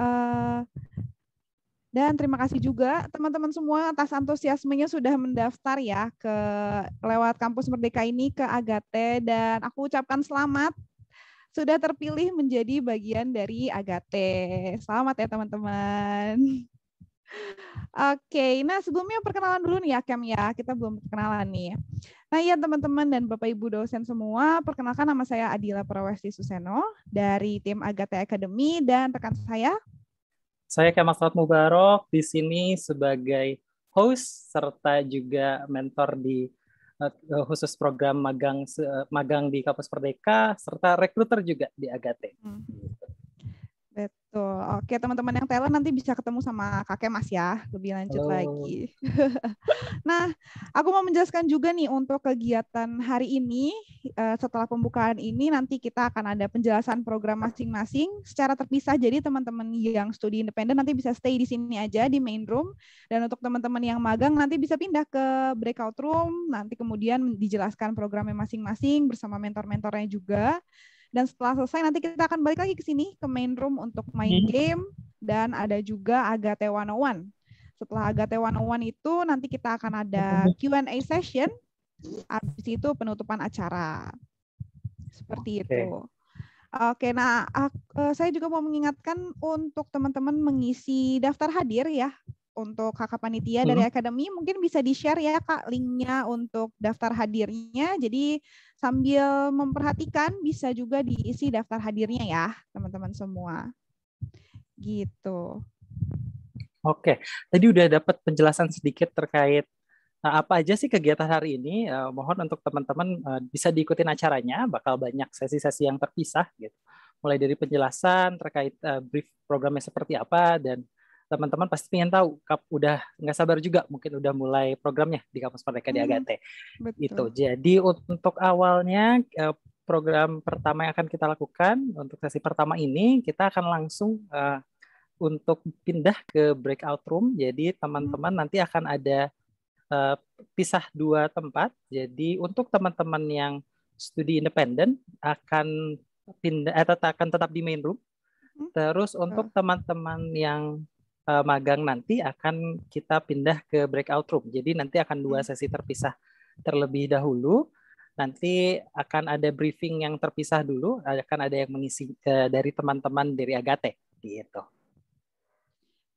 Eh, dan terima kasih juga teman-teman semua atas antusiasmenya sudah mendaftar ya ke lewat kampus Merdeka ini ke Agate dan aku ucapkan selamat sudah terpilih menjadi bagian dari Agate. Selamat ya teman-teman. Oke, nah sebelumnya perkenalan dulu nih ya Kem ya, kita belum perkenalan nih. Nah iya teman-teman dan Bapak Ibu dosen semua, perkenalkan nama saya Adila Prawesti Suseno dari tim Agate Academy dan rekan saya. Saya Kem Saud Mubarok di sini sebagai host serta juga mentor di eh, khusus program magang magang di Kampus Merdeka serta rekruter juga di Agate. Hmm. Tuh, gitu. oke teman-teman yang talent nanti bisa ketemu sama kakek Mas ya, lebih lanjut Halo. lagi. nah, aku mau menjelaskan juga nih untuk kegiatan hari ini eh, setelah pembukaan ini nanti kita akan ada penjelasan program masing-masing secara terpisah. Jadi teman-teman yang studi independen nanti bisa stay di sini aja di main room dan untuk teman-teman yang magang nanti bisa pindah ke breakout room, nanti kemudian dijelaskan programnya masing-masing bersama mentor-mentornya juga. Dan setelah selesai nanti kita akan balik lagi ke sini ke main room untuk main hmm. game dan ada juga Agate 101. Setelah Agate 101 itu nanti kita akan ada Q&A session. Habis itu penutupan acara. Seperti okay. itu. Oke, nah eh, saya juga mau mengingatkan untuk teman-teman mengisi daftar hadir ya untuk kakak panitia hmm. dari akademi mungkin bisa di-share ya kak linknya untuk daftar hadirnya. Jadi sambil memperhatikan bisa juga diisi daftar hadirnya ya teman-teman semua. Gitu. Oke, tadi udah dapat penjelasan sedikit terkait e, apa aja sih kegiatan hari ini. E, mohon untuk teman-teman e, bisa diikutin acaranya, bakal banyak sesi-sesi yang terpisah gitu. Mulai dari penjelasan terkait brief programnya seperti apa dan teman-teman pasti ingin tahu kap udah nggak sabar juga mungkin udah mulai programnya di kampus mereka di hmm, Agate hmm, itu jadi untuk awalnya eh, program pertama yang akan kita lakukan untuk sesi pertama ini kita akan langsung uh, untuk pindah ke breakout room jadi teman-teman hmm. nanti akan ada uh, pisah dua tempat jadi untuk teman-teman yang studi independen akan pindah atau akan tetap di main room hmm, Terus untuk teman-teman yang uh, magang nanti akan kita pindah ke breakout room. Jadi nanti akan dua hmm. sesi terpisah terlebih dahulu. Nanti akan ada briefing yang terpisah dulu, akan ada yang mengisi uh, dari teman-teman dari Agate gitu.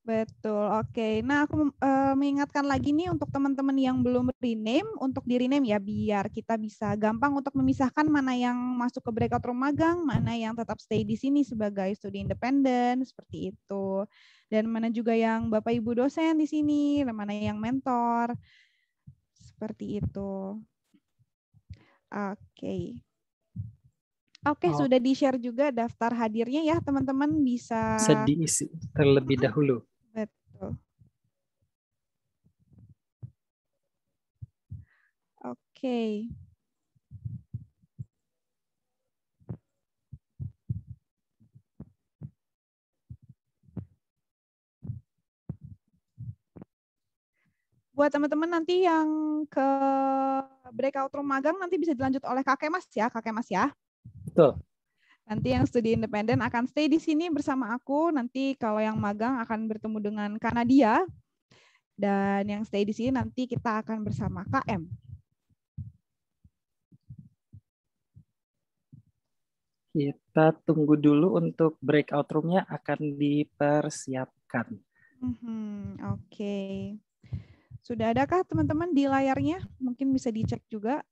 Betul, oke. Okay. Nah, aku e, mengingatkan lagi nih untuk teman-teman yang belum rename, untuk di rename ya, biar kita bisa gampang untuk memisahkan mana yang masuk ke breakout room magang, mana yang tetap stay di sini sebagai studi independen, seperti itu dan mana juga yang Bapak Ibu dosen di sini, dan mana yang mentor. Seperti itu. Oke. Okay. Oke, okay, oh. sudah di-share juga daftar hadirnya ya, teman-teman bisa bisa terlebih dahulu. Betul. Oke. Okay. buat teman-teman nanti yang ke breakout room magang nanti bisa dilanjut oleh kakek mas ya, kakek mas ya. Betul. Nanti yang studi independen akan stay di sini bersama aku. Nanti kalau yang magang akan bertemu dengan Kanadia. Dan yang stay di sini nanti kita akan bersama KM. Kita tunggu dulu untuk breakout roomnya akan dipersiapkan. Mm -hmm, Oke. Okay. Sudah adakah teman-teman di layarnya? Mungkin bisa dicek juga.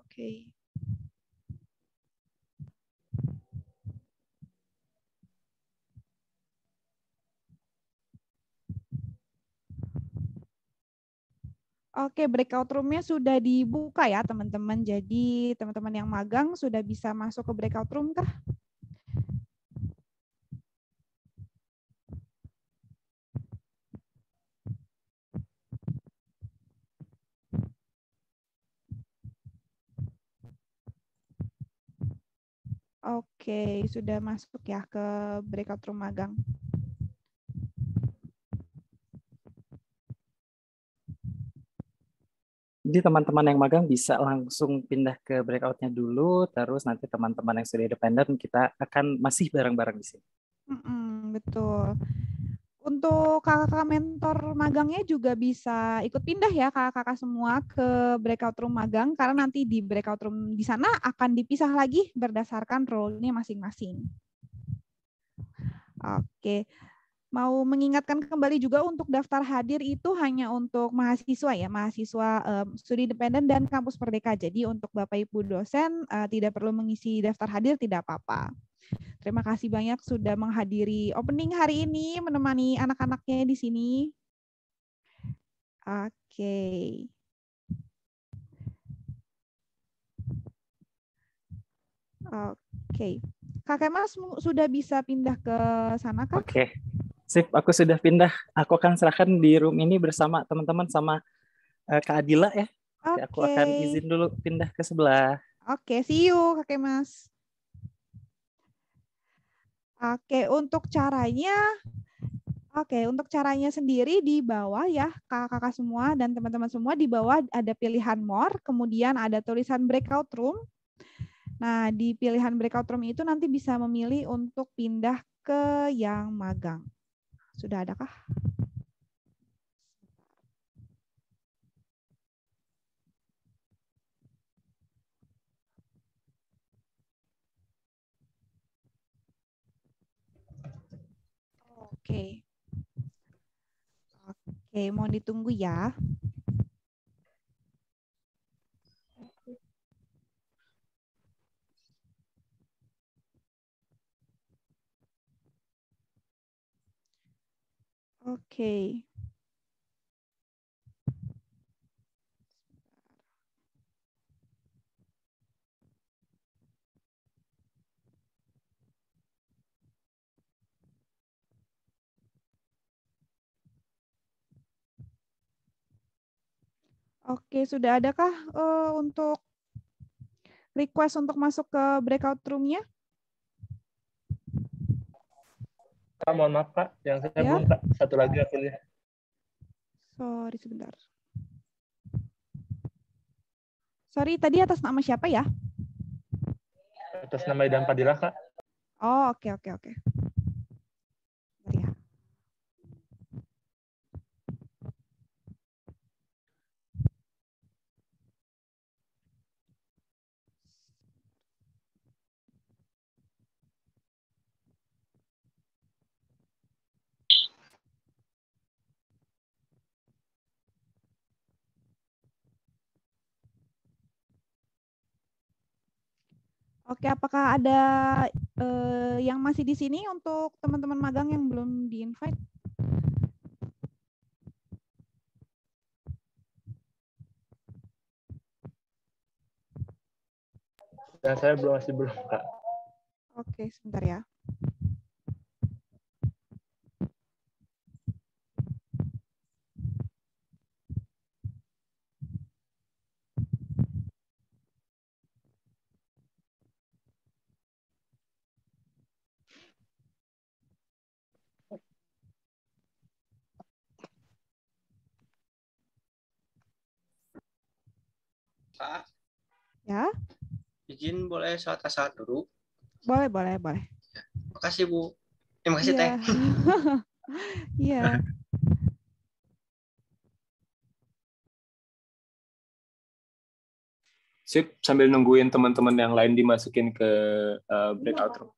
Oke. Okay. Oke, breakout roomnya sudah dibuka ya teman-teman. Jadi teman-teman yang magang sudah bisa masuk ke breakout room kah? Oke, sudah masuk ya ke breakout room magang. Jadi teman-teman yang magang bisa langsung pindah ke breakoutnya dulu, terus nanti teman-teman yang sudah independen kita akan masih bareng-bareng di sini. Mm -mm, betul. Untuk kakak-kakak mentor magangnya juga bisa ikut pindah ya kakak-kakak semua ke breakout room magang karena nanti di breakout room di sana akan dipisah lagi berdasarkan role-nya masing-masing. Oke. Okay mau mengingatkan kembali juga untuk daftar hadir itu hanya untuk mahasiswa ya, mahasiswa um, studi independen dan kampus Merdeka. Jadi untuk Bapak Ibu dosen uh, tidak perlu mengisi daftar hadir tidak apa-apa. Terima kasih banyak sudah menghadiri opening hari ini, menemani anak-anaknya di sini. Oke. Okay. Oke. Okay. Kakek Mas sudah bisa pindah ke sana, Kak? Oke. Okay. Sip, aku sudah pindah. Aku akan serahkan di room ini bersama teman-teman sama uh, Kak Adila ya. Okay. Aku akan izin dulu pindah ke sebelah. Oke, okay, see you Kakek Mas. Oke, okay, untuk caranya Oke, untuk caranya sendiri di bawah ya, kakak-kakak semua dan teman-teman semua di bawah ada pilihan more, kemudian ada tulisan breakout room. Nah, di pilihan breakout room itu nanti bisa memilih untuk pindah ke yang magang. Sudah adakah? Oke. Oke, mohon ditunggu ya. Oke. Oke, sudah adakah uh, untuk request untuk masuk ke breakout room-nya? Kak, mohon maaf Kak, yang saya ya? belum Kak, satu lagi aku lihat. Sorry sebentar. Sorry, tadi atas nama siapa ya? Atas nama Idan Padilla, Kak. Oh, oke, okay, oke, okay, oke. Okay. Oke, apakah ada uh, yang masih di sini untuk teman-teman magang yang belum di-invite? Saya belum masih belum, Kak. Oke, sebentar ya. izin boleh sholat asar dulu? Boleh, boleh, boleh. Terima makasih Bu. Terima kasih iya. Teh. Iya. Sip, sambil nungguin teman-teman yang lain dimasukin ke uh, iya, breakout room.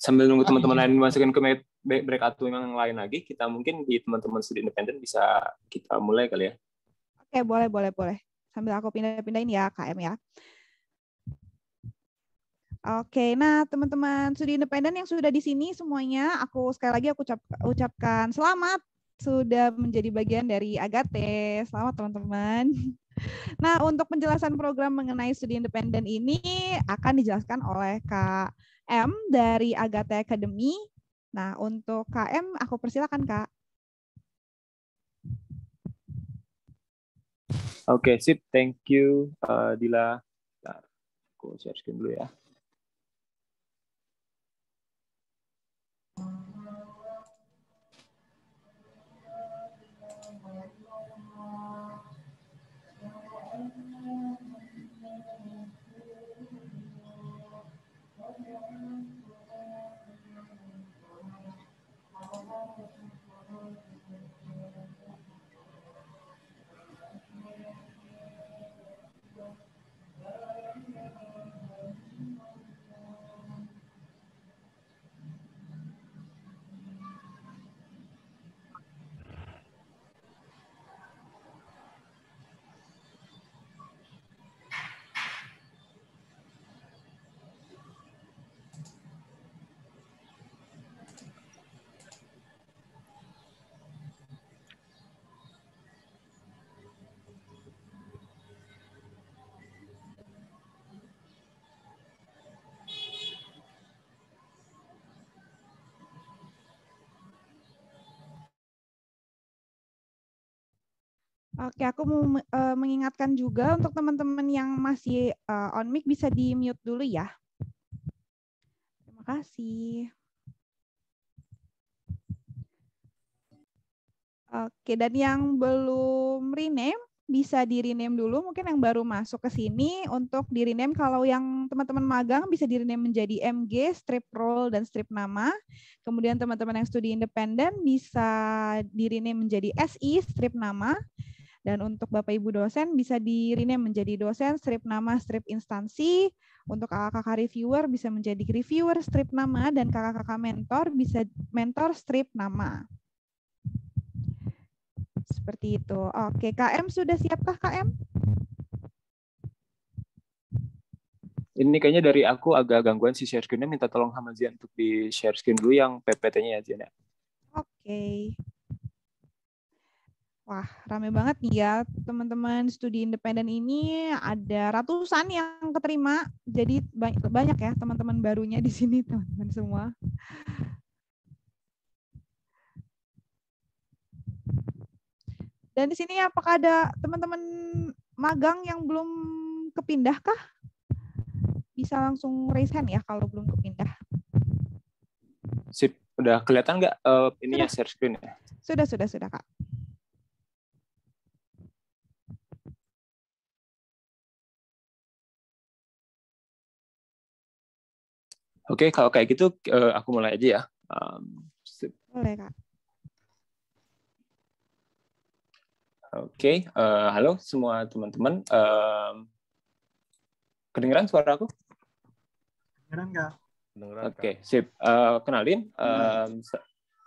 Sambil nunggu teman-teman lain dimasukin ke breakout room yang lain lagi, kita mungkin di teman-teman studi independen bisa kita mulai kali ya. Oke, boleh, boleh, boleh sambil aku pindah-pindahin ya KM ya. Oke, nah teman-teman studi independen yang sudah di sini semuanya, aku sekali lagi aku ucap, ucapkan selamat sudah menjadi bagian dari Agate. Selamat teman-teman. Nah, untuk penjelasan program mengenai studi independen ini akan dijelaskan oleh Kak M dari Agate Academy. Nah, untuk KM aku persilakan Kak. Oke, okay, sip. Thank you, uh, Dila. aku share screen dulu ya. Oke, aku mau eh, mengingatkan juga untuk teman-teman yang masih eh, on mic bisa di mute dulu ya. Terima kasih. Oke, dan yang belum rename bisa di rename dulu. Mungkin yang baru masuk ke sini untuk di rename. Kalau yang teman-teman magang bisa di rename menjadi MG, strip role, dan strip nama. Kemudian teman-teman yang studi independen bisa di rename menjadi SI, strip nama. Dan untuk Bapak Ibu dosen bisa di rename menjadi dosen strip nama strip instansi. Untuk kakak-kakak reviewer bisa menjadi reviewer strip nama dan kakak-kakak mentor bisa mentor strip nama. Seperti itu. Oke, KM sudah siapkah KM? Ini kayaknya dari aku agak gangguan si share screen-nya minta tolong sama Zian untuk di share screen dulu yang PPT-nya ya Zian ya. Oke. Okay. Wah, rame banget nih ya teman-teman studi independen ini ada ratusan yang keterima. Jadi banyak ya teman-teman barunya di sini teman-teman semua. Dan di sini apakah ada teman-teman magang yang belum kepindah kah? Bisa langsung raise hand ya kalau belum kepindah. Sip, udah kelihatan nggak uh, ya share screen ya? Sudah, sudah, sudah Kak. Oke, okay, kalau kayak gitu uh, aku mulai aja ya. Um, Boleh, Kak. Oke, okay. uh, eh, halo semua teman-teman. Uh, kedengeran suara aku? Kedengeran nggak? Oke, okay, sip. Uh, kenalin, um,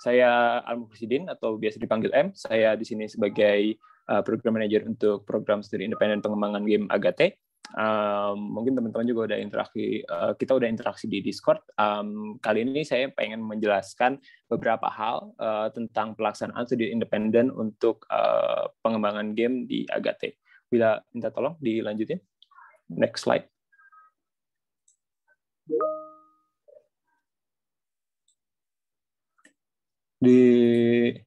saya Al-Mufsidin atau biasa dipanggil M. Saya di sini sebagai uh, program manager untuk program studi independen pengembangan game Agate um, mungkin teman-teman juga udah interaksi uh, kita udah interaksi di Discord um, kali ini saya pengen menjelaskan beberapa hal uh, tentang pelaksanaan studi independen untuk uh, pengembangan game di Agate bila minta tolong dilanjutin next slide di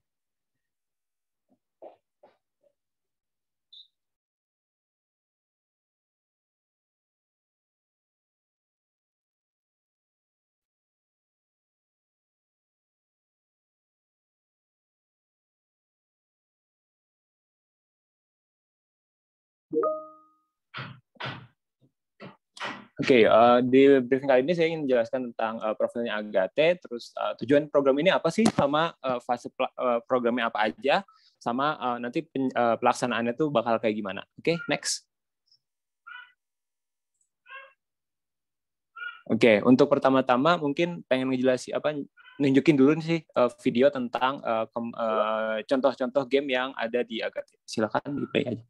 Oke, okay, uh, eh, di briefing kali ini saya ingin menjelaskan tentang uh, profilnya Agate, terus uh, tujuan program ini apa sih, sama uh, fase uh, programnya apa aja, sama uh, nanti pen, uh, pelaksanaannya tuh bakal kayak gimana. Oke, okay, next. Oke, okay, untuk pertama-tama mungkin pengen ngejelasin apa nunjukin dulu sih uh, video tentang contoh-contoh uh, game yang ada di Agate. Silakan di play aja.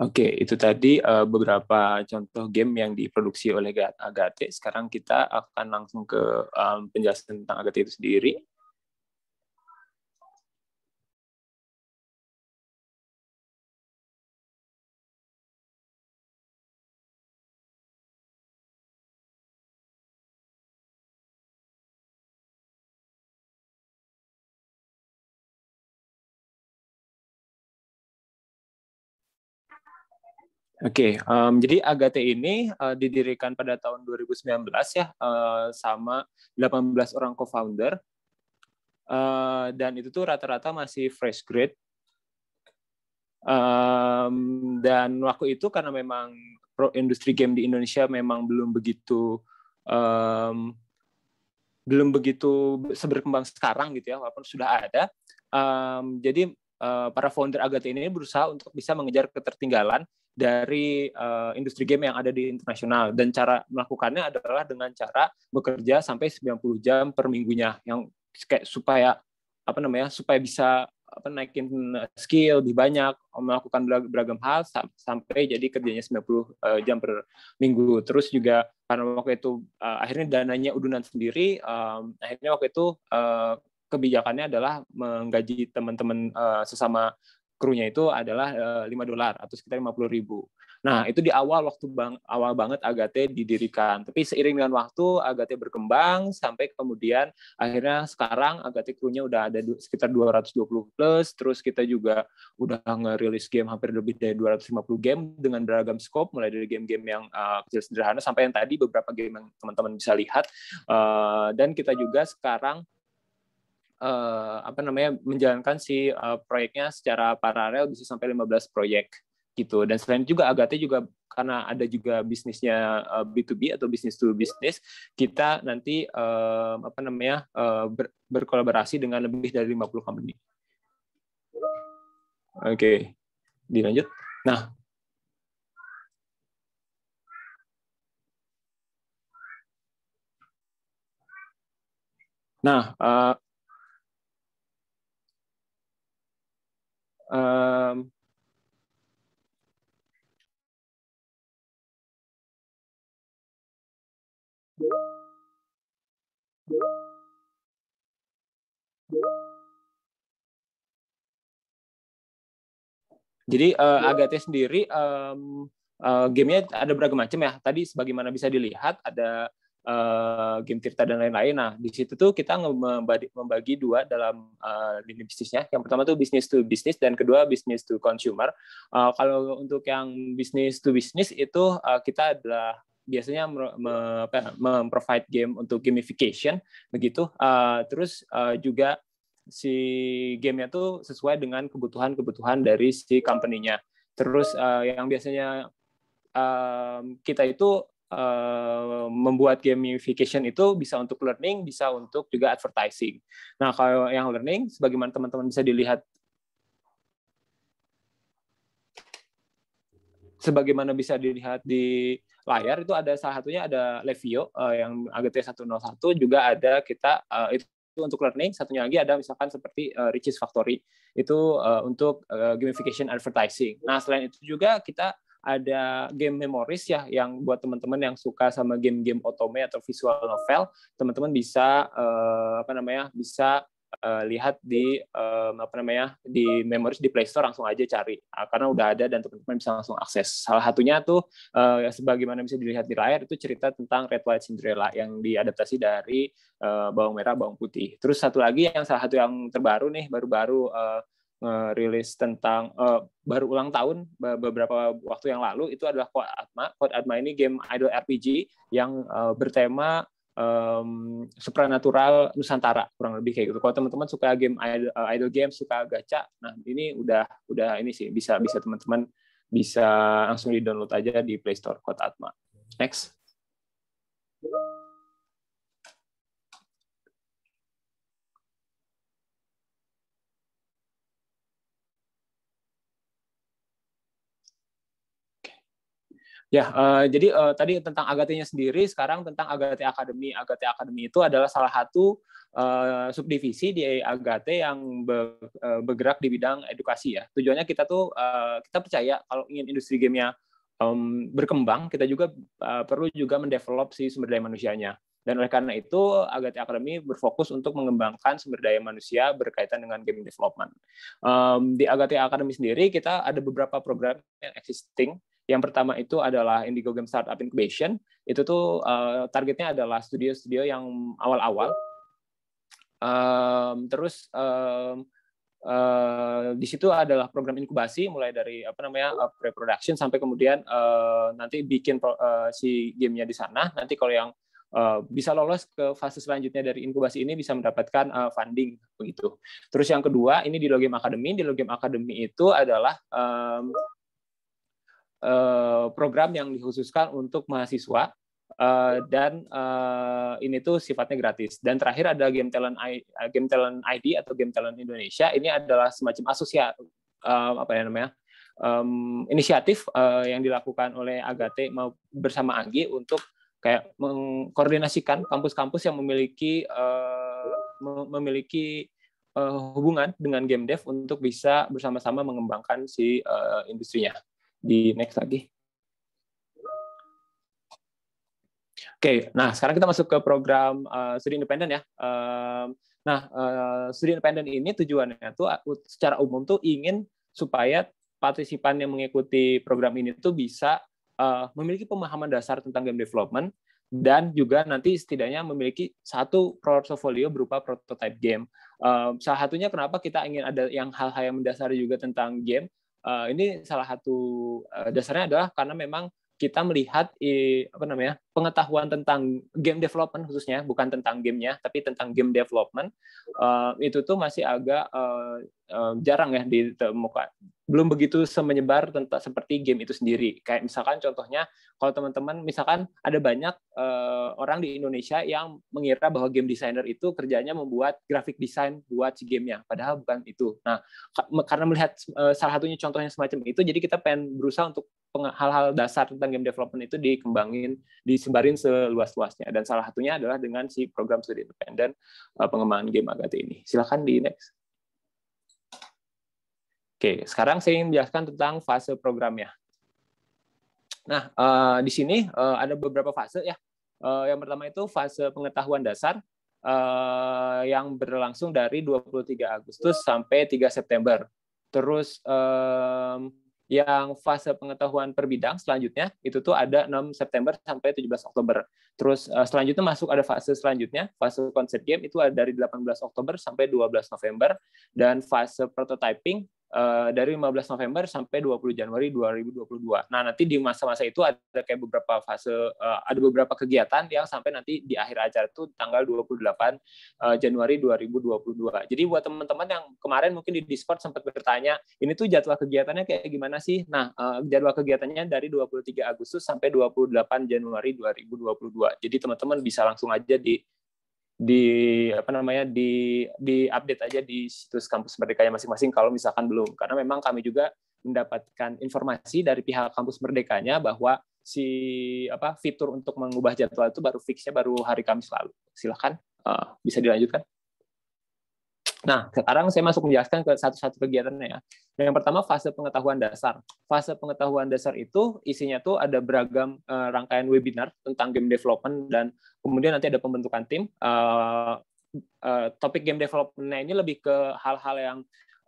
Oke, itu tadi uh, beberapa contoh game yang diproduksi oleh Agate. Sekarang kita akan langsung ke um, penjelasan tentang Agate itu sendiri. Oke, okay, um, jadi Agate ini uh, didirikan pada tahun 2019 ya uh, sama 18 orang co-founder uh, dan itu tuh rata-rata masih fresh grade um, dan waktu itu karena memang pro industri game di Indonesia memang belum begitu um, belum begitu seberkembang sekarang gitu ya walaupun sudah ada um, jadi uh, para founder Agate ini berusaha untuk bisa mengejar ketertinggalan dari uh, industri game yang ada di internasional dan cara melakukannya adalah dengan cara bekerja sampai 90 jam per minggunya yang kayak supaya apa namanya supaya bisa apa naikin eh, skill lebih banyak melakukan beragam hal sampai jadi kerjanya 90 uh, eh, jam per minggu terus juga karena waktu itu uh, akhirnya dananya udunan sendiri um, akhirnya waktu itu uh, kebijakannya adalah menggaji teman-teman uh, sesama krunya itu adalah 5 eh, dolar atau sekitar lima puluh ribu. Nah, itu di awal waktu bang, awal banget Agate didirikan. Tapi seiring dengan waktu Agate berkembang sampai kemudian akhirnya sekarang Agate krunya udah ada sekitar 220 plus, terus kita juga udah ngerilis game hampir lebih dari 250 game dengan beragam scope mulai dari game-game yang uh, kecil sederhana sampai yang tadi beberapa game yang teman-teman bisa lihat. Uh, dan kita juga sekarang uh, apa namanya menjalankan si uh, proyeknya secara paralel bisa sampai 15 proyek gitu dan selain juga Agate juga karena ada juga bisnisnya uh, eh, B2B atau bisnis to bisnis kita nanti uh, apa namanya uh, ber, berkolaborasi dengan lebih dari 50 company. Oke. Okay. Dilanjut. Nah, Nah, uh, um, Jadi uh, eh, Agate sendiri um, uh, gamenya ada beragam macam ya. Tadi sebagaimana bisa dilihat ada uh, game Tirta dan lain-lain. Nah, di situ tuh kita membagi, membagi dua dalam uh, lini bisnisnya. Yang pertama tuh bisnis to bisnis dan kedua bisnis to consumer. Uh, kalau untuk yang bisnis to bisnis itu uh, kita adalah biasanya ya, memprovide game untuk gamification begitu. Uh, terus uh, juga si gamenya tuh sesuai dengan kebutuhan-kebutuhan dari si company-nya. Terus uh, yang biasanya um, kita itu uh, membuat gamification itu bisa untuk learning, bisa untuk juga advertising. Nah, kalau yang learning, sebagaimana teman-teman bisa dilihat sebagaimana bisa dilihat di layar itu ada salah satunya ada Levio uh, yang AGT 101 juga ada kita uh, itu untuk learning satunya lagi ada misalkan seperti uh, Riches Factory itu uh, untuk uh, gamification advertising. Nah selain itu juga kita ada game memoris ya yang buat teman-teman yang suka sama game-game otome atau visual novel, teman-teman bisa uh, apa namanya? bisa uh, lihat di um, apa namanya? di memoris di Play Store langsung aja cari uh, karena udah ada dan teman-teman bisa langsung akses. Salah satunya tuh uh, sebagaimana bisa dilihat di layar itu cerita tentang Red White Cinderella yang diadaptasi dari uh, bawang merah bawang putih. Terus satu lagi yang salah satu yang terbaru nih baru-baru uh, ngerilis tentang uh, baru ulang tahun beberapa waktu yang lalu itu adalah Code Atma. Code Atma ini game idol RPG yang uh, bertema um, supranatural Nusantara kurang lebih kayak gitu. Kalau teman-teman suka game idol, uh, idol game, suka gacha, nah ini udah udah ini sih bisa bisa teman-teman bisa langsung di download aja di Play Store Code Atma. Next. Ya, uh, jadi uh, tadi tentang Agate-nya sendiri, sekarang tentang Agate Academy. Agate Academy itu adalah salah satu uh, subdivisi di Agate yang be, uh, bergerak di bidang edukasi ya. Tujuannya kita tuh uh, kita percaya kalau ingin industri gamenya um, berkembang, kita juga uh, perlu juga mendevelop si sumber daya manusianya. Dan oleh karena itu, Agate Academy berfokus untuk mengembangkan sumber daya manusia berkaitan dengan game development. Um, di Agate Academy sendiri, kita ada beberapa program yang existing yang pertama itu adalah Indigo Game Startup Incubation. Itu tuh uh, targetnya adalah studio-studio yang awal-awal. Um, terus um, uh, di situ adalah program inkubasi mulai dari apa namanya uh, pre-production sampai kemudian uh, nanti bikin pro, uh, si gamenya di sana. Nanti kalau yang Uh, bisa lolos ke fase selanjutnya dari inkubasi ini bisa mendapatkan uh, funding begitu. Terus yang kedua ini di Logim Academy. Di Logim Academy itu adalah um, Eh, program yang dikhususkan untuk mahasiswa eh, dan eh, ini tuh sifatnya gratis. Dan terakhir ada Game Talent Game Talent ID atau Game Talent Indonesia. Ini adalah semacam asosiasi apa ya namanya? Um, inisiatif uh, yang dilakukan oleh Agate bersama Agi untuk kayak mengkoordinasikan kampus-kampus yang memiliki uh, memiliki uh, hubungan dengan game dev untuk bisa bersama-sama mengembangkan si uh, industrinya di next lagi. Oke, okay, nah sekarang kita masuk ke program uh, studi independen ya. Uh, nah, uh, studi independen ini tujuannya tuh secara umum tuh ingin supaya partisipan yang mengikuti program ini tuh bisa uh, memiliki pemahaman dasar tentang game development dan juga nanti setidaknya memiliki satu portfolio berupa prototype game. Uh, salah satunya kenapa kita ingin ada yang hal-hal yang mendasari juga tentang game Eh, ini salah satu eh, dasarnya adalah karena memang kita melihat apa namanya pengetahuan tentang game development khususnya bukan tentang gamenya tapi tentang game development uh, itu tuh masih agak uh, uh, jarang ya ditemukan belum begitu semenyebar tentang seperti game itu sendiri kayak misalkan contohnya kalau teman-teman misalkan ada banyak uh, orang di Indonesia yang mengira bahwa game designer itu kerjanya membuat grafik desain buat si gamenya padahal bukan itu nah karena melihat uh, salah satunya contohnya semacam itu jadi kita pengen berusaha untuk hal-hal dasar tentang game development itu dikembangin di disebarin seluas-luasnya dan salah satunya adalah dengan si program studi independen uh, eh, pengembangan game Agate ini. silahkan di next. Oke, sekarang saya ingin menjelaskan tentang fase programnya. Nah, uh, di sini uh, ada beberapa fase ya. Uh, yang pertama itu fase pengetahuan dasar uh, yang berlangsung dari 23 Agustus sampai 3 September. Terus um, yang fase pengetahuan per bidang selanjutnya itu tuh ada 6 September sampai 17 Oktober. Terus eh, selanjutnya masuk ada fase selanjutnya, fase konsep game itu ada dari 18 Oktober sampai 12 November dan fase prototyping Eh, dari 15 November sampai 20 Januari 2022. Nah, nanti di masa-masa itu ada kayak beberapa fase uh, ada beberapa kegiatan yang sampai nanti di akhir acara itu tanggal 28 uh, eh, Januari 2022. Jadi buat teman-teman yang kemarin mungkin di Discord sempat bertanya, ini tuh jadwal kegiatannya kayak gimana sih? Nah, uh, jadwal kegiatannya dari 23 Agustus sampai 28 Januari 2022. Jadi teman-teman bisa langsung aja di di apa namanya di di update aja di situs kampus merdeka masing-masing kalau misalkan belum karena memang kami juga mendapatkan informasi dari pihak kampus merdekanya bahwa si apa fitur untuk mengubah jadwal itu baru fixnya baru hari Kamis lalu silahkan uh, eh, bisa dilanjutkan Nah, sekarang saya masuk menjelaskan ke satu-satu kegiatannya ya. Yang pertama fase pengetahuan dasar. Fase pengetahuan dasar itu isinya tuh ada beragam uh, rangkaian webinar tentang game development dan kemudian nanti ada pembentukan tim. Uh, uh, topik game development ini lebih ke hal-hal yang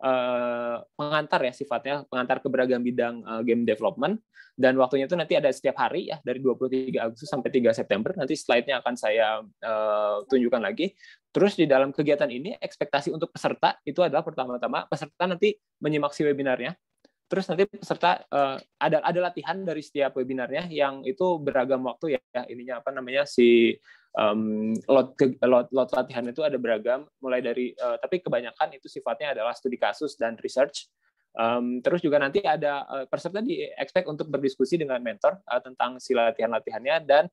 Eh, pengantar ya sifatnya pengantar ke beragam bidang uh, game development dan waktunya itu nanti ada setiap hari ya dari 23 Agustus sampai 3 September nanti slide-nya akan saya uh, tunjukkan lagi terus di dalam kegiatan ini ekspektasi untuk peserta itu adalah pertama-tama peserta nanti menyimak si webinarnya terus nanti peserta uh, ada ada latihan dari setiap webinarnya yang itu beragam waktu ya ininya apa namanya si um, lot, lot lot latihan itu ada beragam mulai dari uh, tapi kebanyakan itu sifatnya adalah studi kasus dan research um, terus juga nanti ada uh, eh, peserta di expect untuk berdiskusi dengan mentor uh, tentang si latihan latihannya dan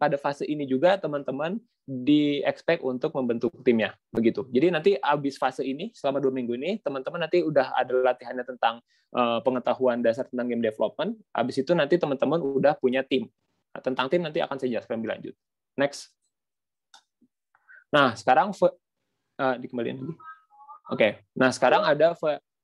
pada fase ini juga teman-teman di expect untuk membentuk timnya begitu jadi nanti habis fase ini selama dua minggu ini teman-teman nanti udah ada latihannya tentang uh, pengetahuan dasar tentang game development habis itu nanti teman-teman udah punya tim nah, tentang tim nanti akan saya jelaskan lebih lanjut next Nah, sekarang uh, ah, dikembalikan lagi. Oke. Okay. Nah, sekarang ada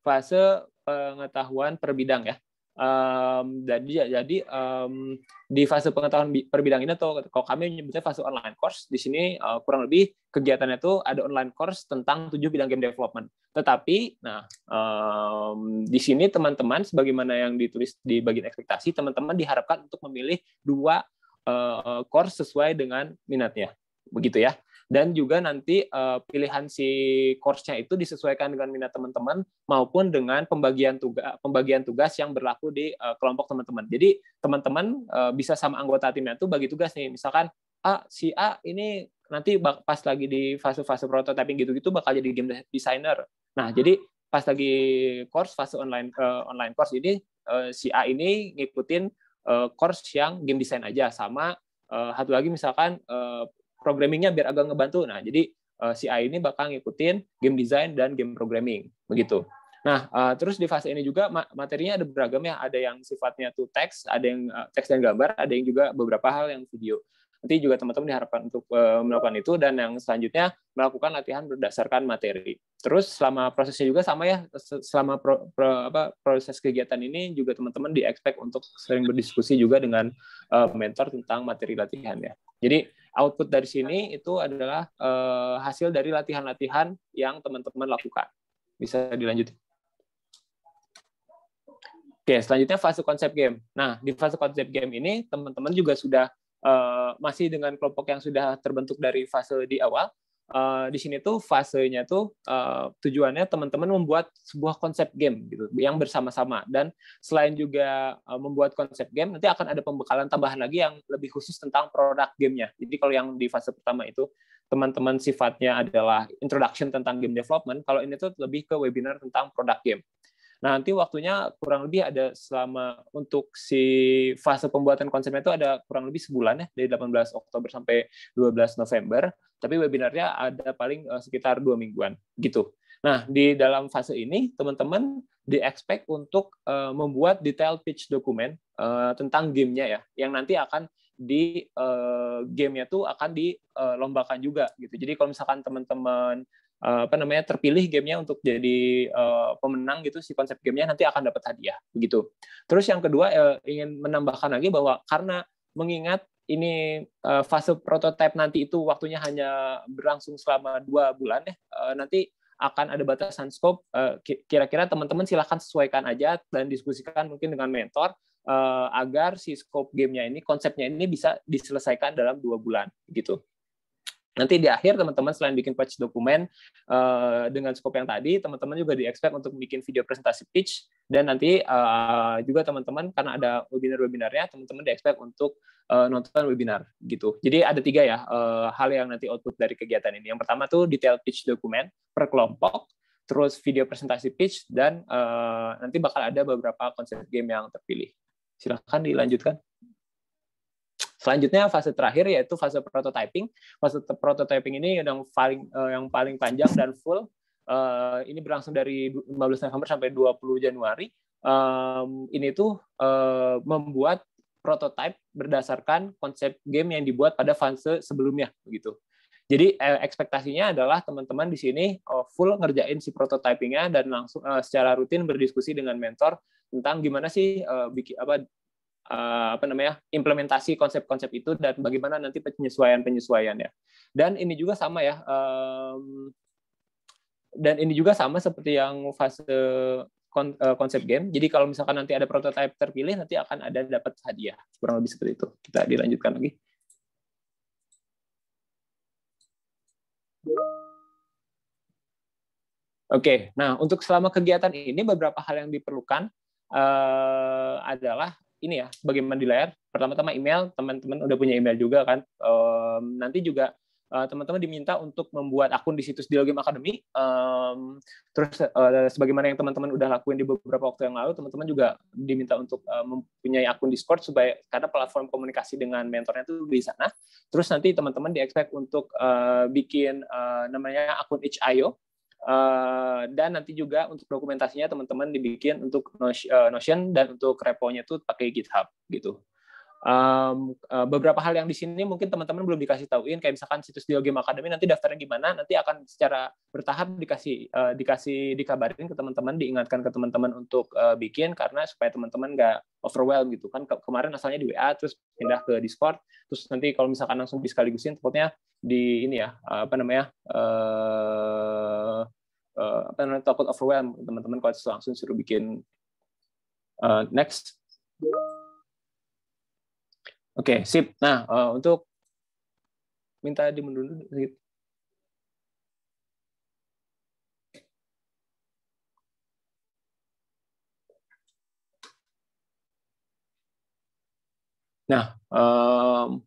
fase pengetahuan per bidang ya. Um, jadi jadi um, di fase pengetahuan per bidang ini atau kalau kami menyebutnya fase online course, di sini uh, kurang lebih kegiatannya itu ada online course tentang tujuh bidang game development. Tetapi, nah um, di sini teman-teman sebagaimana yang ditulis di bagian ekspektasi, teman-teman diharapkan untuk memilih dua uh, course sesuai dengan minatnya begitu ya dan juga nanti uh, pilihan si course-nya itu disesuaikan dengan minat teman-teman maupun dengan pembagian tugas pembagian tugas yang berlaku di uh, kelompok teman-teman. Jadi teman-teman uh, bisa sama anggota timnya itu bagi tugas nih, misalkan ah si A ini nanti pas lagi di fase-fase prototyping gitu-gitu bakal jadi game designer. Nah, jadi pas lagi course fase online uh, online course ini uh, si A ini ngikutin uh, course yang game design aja sama uh, satu lagi misalkan uh, programmingnya biar agak ngebantu. Nah, jadi uh, si ini bakal ngikutin game design dan game programming, begitu. Nah, uh, terus di fase ini juga materinya ada beragam ya, ada yang sifatnya tuh teks, ada yang uh, teks dan gambar, ada yang juga beberapa hal yang video. Nanti juga teman-teman diharapkan untuk uh, melakukan itu dan yang selanjutnya melakukan latihan berdasarkan materi. Terus selama prosesnya juga sama ya, selama pro, pro, apa, proses kegiatan ini juga teman-teman diekspek untuk sering berdiskusi juga dengan uh, mentor tentang materi latihan ya. Jadi output dari sini itu adalah uh, hasil dari latihan-latihan yang teman-teman lakukan. Bisa dilanjut. Oke, selanjutnya fase konsep game. Nah, di fase konsep game ini teman-teman juga sudah uh, masih dengan kelompok yang sudah terbentuk dari fase di awal, Eh, di sini tuh fasenya tuh uh, tujuannya teman-teman membuat sebuah konsep game gitu yang bersama-sama dan selain juga uh, membuat konsep game nanti akan ada pembekalan tambahan lagi yang lebih khusus tentang produk gamenya jadi kalau yang di fase pertama itu teman-teman sifatnya adalah introduction tentang game development kalau ini tuh lebih ke webinar tentang produk game Nah, nanti waktunya kurang lebih ada selama untuk si fase pembuatan konsepnya itu ada kurang lebih sebulan ya, dari 18 Oktober sampai 12 November. Tapi webinarnya ada paling eh, sekitar dua mingguan gitu. Nah, di dalam fase ini, teman-teman di expect untuk uh, membuat detail pitch dokumen uh, tentang gamenya ya, yang nanti akan di uh, gamenya tuh akan dilombakan juga gitu. Jadi kalau misalkan teman-teman Eh, apa namanya terpilih gamenya untuk jadi uh, pemenang gitu si konsep gamenya nanti akan dapat hadiah begitu. Terus yang kedua uh, ingin menambahkan lagi bahwa karena mengingat ini uh, fase prototipe nanti itu waktunya hanya berlangsung selama dua bulan ya uh, nanti akan ada batasan scope uh, kira-kira teman-teman silahkan sesuaikan aja dan diskusikan mungkin dengan mentor uh, agar si scope gamenya ini konsepnya ini bisa diselesaikan dalam dua bulan gitu Nanti di akhir teman-teman selain bikin pitch dokumen uh, dengan scope yang tadi, teman-teman juga di-expect untuk bikin video presentasi pitch dan nanti uh, juga teman-teman karena ada webinar-webinarnya, teman-teman di-expect untuk uh, nonton webinar gitu. Jadi ada tiga ya uh, hal yang nanti output dari kegiatan ini. Yang pertama tuh detail pitch dokumen per kelompok, terus video presentasi pitch dan uh, nanti bakal ada beberapa konsep game yang terpilih. Silahkan dilanjutkan. Selanjutnya fase terakhir yaitu fase prototyping. Fase prototyping ini yang paling eh, yang paling panjang dan full. Eh, ini berlangsung dari 15 November sampai 20 Januari. ini tuh eh, membuat prototype berdasarkan konsep game yang dibuat pada fase sebelumnya begitu. Jadi e, ekspektasinya adalah teman-teman di sini full ngerjain si prototypingnya dan langsung secara rutin berdiskusi dengan mentor tentang gimana sih bikin apa Eh, apa namanya implementasi konsep-konsep itu dan bagaimana nanti penyesuaian-penyesuaiannya. Dan ini juga sama ya. Um, dan ini juga sama seperti yang fase kon, uh, konsep game. Jadi kalau misalkan nanti ada prototipe terpilih, nanti akan ada dapat hadiah. Kurang lebih seperti itu. Kita dilanjutkan lagi. Oke, okay. nah untuk selama kegiatan ini beberapa hal yang diperlukan uh, adalah ini ya bagaimana di layar pertama-tama email teman-teman udah punya email juga kan um, nanti juga teman eh, teman-teman diminta untuk membuat akun di situs Deal Game Academy. Um, terus uh, sebagaimana yang teman-teman udah lakuin di beberapa waktu yang lalu, teman-teman juga diminta untuk uh, mempunyai akun Discord supaya karena platform komunikasi dengan mentornya itu di sana. Terus nanti teman-teman diexpect untuk uh, bikin uh, namanya akun HIO Eh, dan nanti juga untuk dokumentasinya teman-teman dibikin untuk Notion eh, dan untuk repo-nya itu pakai GitHub gitu um, uh, beberapa hal yang di sini mungkin teman-teman belum dikasih tahuin kayak misalkan situs Dio Game Academy nanti daftarnya gimana nanti akan secara bertahap dikasih uh, dikasih dikabarin ke teman-teman diingatkan ke teman-teman untuk uh, bikin karena supaya teman-teman nggak overwhelm gitu kan ke kemarin asalnya di WA terus pindah ke Discord terus nanti kalau misalkan langsung sekaligusin takutnya di ini ya apa namanya uh, uh, apa namanya takut overwhelm teman-teman kalau langsung suruh bikin uh, next Oke, okay, sip. Nah, uh, untuk minta dimundur sedikit. Nah, um,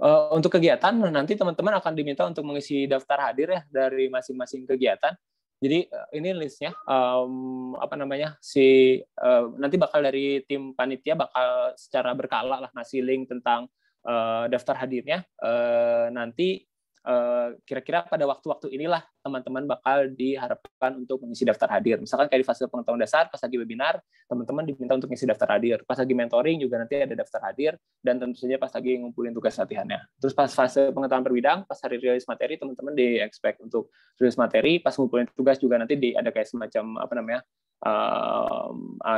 uh, untuk kegiatan nanti teman-teman akan diminta untuk mengisi daftar hadir ya dari masing-masing kegiatan. Jadi eh, ini listnya um, apa namanya si uh, nanti bakal dari tim panitia bakal secara berkala lah ngasih link tentang uh, daftar hadirnya. Uh, nanti Eh, kira-kira pada waktu-waktu inilah teman-teman bakal diharapkan untuk mengisi daftar hadir. Misalkan kayak di fase pengetahuan dasar, pas lagi webinar, teman-teman diminta untuk mengisi daftar hadir. Pas lagi mentoring juga nanti ada daftar hadir, dan tentu saja pas lagi ngumpulin tugas latihannya. Terus pas fase pengetahuan per bidang, pas hari rilis materi, teman-teman di-expect untuk rilis materi, pas ngumpulin tugas juga nanti di, ada kayak semacam apa namanya uh,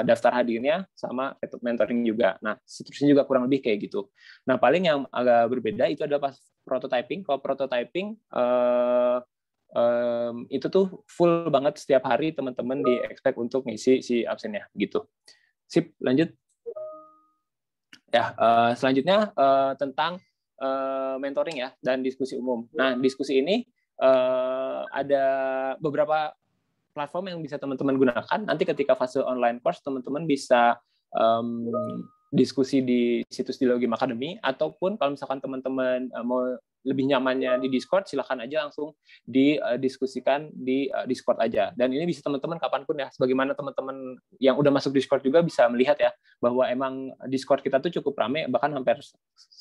daftar hadirnya sama mentoring juga. Nah, seterusnya juga kurang lebih kayak gitu. Nah, paling yang agak berbeda itu adalah pas prototyping. Kalau prototyping uh, um, itu tuh full banget setiap hari teman-teman di expect untuk ngisi si absennya gitu. Sip, lanjut. Ya, uh, selanjutnya uh, tentang uh, mentoring ya dan diskusi umum. Nah, diskusi ini uh, ada beberapa platform yang bisa teman-teman gunakan nanti ketika fase online course teman-teman bisa um, diskusi di situs di Logim Academy ataupun kalau misalkan teman-teman eh, mau lebih nyamannya di Discord silahkan aja langsung didiskusikan di eh, eh, Discord aja dan ini bisa teman-teman kapanpun ya sebagaimana teman-teman yang udah masuk Discord juga bisa melihat ya bahwa emang Discord kita tuh cukup rame bahkan hampir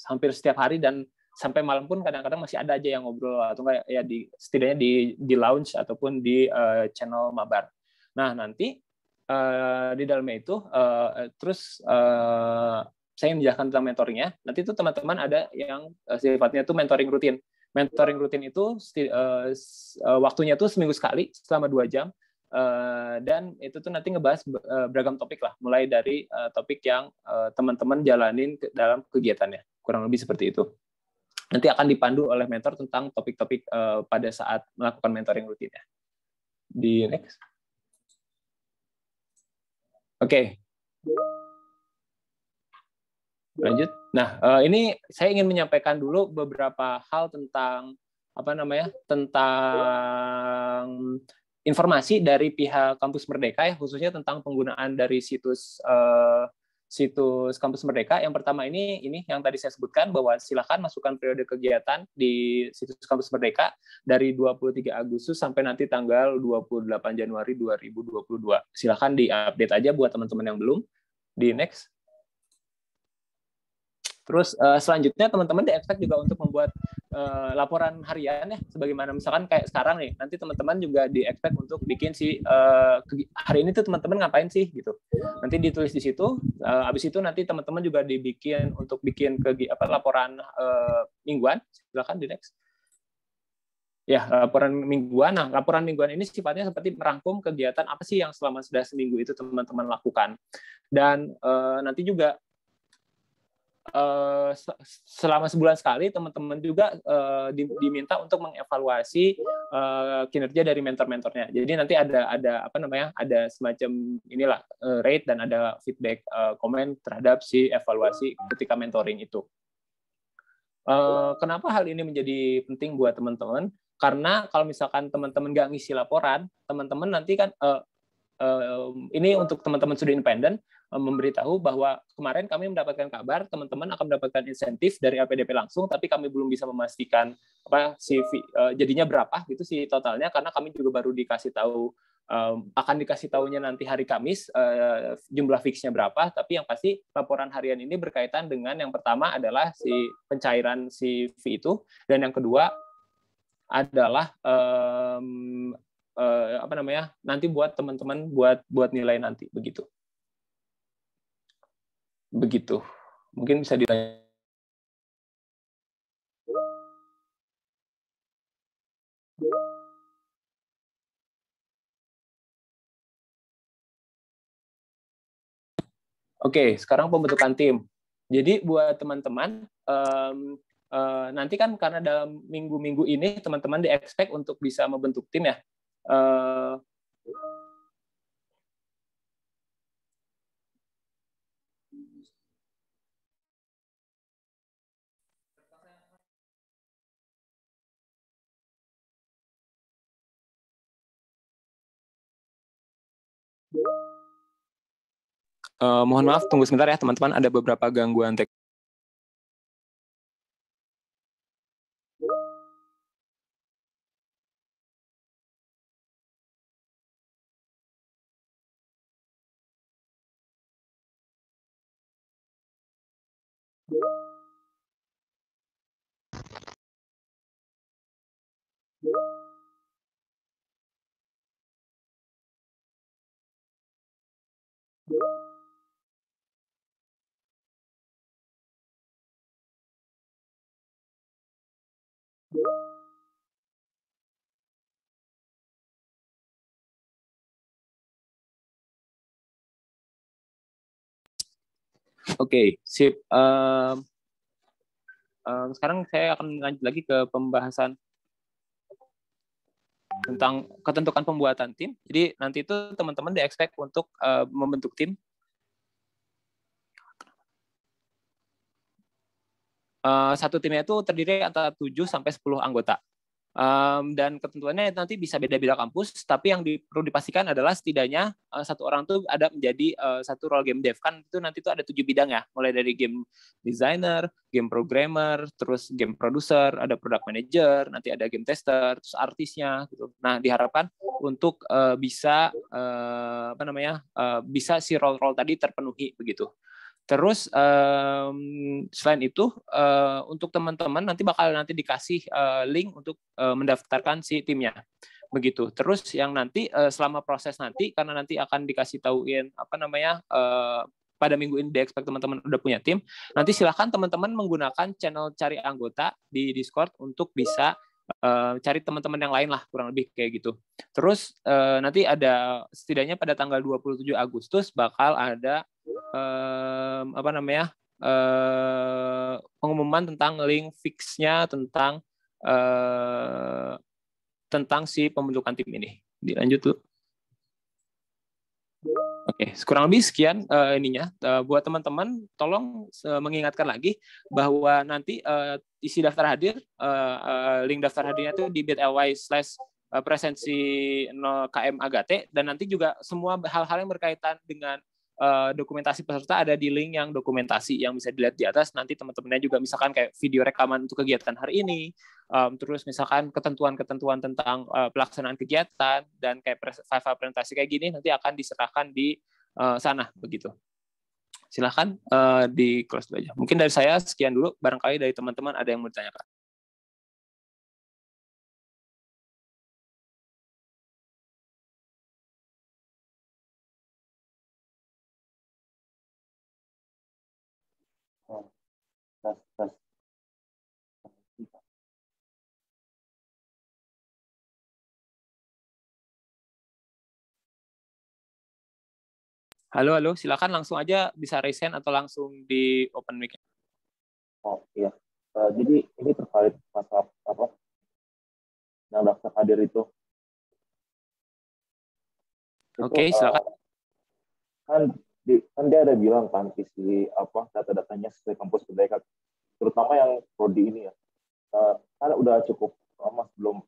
hampir setiap hari dan sampai malam pun kadang-kadang masih ada aja yang ngobrol atau enggak ya di setidaknya di di lounge ataupun di uh, channel mabar. Nah, nanti uh, di dalamnya itu uh, terus uh, saya menjelaskan tentang mentoringnya. Nanti itu teman-teman ada yang uh, sifatnya itu mentoring rutin. Mentoring rutin itu uh, waktunya itu seminggu sekali selama dua jam Uh, dan itu tuh nanti ngebahas beragam topik lah, mulai dari uh, topik yang teman-teman uh, jalanin ke dalam kegiatannya, kurang lebih seperti itu nanti akan dipandu oleh mentor tentang topik-topik uh, pada saat melakukan mentoring rutin ya. Di next. Oke. Okay. Lanjut. Nah, uh, ini saya ingin menyampaikan dulu beberapa hal tentang apa namanya? tentang informasi dari pihak kampus Merdeka ya khususnya tentang penggunaan dari situs uh, situs kampus Merdeka. Yang pertama ini ini yang tadi saya sebutkan bahwa silakan masukkan periode kegiatan di situs kampus Merdeka dari 23 Agustus sampai nanti tanggal 28 Januari 2022. Silakan diupdate aja buat teman-teman yang belum. Di next. Terus eh, selanjutnya teman-teman di expect e juga untuk membuat uh, laporan harian ya sebagaimana misalkan kayak sekarang nih nanti teman-teman juga di expect untuk bikin si uh, hari ini tuh teman-teman ngapain sih gitu nanti ditulis di situ uh, abis itu nanti teman-teman juga dibikin untuk bikin ke apa laporan uh, mingguan silakan di next ya laporan mingguan nah laporan mingguan ini sifatnya seperti merangkum kegiatan apa sih yang selama sudah seminggu itu teman-teman lakukan dan e, nanti juga Eh, selama sebulan sekali teman-teman juga uh, diminta untuk mengevaluasi uh, kinerja dari mentor-mentornya. Jadi nanti ada ada apa namanya? ada semacam inilah uh, rate dan ada feedback uh, komen terhadap si evaluasi ketika mentoring itu. Uh, kenapa hal ini menjadi penting buat teman-teman? Karena kalau misalkan teman-teman nggak ngisi laporan, teman-teman nanti kan uh, uh, ini untuk teman-teman sudah independen, Eh, memberitahu bahwa kemarin kami mendapatkan kabar teman-teman akan mendapatkan insentif dari LPDP langsung, tapi kami belum bisa memastikan apa si eh, jadinya berapa gitu sih totalnya karena kami juga baru dikasih tahu eh, akan dikasih tahunya nanti hari Kamis jumlah fixnya berapa, tapi yang pasti laporan harian ini berkaitan dengan yang pertama adalah si pencairan si fee itu dan yang kedua adalah um, uh, apa namanya nanti buat teman-teman buat buat nilai nanti begitu begitu. Mungkin bisa ditanya. Oke, sekarang pembentukan tim. Jadi buat teman-teman, um, uh, nanti kan karena dalam minggu-minggu ini teman-teman di expect untuk bisa membentuk tim ya. Uh, Uh, mohon maaf, tunggu sebentar ya teman-teman, ada beberapa gangguan teknis. Thank you. Oke, okay, sip. Um, um, sekarang saya akan lanjut lagi ke pembahasan tentang ketentukan pembuatan tim. Jadi nanti itu teman-teman di expect untuk uh, membentuk tim. Uh, satu timnya itu terdiri antara 7 sampai 10 anggota. Um, dan ketentuannya nanti bisa beda-beda kampus, tapi yang di, perlu dipastikan adalah setidaknya uh, satu orang tuh ada menjadi uh, satu role game dev kan itu nanti tuh ada tujuh bidang ya, mulai dari game designer, game programmer, terus game producer, ada product manager, nanti ada game tester, terus artisnya gitu. Nah diharapkan untuk uh, bisa uh, apa namanya uh, bisa si role-role tadi terpenuhi begitu. Terus um, selain itu uh, untuk teman-teman nanti bakal nanti dikasih uh, link untuk uh, mendaftarkan si timnya begitu. Terus yang nanti uh, selama proses nanti karena nanti akan dikasih tauin apa namanya uh, pada minggu ini di expect teman-teman udah punya tim. Nanti silahkan teman-teman menggunakan channel cari anggota di Discord untuk bisa Uh, cari teman-teman yang lain lah kurang lebih kayak gitu. Terus uh, nanti ada setidaknya pada tanggal 27 Agustus bakal ada um, apa namanya uh, pengumuman tentang link fixnya tentang uh, tentang si pembentukan tim ini. Dilanjut tuh. Oke, okay, kurang lebih sekian uh, ininya. Uh, buat teman-teman, tolong uh, mengingatkan lagi bahwa nanti uh, isi daftar hadir, uh, uh, link daftar hadirnya itu di bit.ly slash presensi KM Agate, dan nanti juga semua hal-hal yang berkaitan dengan Eh, dokumentasi peserta ada di link yang dokumentasi yang bisa dilihat di atas. Nanti teman-temannya juga misalkan kayak video rekaman untuk kegiatan hari ini, um, terus misalkan ketentuan-ketentuan tentang uh, pelaksanaan kegiatan dan kayak file presentasi kayak gini nanti akan diserahkan di uh, sana begitu. Silahkan uh, di close aja. Mungkin dari saya sekian dulu. Barangkali dari teman-teman ada yang mau ditanyakan. tes tes Halo, halo, silakan langsung aja bisa resen atau langsung di open mic. Oh iya, uh, jadi ini terkait masalah apa yang daftar hadir itu. Oke, okay, silakan. Uh, kan di, kan dia ada bilang kan isi apa data-datanya sesuai kampus pendidikan terutama yang prodi ini ya uh, kan udah cukup lama sebelum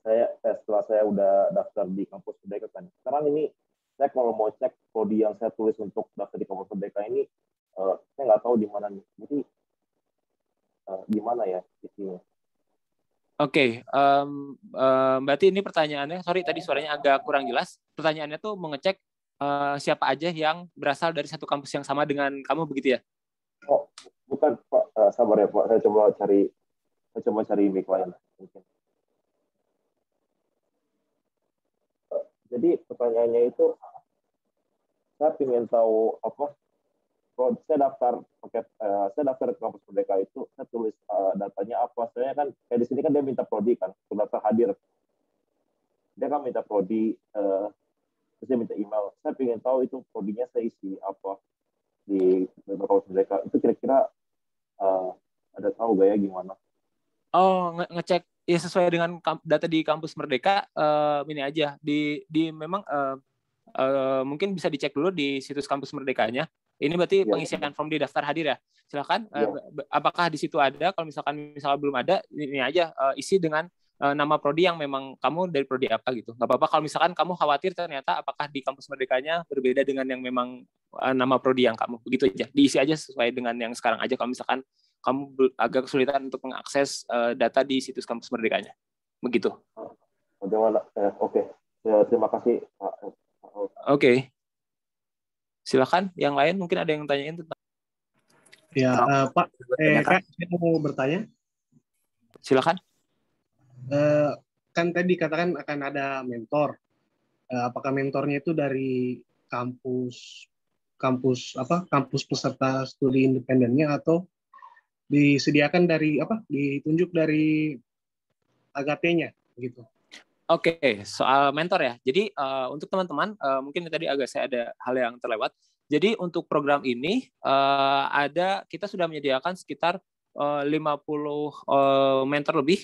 saya eh, setelah saya udah daftar di kampus pendidikan kan sekarang ini saya kalau mau cek prodi yang saya tulis untuk daftar di kampus pendidikan ini uh, saya nggak tahu di mana nih jadi uh, mana ya isinya Oke, okay, um, um, berarti ini pertanyaannya, sorry tadi suaranya agak kurang jelas. Pertanyaannya tuh mengecek uh, siapa aja yang berasal dari satu kampus yang sama dengan kamu begitu ya? Oh, bukan Pak. Uh, sabar ya Pak. Saya coba cari saya coba cari mic lain mungkin. Uh, eh, jadi pertanyaannya itu saya ingin tahu apa kalau saya daftar pakai uh, saya daftar ke kampus Merdeka itu saya tulis uh, datanya apa saya kan kayak di sini kan dia minta prodi kan untuk daftar hadir dia kan minta prodi uh, terus dia minta email saya ingin tahu itu hobinya saya isi apa di account mereka itu kira-kira uh, ada tahu gak ya gimana oh nge ngecek ya sesuai dengan data di kampus Merdeka uh, ini aja di di memang uh, uh, mungkin bisa dicek dulu di situs kampus Merdekanya ini berarti ya. pengisian form di daftar hadir ya. Silakan. Ya. Apakah di situ ada? Kalau misalkan misalnya belum ada, ini aja isi dengan Eh, nama prodi yang memang kamu dari prodi apa gitu. Gak apa-apa kalau misalkan kamu khawatir ternyata apakah di kampus merdekanya berbeda dengan yang memang uh, nama prodi yang kamu. Begitu aja. Diisi aja sesuai dengan yang sekarang aja kalau misalkan kamu agak kesulitan untuk mengakses uh, data di situs kampus merdekanya. Begitu. Oke. Okay. Ya, terima kasih. Oke. Okay. Silakan yang lain mungkin ada yang tanyain tentang Ya, uh, Pak, eh, Kak, saya mau bertanya. Silakan. Eh, kan tadi katakan akan ada mentor. Eh, apakah mentornya itu dari kampus kampus apa kampus peserta studi independennya atau disediakan dari apa ditunjuk dari AGP-nya gitu. Oke, okay, soal mentor ya. Jadi uh, untuk teman-teman uh, mungkin tadi agak saya ada hal yang terlewat. Jadi untuk program ini uh, ada kita sudah menyediakan sekitar uh, 50 uh, mentor lebih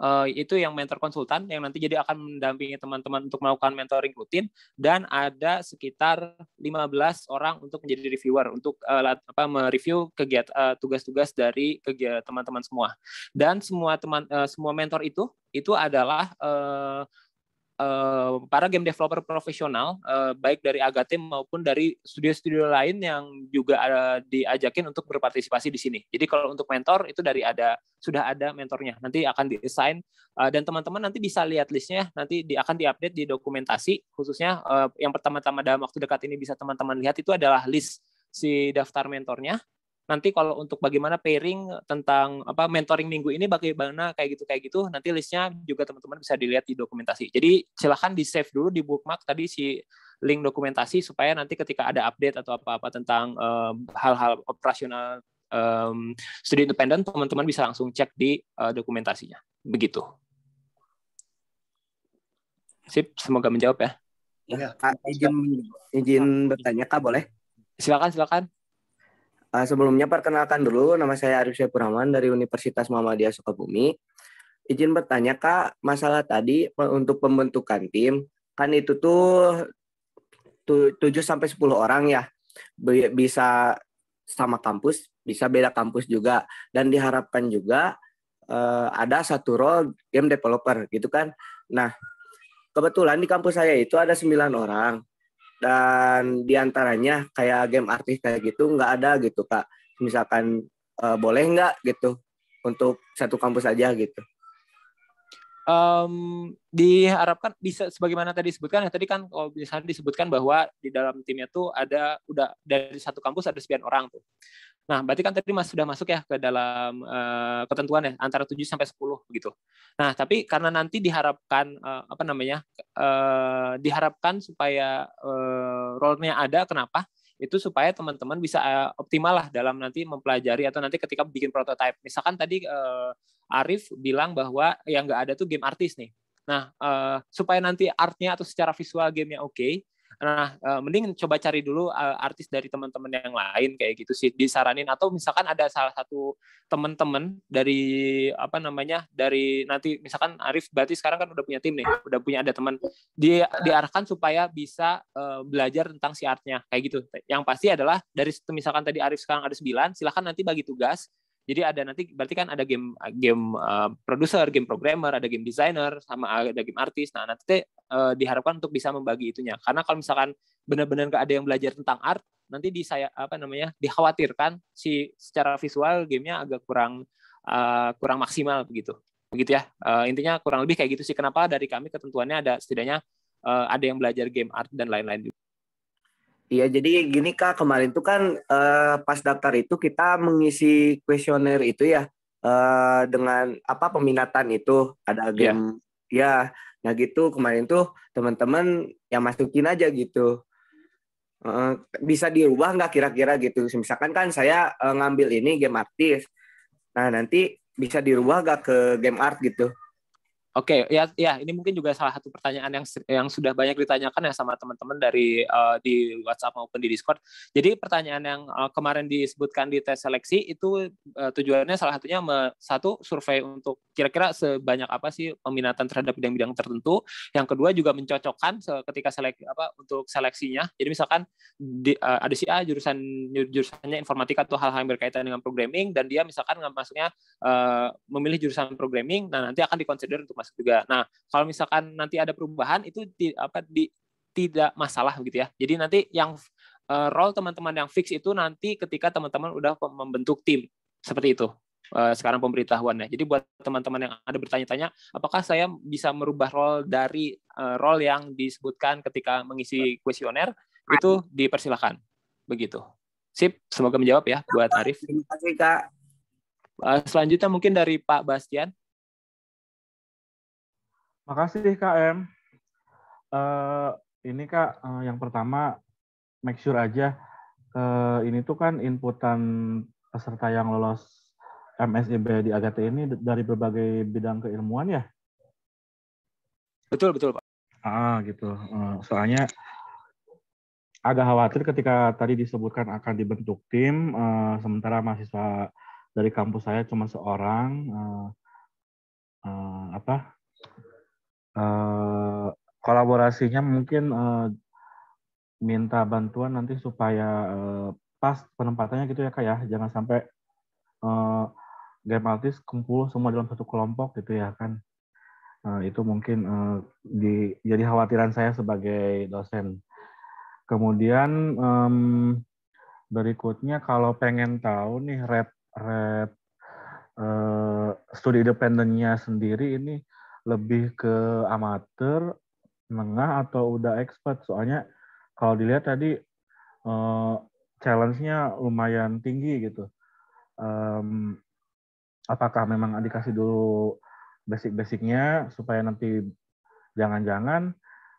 uh, itu yang mentor konsultan yang nanti jadi akan mendampingi teman-teman untuk melakukan mentoring rutin dan ada sekitar 15 orang untuk menjadi reviewer untuk uh, apa mereview kegiatan uh, eh, tugas-tugas dari kegiatan teman-teman semua. Dan semua teman uh, semua mentor itu itu adalah uh, Eh, para game developer profesional uh, baik dari Agate maupun dari studio-studio lain yang juga ada eh, diajakin untuk berpartisipasi di sini. Jadi kalau untuk mentor itu dari ada sudah ada mentornya. Nanti akan diassign uh, dan teman-teman nanti bisa lihat listnya nanti di, akan diupdate di dokumentasi khususnya uh, yang pertama-tama dalam waktu dekat ini bisa teman-teman lihat itu adalah list si daftar mentornya nanti kalau untuk bagaimana pairing tentang apa mentoring minggu ini bagaimana kayak gitu kayak gitu nanti listnya juga teman-teman bisa dilihat di dokumentasi jadi silahkan di save dulu di bookmark tadi si link dokumentasi supaya nanti ketika ada update atau apa-apa tentang hal eh, hal-hal operasional um, eh, studi independen teman-teman bisa langsung cek di uh, dokumentasinya begitu sip semoga menjawab ya ya kak izin izin iya. bertanya kak boleh silakan silakan Eh, sebelumnya perkenalkan dulu, nama saya Arif Syekh dari Universitas Muhammadiyah Sukabumi. Izin bertanya Kak, masalah tadi untuk pembentukan tim, kan itu tuh 7 sampai 10 orang ya. Bisa sama kampus, bisa beda kampus juga dan diharapkan juga uh, ada satu role game developer gitu kan. Nah, kebetulan di kampus saya itu ada 9 orang dan diantaranya kayak game artis kayak gitu nggak ada gitu kak misalkan uh, boleh nggak gitu untuk satu kampus aja gitu um, diharapkan bisa sebagaimana tadi disebutkan ya tadi kan kalau misalnya disebutkan bahwa di dalam timnya tuh ada udah dari satu kampus ada sekian orang tuh Nah, berarti kan tadi mas sudah masuk ya ke dalam uh, ketentuan ya antara 7 sampai 10 begitu. Nah, tapi karena nanti diharapkan uh, apa namanya? Uh, diharapkan supaya uh, role-nya ada kenapa? itu supaya teman-teman bisa optimal lah dalam nanti mempelajari atau nanti ketika bikin prototype Misalkan tadi uh, Arif bilang bahwa yang nggak ada tuh game artis nih. Nah, uh, supaya nanti artnya atau secara visual gamenya oke, okay, Nah, uh, mending coba cari dulu uh, artis dari teman-teman yang lain kayak gitu sih disaranin atau misalkan ada salah satu teman-teman dari apa namanya dari nanti misalkan Arif berarti sekarang kan udah punya tim nih, udah punya ada teman dia diarahkan supaya bisa uh, belajar tentang si artnya kayak gitu. Yang pasti adalah dari misalkan tadi Arif sekarang ada 9, silahkan nanti bagi tugas jadi ada nanti berarti kan ada game game uh, produser, game programmer, ada game designer, sama ada game artis. Nah nanti uh, diharapkan untuk bisa membagi itunya. Karena kalau misalkan benar-benar nggak ada yang belajar tentang art, nanti di saya apa namanya dikhawatirkan si secara visual gamenya agak kurang uh, kurang maksimal begitu, begitu ya. Uh, intinya kurang lebih kayak gitu sih. Kenapa dari kami ketentuannya ada setidaknya uh, ada yang belajar game art dan lain-lain juga. Iya, jadi gini kak kemarin tuh kan uh, pas daftar itu kita mengisi kuesioner itu ya uh, dengan apa peminatan itu ada iya. game yeah. ya Nah gitu kemarin tuh teman-teman yang masukin aja gitu. bisa dirubah nggak kira-kira gitu. Misalkan kan saya eh, ngambil ini game artis. Nah nanti bisa dirubah nggak ke game art gitu. Oke, okay, ya ya ini mungkin juga salah satu pertanyaan yang yang sudah banyak ditanyakan ya sama teman-teman dari uh, di WhatsApp maupun di Discord. Jadi pertanyaan yang uh, kemarin disebutkan di tes seleksi itu uh, tujuannya salah satunya me, satu survei untuk kira-kira sebanyak apa sih peminatan terhadap bidang-bidang tertentu. Yang kedua juga mencocokkan ketika seleksi apa untuk seleksinya. Jadi misalkan di, uh, ada si A jurusan jurusannya informatika atau hal-hal yang berkaitan dengan programming dan dia misalkan masuknya uh, memilih jurusan programming, nah nanti akan dikonsider untuk masuk juga. Nah, kalau misalkan nanti ada perubahan itu di, apa di tidak masalah gitu ya. Jadi nanti yang uh, role teman-teman yang fix itu nanti ketika teman-teman udah membentuk tim seperti itu uh, sekarang pemberitahuannya. Jadi buat teman-teman yang ada bertanya-tanya, apakah saya bisa merubah role dari uh, role yang disebutkan ketika mengisi kuesioner itu dipersilakan. Begitu. Sip, semoga menjawab ya buat Arif. Terima kasih Kak. Uh, selanjutnya mungkin dari Pak Bastian. Makasih KM. Uh, eh, ini Kak, uh, yang pertama make sure aja uh, ini tuh kan inputan peserta yang lolos MSIB di AGT ini dari berbagai bidang keilmuan ya? Betul, betul Pak. Ah, gitu. Uh, soalnya agak khawatir ketika tadi disebutkan akan dibentuk tim, uh, sementara mahasiswa dari kampus saya cuma seorang, uh, uh, apa Uh, kolaborasinya mungkin uh, minta bantuan nanti supaya uh, pas penempatannya gitu ya kak ya jangan sampai uh, game artis kumpul semua dalam satu kelompok gitu ya kan uh, itu mungkin uh, di jadi khawatiran saya sebagai dosen kemudian um, berikutnya kalau pengen tahu nih red red uh, studi independennya sendiri ini lebih ke amatir, menengah atau udah expert? Soalnya kalau dilihat tadi uh, challenge-nya lumayan tinggi gitu. Um, apakah memang dikasih dulu basic-basicnya supaya nanti jangan-jangan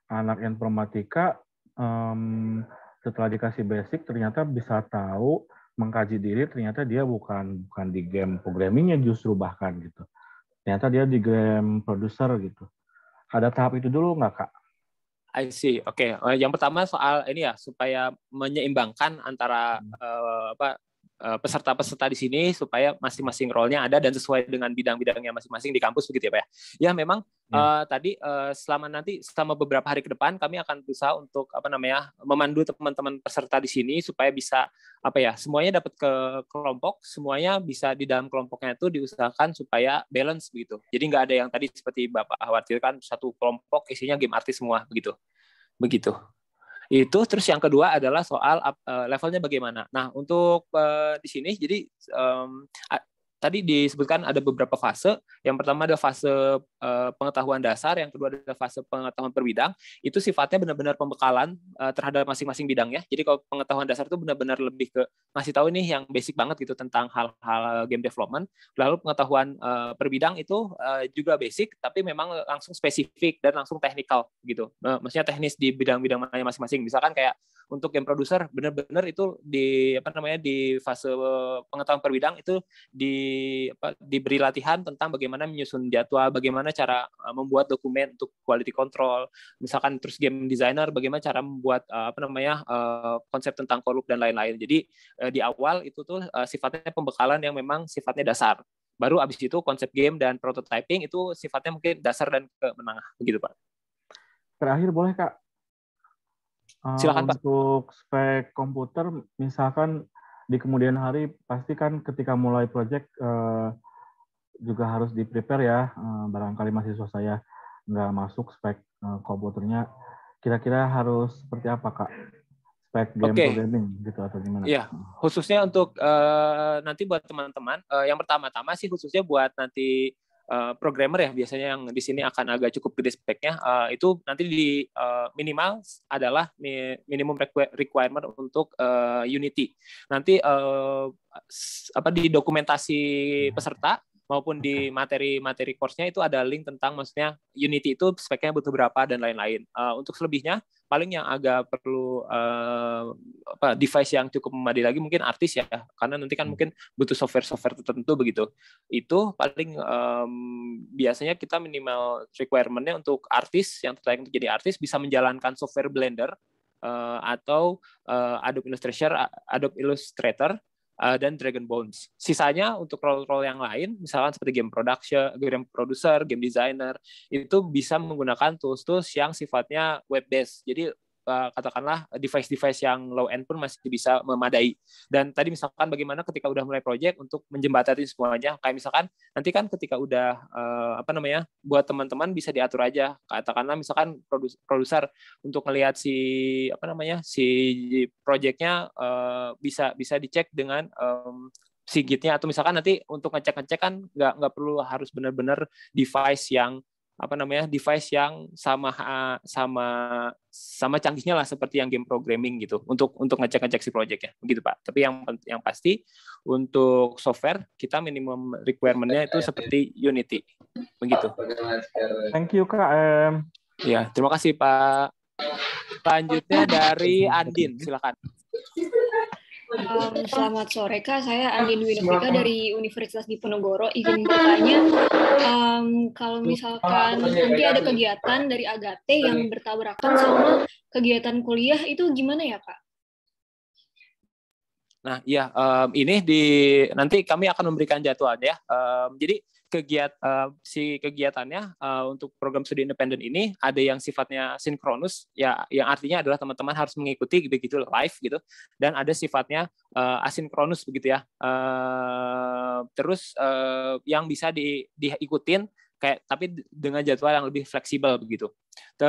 anak informatika um, setelah dikasih basic ternyata bisa tahu mengkaji diri ternyata dia bukan bukan di game programmingnya justru bahkan gitu ternyata dia di game producer gitu. Ada tahap itu dulu nggak kak? I see. Oke, okay. Eh, yang pertama soal ini ya supaya menyeimbangkan antara hmm. uh, apa Eh, peserta-peserta di sini supaya masing-masing role-nya ada dan sesuai dengan bidang-bidangnya masing-masing di kampus begitu ya Pak ya. Ya memang hmm. Uh, tadi uh, selama nanti selama beberapa hari ke depan kami akan berusaha untuk apa namanya memandu teman-teman peserta di sini supaya bisa apa ya semuanya dapat ke kelompok, semuanya bisa di dalam kelompoknya itu diusahakan supaya balance begitu. Jadi nggak ada yang tadi seperti Bapak khawatirkan satu kelompok isinya game artis semua begitu. Begitu. Itu terus yang kedua adalah soal uh, levelnya bagaimana. Nah, untuk uh, di sini jadi um, tadi disebutkan ada beberapa fase. Yang pertama ada fase eh, pengetahuan dasar, yang kedua ada fase pengetahuan per bidang. Itu sifatnya benar-benar pembekalan eh, terhadap masing-masing bidang ya. Jadi kalau pengetahuan dasar itu benar-benar lebih ke ngasih tahu nih yang basic banget gitu tentang hal-hal eh, game development. Lalu pengetahuan per bidang itu juga basic tapi memang langsung spesifik dan langsung teknikal gitu. maksudnya teknis di bidang-bidang masing-masing. Misalkan kayak untuk game producer benar-benar itu di apa namanya di fase eh, pengetahuan per bidang itu di apa, diberi latihan tentang bagaimana menyusun jadwal, bagaimana cara eh, membuat dokumen untuk quality control, misalkan terus game designer bagaimana cara membuat eh, apa namanya konsep tentang korup dan lain-lain. Jadi di awal itu tuh sifatnya pembekalan yang memang sifatnya dasar. Baru abis itu konsep game dan prototyping itu sifatnya mungkin dasar dan ke menengah begitu Pak. Terakhir boleh Kak, Silahkan Pak. Untuk spek komputer, misalkan di kemudian hari pasti kan ketika mulai proyek eh, juga harus di prepare ya. Eh, barangkali mahasiswa saya nggak masuk spek eh, komputernya, kira-kira harus seperti apa kak? Spek game okay. programming gitu atau gimana? Iya, khususnya untuk nanti buat teman-teman. yang pertama-tama sih khususnya buat nanti Eh, programmer ya biasanya yang di sini akan agak cukup gede speknya uh, itu nanti di uh, minimal adalah minimum requirement untuk uh, Unity. Nanti uh, apa di dokumentasi hmm. peserta maupun di materi-materi course-nya itu ada link tentang maksudnya Unity itu speknya butuh berapa dan lain-lain. Uh, untuk selebihnya paling yang agak perlu uh, apa device yang cukup memadai lagi mungkin artis ya karena nanti kan hmm. mungkin butuh software-software tertentu begitu. Itu paling um, biasanya kita minimal requirement-nya untuk artis yang tertarik untuk jadi artis bisa menjalankan software Blender uh, atau uh, Adobe Illustrator Adobe Illustrator uh, dan Dragon Bones. Sisanya untuk role-role yang lain, misalkan seperti game production, game producer, game designer, itu bisa menggunakan tools-tools yang sifatnya web-based. Jadi Eh, katakanlah device-device yang low end pun masih bisa memadai. Dan tadi misalkan bagaimana ketika udah mulai project untuk menjembatani semuanya, kayak misalkan nanti kan ketika udah eh, apa namanya buat teman-teman bisa diatur aja. Katakanlah misalkan produser untuk melihat si apa namanya si projectnya eh, bisa bisa dicek dengan si gitnya atau misalkan nanti untuk ngecek ngecek kan nggak nggak perlu harus benar-benar device yang apa namanya device yang sama eh, sama sama canggihnya lah seperti yang game programming gitu untuk untuk ngecek ngecek si projectnya begitu pak tapi yang yang pasti untuk software kita minimum requirementnya itu seperti Unity begitu thank you kak ya terima kasih pak lanjutnya dari Andin silakan Um, selamat sore Kak, saya Andin Winovika dari Universitas Diponegoro. Izin bertanya, um, kalau misalkan nanti ada kegiatan dari Agate yang bertabrakan sama kegiatan kuliah itu gimana ya Kak? Nah, iya um, ini di nanti kami akan memberikan jadwalnya. Um, jadi kegiat uh, si kegiatannya uh, untuk program studi independen ini ada yang sifatnya sinkronus ya yang artinya adalah teman-teman harus mengikuti begitu live gitu dan ada sifatnya uh, asinkronus begitu ya uh, terus uh, yang bisa di, diikutin kayak tapi dengan jadwal yang lebih fleksibel begitu. Te,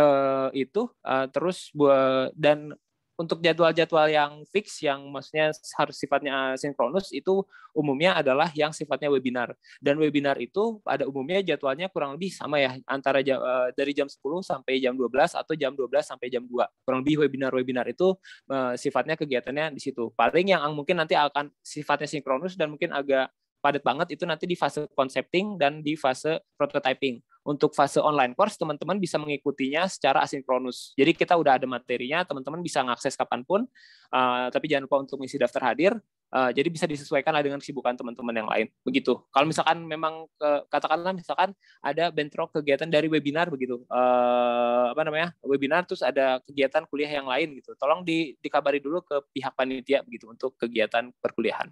itu uh, terus buat dan untuk jadwal-jadwal yang fix yang maksudnya harus sifatnya sinkronus itu umumnya adalah yang sifatnya webinar dan webinar itu pada umumnya jadwalnya kurang lebih sama ya antara jam, eh, dari jam 10 sampai jam 12 atau jam 12 sampai jam 2 kurang lebih webinar-webinar itu eh, sifatnya kegiatannya di situ paling yang mungkin nanti akan sifatnya sinkronus dan mungkin agak padat banget itu nanti di fase concepting dan di fase prototyping untuk fase online course teman-teman bisa mengikutinya secara asinkronus. Jadi kita udah ada materinya, teman-teman bisa mengakses kapanpun. Uh, tapi jangan lupa untuk mengisi daftar hadir. Uh, jadi bisa disesuaikan dengan kesibukan teman-teman yang lain. Begitu. Kalau misalkan memang ke, katakanlah misalkan ada bentrok kegiatan dari webinar begitu, uh, apa namanya webinar terus ada kegiatan kuliah yang lain gitu. Tolong di, dikabari dulu ke pihak panitia begitu untuk kegiatan perkuliahan.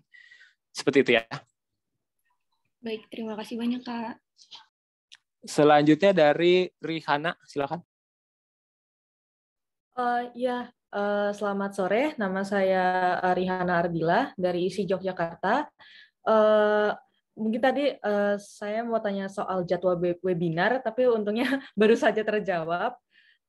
Seperti itu ya. Baik, terima kasih banyak Kak. Selanjutnya dari Rihana, silakan. Uh, ya, uh, selamat sore. Nama saya eh, Rihana Ardila dari ISI Yogyakarta. Uh, mungkin tadi uh, saya mau tanya soal jadwal webinar, tapi untungnya baru saja terjawab.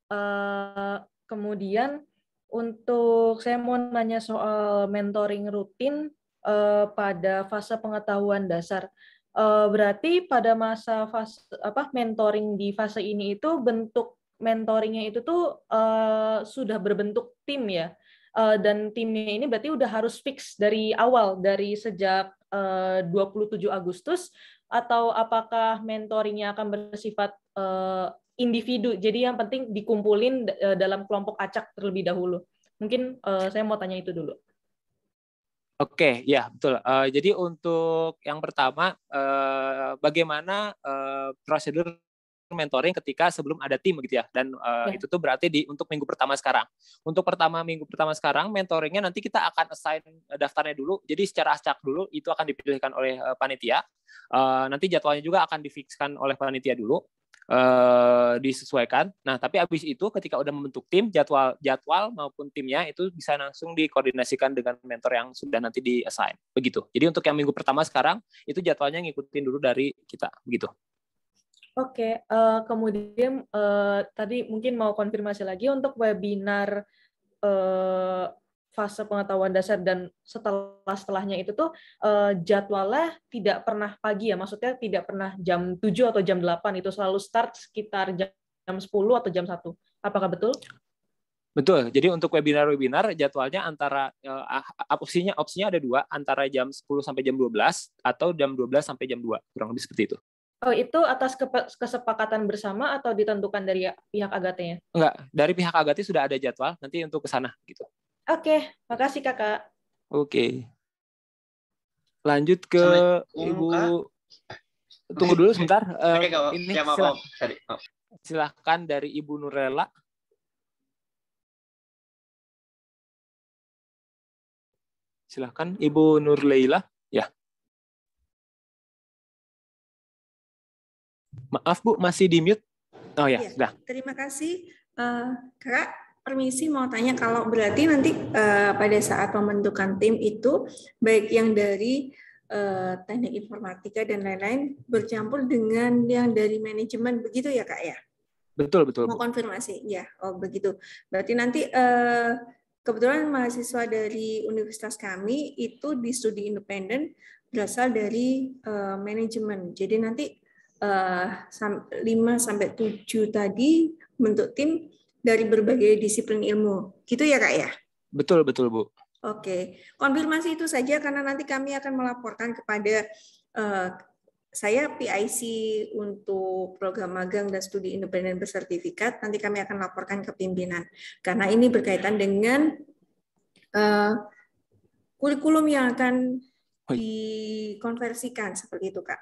Uh, kemudian untuk saya mau nanya soal mentoring rutin uh, pada fase pengetahuan dasar Eh, berarti pada masa fase apa mentoring di fase ini itu bentuk mentoringnya itu tuh eh, sudah berbentuk tim ya eh, dan timnya ini berarti udah harus fix dari awal dari sejak uh, 27 Agustus atau apakah mentoringnya akan bersifat individu jadi yang penting dikumpulin dalam kelompok acak terlebih dahulu mungkin saya mau tanya itu dulu Oke, okay, ya betul. Uh, jadi untuk yang pertama, uh, bagaimana uh, prosedur mentoring ketika sebelum ada tim gitu ya. Dan uh, yeah. itu tuh berarti di untuk minggu pertama sekarang. Untuk pertama minggu pertama sekarang, mentoringnya nanti kita akan assign daftarnya dulu. Jadi secara acak dulu itu akan dipilihkan oleh uh, panitia. Uh, nanti jadwalnya juga akan difikskan oleh panitia dulu uh, disesuaikan. Nah, tapi habis itu ketika udah membentuk tim, jadwal jadwal maupun timnya itu bisa langsung dikoordinasikan dengan mentor yang sudah nanti di-assign. Begitu. Jadi untuk yang minggu pertama sekarang itu jadwalnya ngikutin dulu dari kita, begitu. Oke, okay, uh, eh, kemudian uh, tadi mungkin mau konfirmasi lagi untuk webinar uh, fase pengetahuan dasar dan setelah setelahnya itu tuh eh, jadwalnya tidak pernah pagi ya maksudnya tidak pernah jam 7 atau jam 8 itu selalu start sekitar jam, sepuluh 10 atau jam 1. Apakah betul? Betul. Jadi untuk webinar-webinar jadwalnya antara eh, ah, ah, opsinya opsinya ada dua antara jam 10 sampai jam 12 atau jam 12 sampai jam 2. Kurang lebih seperti itu. Oh, itu atas kesepakatan bersama atau ditentukan dari pihak Agate-nya? Enggak, dari pihak Agate sudah ada jadwal, nanti untuk ke sana gitu. Oke, makasih kakak. Oke. Lanjut ke Ibu. Kak. Tunggu dulu sebentar. Uh, ini ya, silah... oh. silahkan dari Ibu Nurela. Silahkan Ibu Nurleila. Ya. Maaf Bu, masih di mute. Oh ya, ya sudah. Terima kasih, uh, Kak permisi mau tanya kalau berarti nanti uh, pada saat pembentukan tim itu baik yang dari uh, teknik informatika dan lain-lain bercampur dengan yang dari manajemen begitu ya kak ya? Betul betul. Mau konfirmasi ya? Oh begitu. Berarti nanti uh, kebetulan mahasiswa dari universitas kami itu di studi independen berasal dari uh, manajemen. Jadi nanti uh, 5 sampai tujuh tadi bentuk tim dari berbagai disiplin ilmu. Gitu ya, Kak ya? Betul, betul, Bu. Oke, konfirmasi itu saja karena nanti kami akan melaporkan kepada uh, saya PIC untuk program magang dan studi independen bersertifikat. Nanti kami akan laporkan ke pimpinan karena ini berkaitan dengan uh, kurikulum yang akan dikonversikan seperti itu, Kak.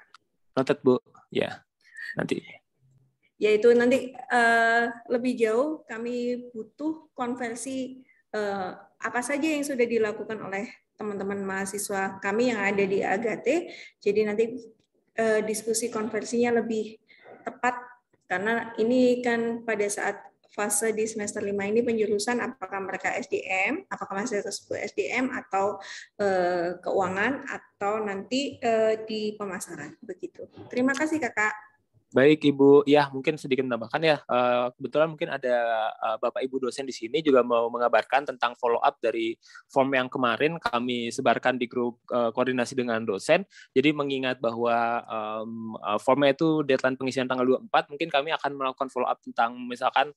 Notet, Bu. Ya, nanti yaitu nanti uh, lebih jauh kami butuh konversi uh, apa saja yang sudah dilakukan oleh teman-teman mahasiswa kami yang ada di Agate. Jadi nanti uh, diskusi konversinya lebih tepat karena ini kan pada saat fase di semester lima ini penjurusan apakah mereka SDM, apakah masih tersebut SDM atau keuangan atau nanti di pemasaran begitu. Terima kasih Kakak. Baik Ibu, ya mungkin sedikit menambahkan ya. Eh, kebetulan mungkin ada eh, Bapak Ibu dosen di sini juga mau mengabarkan tentang follow up dari form yang kemarin kami sebarkan di grup eh, koordinasi dengan dosen. Jadi mengingat bahwa formnya itu deadline pengisian tanggal 24, mungkin kami akan melakukan follow up tentang misalkan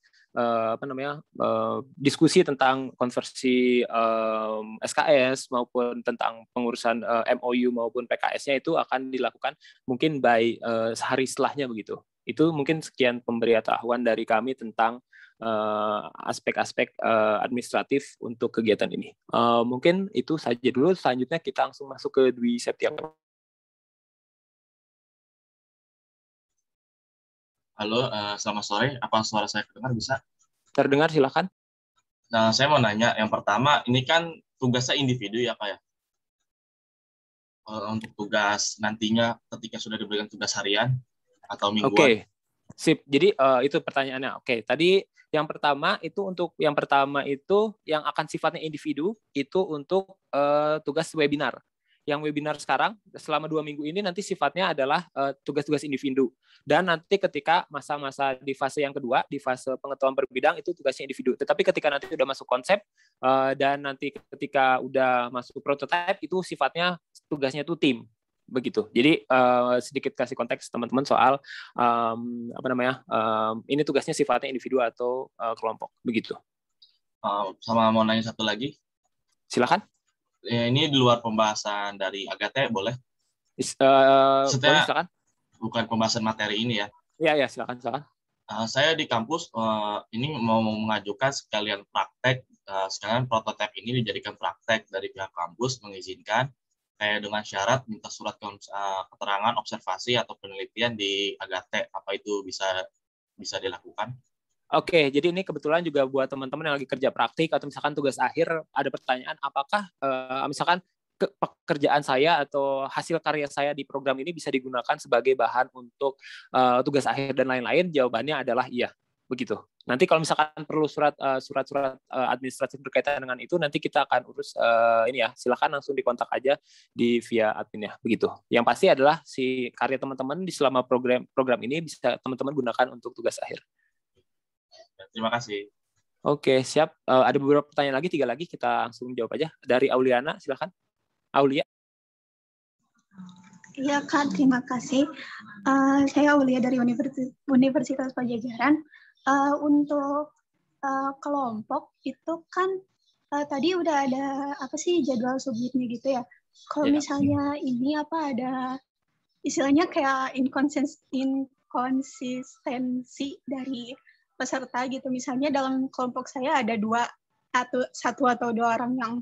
apa namanya diskusi tentang konversi SKS maupun tentang pengurusan MOU maupun PKS-nya itu akan dilakukan mungkin by sehari setelahnya begitu gitu. Itu mungkin sekian pemberitahuan dari kami tentang eh, aspek-aspek uh, uh, administratif untuk kegiatan ini. Uh, mungkin itu saja dulu. Selanjutnya kita langsung masuk ke Dwi Septiak. Halo, uh, selamat sore. Apa suara saya terdengar bisa? Terdengar, silakan. Nah, saya mau nanya. Yang pertama, ini kan tugasnya individu ya, Pak ya? untuk tugas nantinya ketika sudah diberikan tugas harian, atau mingguan. Oke, okay. sip. Jadi uh, itu pertanyaannya. Oke, okay. tadi yang pertama itu untuk yang pertama itu yang akan sifatnya individu itu untuk uh, tugas webinar. Yang webinar sekarang selama dua minggu ini nanti sifatnya adalah eh, tugas-tugas uh, individu. Dan nanti ketika masa-masa di fase yang kedua, di fase pengetahuan berbidang itu tugasnya individu. Tetapi ketika nanti sudah masuk konsep uh, dan nanti ketika udah masuk prototipe itu sifatnya tugasnya itu tim begitu. Jadi uh, sedikit kasih konteks teman-teman soal um, apa namanya um, ini tugasnya sifatnya individu atau uh, kelompok begitu. Uh, sama mau nanya satu lagi. Silakan. Ya, ini di luar pembahasan dari Agate boleh? Is, uh, boleh silakan. Bukan pembahasan materi ini ya. Iya ya silakan silakan. Uh, saya di kampus uh, ini mau mengajukan sekalian praktek uh, sekalian prototipe ini dijadikan praktek dari pihak kampus mengizinkan kayak dengan syarat minta surat uh, keterangan observasi atau penelitian di Agate apa itu bisa bisa dilakukan? Oke, jadi ini kebetulan juga buat teman-teman yang lagi kerja praktik atau misalkan tugas akhir ada pertanyaan apakah uh, misalkan pekerjaan saya atau hasil karya saya di program ini bisa digunakan sebagai bahan untuk uh, tugas akhir dan lain-lain? Jawabannya adalah iya, begitu. Nanti kalau misalkan perlu surat eh, surat-surat uh, eh, administratif berkaitan dengan itu, nanti kita akan urus uh, ini ya. Silakan langsung dikontak aja di via adminnya, begitu. Yang pasti adalah si karya teman-teman di selama program program ini bisa teman-teman gunakan untuk tugas akhir. Terima kasih. Oke, siap. Uh, ada beberapa pertanyaan lagi, tiga lagi kita langsung jawab aja. Dari Auliana, silakan. Aulia. Iya Kak, terima kasih. Uh, saya Aulia dari Universitas, Pajajaran. Uh, uh, untuk uh, kelompok itu kan uh, tadi udah ada apa sih jadwal subjeknya gitu ya. Kalau ya, misalnya ini apa ada istilahnya kayak inconsist inkonsistensi dari peserta gitu. Misalnya dalam kelompok saya ada dua atau satu atau dua orang yang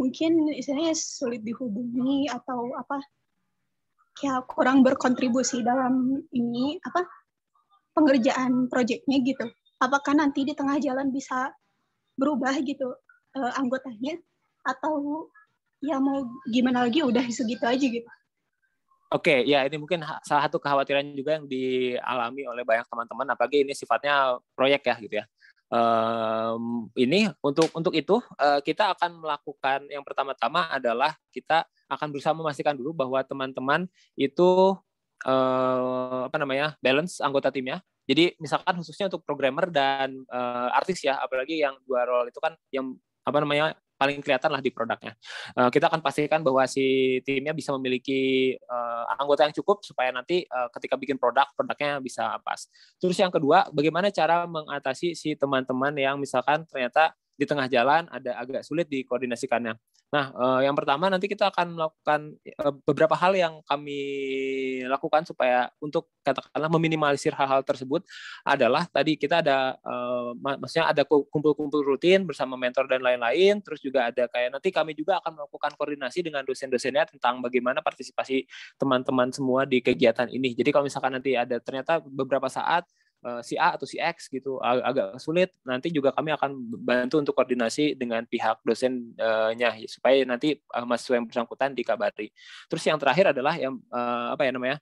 mungkin istilahnya sulit dihubungi atau apa kayak kurang berkontribusi dalam ini apa pengerjaan proyeknya gitu. Apakah nanti di tengah jalan bisa berubah gitu uh, anggotanya atau ya mau gimana lagi udah segitu aja gitu. Oke, okay, ya ini mungkin salah satu kekhawatiran juga yang dialami oleh banyak teman-teman, apalagi ini sifatnya proyek ya gitu ya. Um, ini untuk untuk itu uh, kita akan melakukan yang pertama-tama adalah kita akan berusaha memastikan dulu bahwa teman-teman itu uh, apa namanya balance anggota timnya. Jadi misalkan khususnya untuk programmer dan uh, artis ya, apalagi yang dua role itu kan yang apa namanya paling kelihatan lah di produknya. Uh, kita akan pastikan bahwa si timnya bisa memiliki uh, anggota yang cukup supaya nanti uh, ketika bikin produk produknya bisa pas. Terus yang kedua, bagaimana cara mengatasi si teman-teman yang misalkan ternyata di tengah jalan ada agak sulit dikoordinasikannya. Nah, eh, yang pertama nanti kita akan melakukan eh, beberapa hal yang kami lakukan supaya untuk katakanlah meminimalisir hal-hal tersebut adalah tadi kita ada eh, maksudnya ada kumpul-kumpul rutin bersama mentor dan lain-lain, terus juga ada kayak nanti kami juga akan melakukan koordinasi dengan dosen-dosennya tentang bagaimana partisipasi teman-teman semua di kegiatan ini. Jadi kalau misalkan nanti ada ternyata beberapa saat Eh, si A atau si X gitu agak sulit nanti juga kami akan bantu untuk koordinasi dengan pihak dosennya ya, supaya nanti uh, mahasiswa yang bersangkutan dikabari terus yang terakhir adalah yang eh, apa ya namanya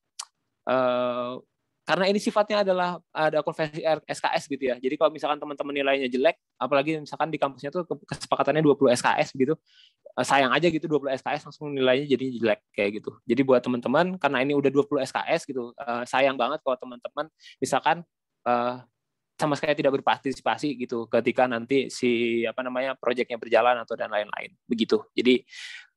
karena ini sifatnya adalah ada konversi SKS gitu ya. Jadi kalau misalkan teman-teman nilainya jelek, apalagi misalkan di kampusnya tuh kesepakatannya 20 SKS gitu, sayang aja gitu 20 SKS langsung nilainya jadi jelek kayak gitu. Jadi buat teman-teman karena ini udah 20 SKS gitu, sayang banget kalau teman-teman misalkan Eh, sama sekali tidak berpartisipasi gitu ketika nanti si apa namanya proyeknya berjalan atau dan lain-lain begitu jadi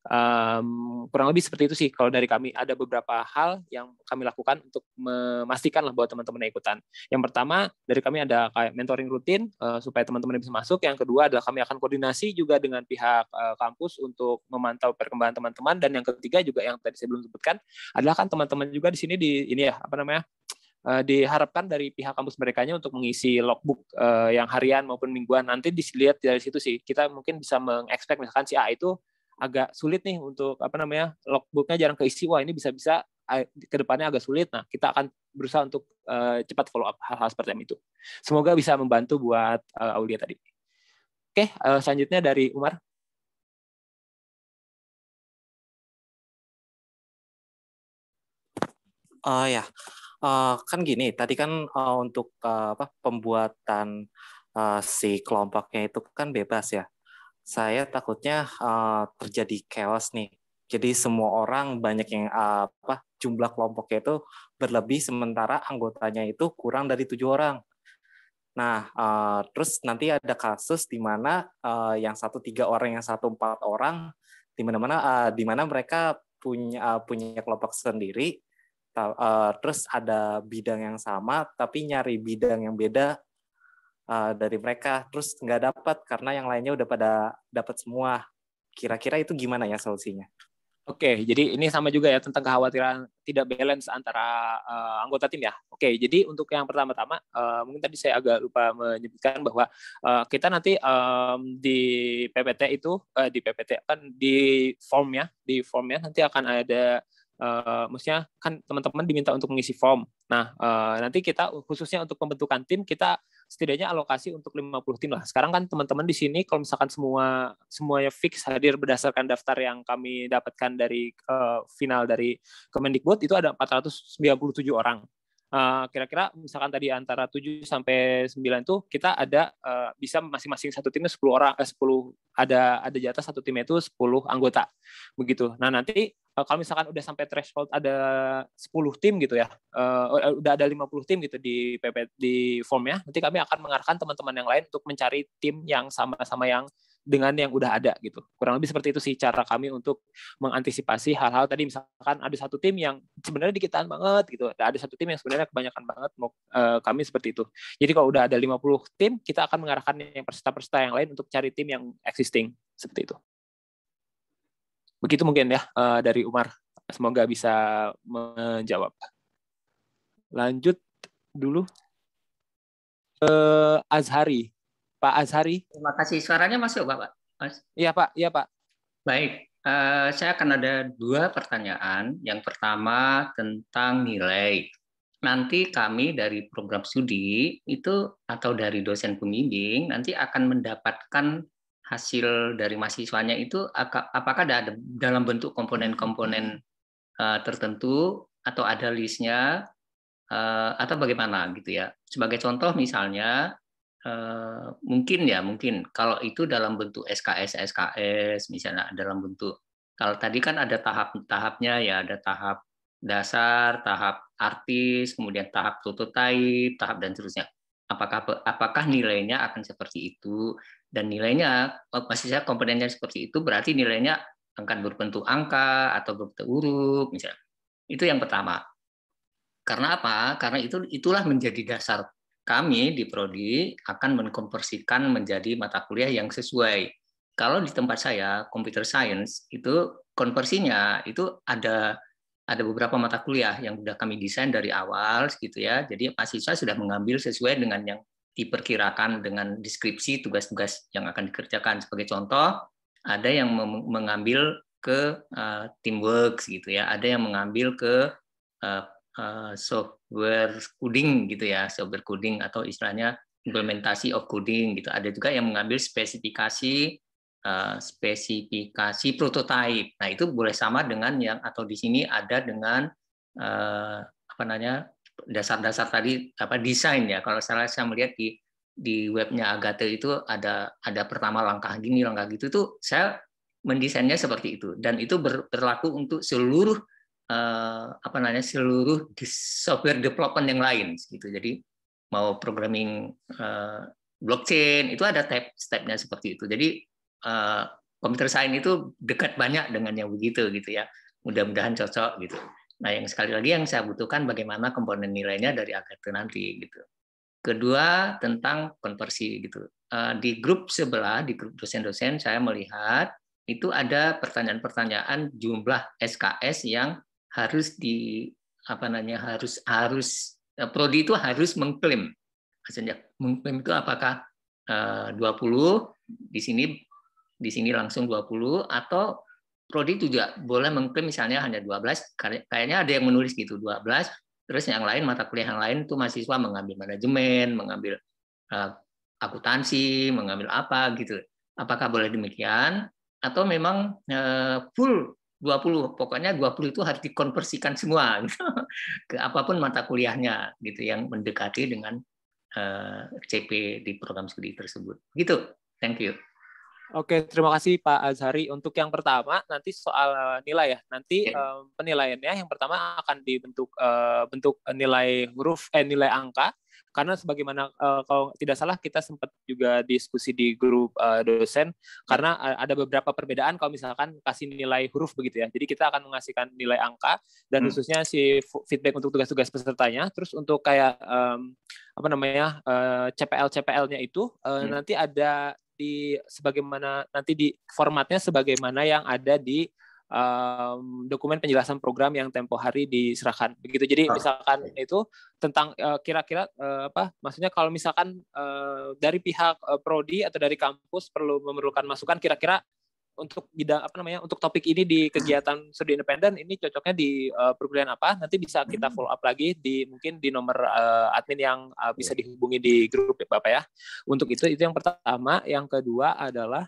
um, kurang lebih seperti itu sih kalau dari kami ada beberapa hal yang kami lakukan untuk memastikan lah bahwa teman-teman ikutan yang pertama dari kami ada kayak mentoring rutin uh, supaya teman-teman bisa masuk yang kedua adalah kami akan koordinasi juga dengan pihak uh, kampus untuk memantau perkembangan teman-teman dan yang ketiga juga yang tadi saya belum sebutkan adalah kan teman-teman juga di sini di ini ya apa namanya Eh, diharapkan dari pihak kampus mereka untuk mengisi logbook uh, yang harian maupun mingguan. Nanti dilihat dari situ sih. Kita mungkin bisa mengekspek misalkan si A itu agak sulit nih untuk apa namanya logbooknya jarang keisi. Wah ini bisa-bisa eh, ke depannya agak sulit. Nah kita akan berusaha untuk uh, cepat follow up hal-hal seperti itu. Semoga bisa membantu buat uh, Aulia tadi. Oke, uh, selanjutnya dari Umar. Oh uh, ya, uh, kan gini tadi kan uh, untuk uh, apa pembuatan uh, si kelompoknya itu kan bebas ya saya takutnya uh, terjadi chaos nih jadi semua orang banyak yang uh, apa jumlah kelompoknya itu berlebih sementara anggotanya itu kurang dari tujuh orang Nah, uh, terus nanti ada kasus di mana uh, yang satu tiga orang, yang satu empat orang, di mana mana uh, di mana mereka punya uh, punya kelompok sendiri, Eh, terus ada bidang yang sama tapi nyari bidang yang beda eh, dari mereka terus nggak dapat karena yang lainnya udah pada dapat semua kira-kira itu gimana ya solusinya Oke, jadi ini sama juga ya tentang kekhawatiran tidak balance antara uh, anggota tim ya. Oke, jadi untuk yang pertama-tama, uh, mungkin tadi saya agak lupa menyebutkan bahwa uh, kita nanti um, di PPT itu uh, di PPT kan di formnya, di formnya nanti akan ada Uh, maksudnya kan teman-teman diminta untuk mengisi form. Nah, uh, nanti kita khususnya untuk pembentukan tim kita setidaknya alokasi untuk 50 tim lah. Sekarang kan teman-teman di sini kalau misalkan semua semuanya fix hadir berdasarkan daftar yang kami dapatkan dari uh, final dari Kemendikbud itu ada 497 orang. Eh, kira-kira misalkan tadi antara 7 sampai 9 tuh kita ada uh, bisa masing-masing satu timnya 10 orang eh, 10 ada ada jatah satu tim itu 10 anggota begitu. Nah, nanti uh, kalau misalkan udah sampai threshold ada 10 tim gitu ya. Uh, udah ada 50 tim gitu di PP di form ya nanti kami akan mengarahkan teman-teman yang lain untuk mencari tim yang sama-sama yang dengan yang udah ada gitu. Kurang lebih seperti itu sih cara kami untuk mengantisipasi hal-hal tadi misalkan ada satu tim yang sebenarnya dikitaan banget gitu. Nah, ada satu tim yang sebenarnya kebanyakan banget mau uh, kami seperti itu. Jadi kalau udah ada 50 tim, kita akan mengarahkan yang peserta-peserta yang lain untuk cari tim yang existing seperti itu. Begitu mungkin ya uh, dari Umar. Semoga bisa menjawab. Lanjut dulu Uh, Azhari. Pak Azhari. Terima kasih. Suaranya masuk, Pak. Mas. Iya, Pak. Iya, Pak. Baik. Uh, saya akan ada dua pertanyaan. Yang pertama tentang nilai. Nanti kami dari program studi itu atau dari dosen pembimbing nanti akan mendapatkan hasil dari mahasiswanya itu apakah ada dalam bentuk komponen-komponen uh, tertentu atau ada listnya uh, atau bagaimana gitu ya. Sebagai contoh misalnya Eh, mungkin ya mungkin kalau itu dalam bentuk SKS SKS misalnya dalam bentuk kalau tadi kan ada tahap-tahapnya ya ada tahap dasar tahap artis kemudian tahap tututai, tahap dan seterusnya apakah apakah nilainya akan seperti itu dan nilainya eh, masih saya komponennya seperti itu berarti nilainya akan berbentuk angka atau berbentuk huruf misalnya itu yang pertama karena apa karena itu itulah menjadi dasar kami di prodi akan mengkonversikan menjadi mata kuliah yang sesuai. Kalau di tempat saya, computer science itu konversinya itu ada ada beberapa mata kuliah yang sudah kami desain dari awal gitu ya. Jadi mahasiswa sudah mengambil sesuai dengan yang diperkirakan dengan deskripsi tugas-tugas yang akan dikerjakan. Sebagai contoh, ada yang mengambil ke uh, eh, teamwork gitu ya, ada yang mengambil ke uh, uh, soft coding gitu ya, software coding atau istilahnya implementasi of coding gitu. Ada juga yang mengambil spesifikasi uh, spesifikasi prototipe. Nah, itu boleh sama dengan yang atau di sini ada dengan uh, apa namanya? dasar-dasar tadi apa desain ya. Kalau salah saya melihat di di webnya Agate itu ada ada pertama langkah gini langkah gitu tuh saya mendesainnya seperti itu dan itu berlaku untuk seluruh uh, apa namanya seluruh di software development yang lain gitu. Jadi mau programming uh, blockchain itu ada step stepnya seperti itu. Jadi uh, eh, komputer science itu dekat banyak dengan yang begitu gitu ya. Mudah-mudahan cocok gitu. Nah, yang sekali lagi yang saya butuhkan bagaimana komponen nilainya dari itu nanti gitu. Kedua tentang konversi gitu. Di grup sebelah, di grup dosen-dosen saya melihat itu ada pertanyaan-pertanyaan jumlah SKS yang harus di apa namanya harus harus eh, prodi itu harus mengklaim maksudnya mengklaim itu apakah eh, uh, 20 di sini di sini langsung 20 atau prodi juga boleh mengklaim misalnya hanya 12 kayaknya ada yang menulis gitu 12 terus yang lain mata kuliah yang lain tuh mahasiswa mengambil manajemen mengambil eh, akuntansi mengambil apa gitu apakah boleh demikian atau memang uh, full 20 pokoknya 20 itu harus dikonversikan semua gitu, ke apapun mata kuliahnya gitu yang mendekati dengan uh, eh, CP di program studi tersebut gitu thank you Oke, terima kasih Pak Azhari. Untuk yang pertama, nanti soal nilai ya. Nanti eh, penilaiannya yang pertama akan dibentuk eh, bentuk nilai huruf eh nilai angka karena sebagaimana uh, kalau tidak salah kita sempat juga diskusi di grup uh, dosen karena eh, ada beberapa perbedaan kalau misalkan kasih nilai huruf begitu ya. Jadi kita akan mengasihkan nilai angka dan hmm. khususnya si feedback untuk tugas-tugas pesertanya. Terus untuk kayak um, apa namanya uh, CPL CPL-nya itu uh, hmm. nanti ada di sebagaimana nanti di formatnya sebagaimana yang ada di um, dokumen penjelasan program yang tempo hari diserahkan. Begitu. Jadi ah, misalkan okay. itu tentang eh, kira-kira uh, apa? Maksudnya kalau misalkan uh, dari pihak uh, prodi atau dari kampus perlu memerlukan masukan kira-kira untuk bidang apa namanya untuk topik ini di kegiatan studi independen ini cocoknya di uh, perkuliahan apa nanti bisa kita hmm. follow up lagi di mungkin di nomor uh, admin yang uh, bisa dihubungi di grup ya bapak ya untuk itu itu yang pertama yang kedua adalah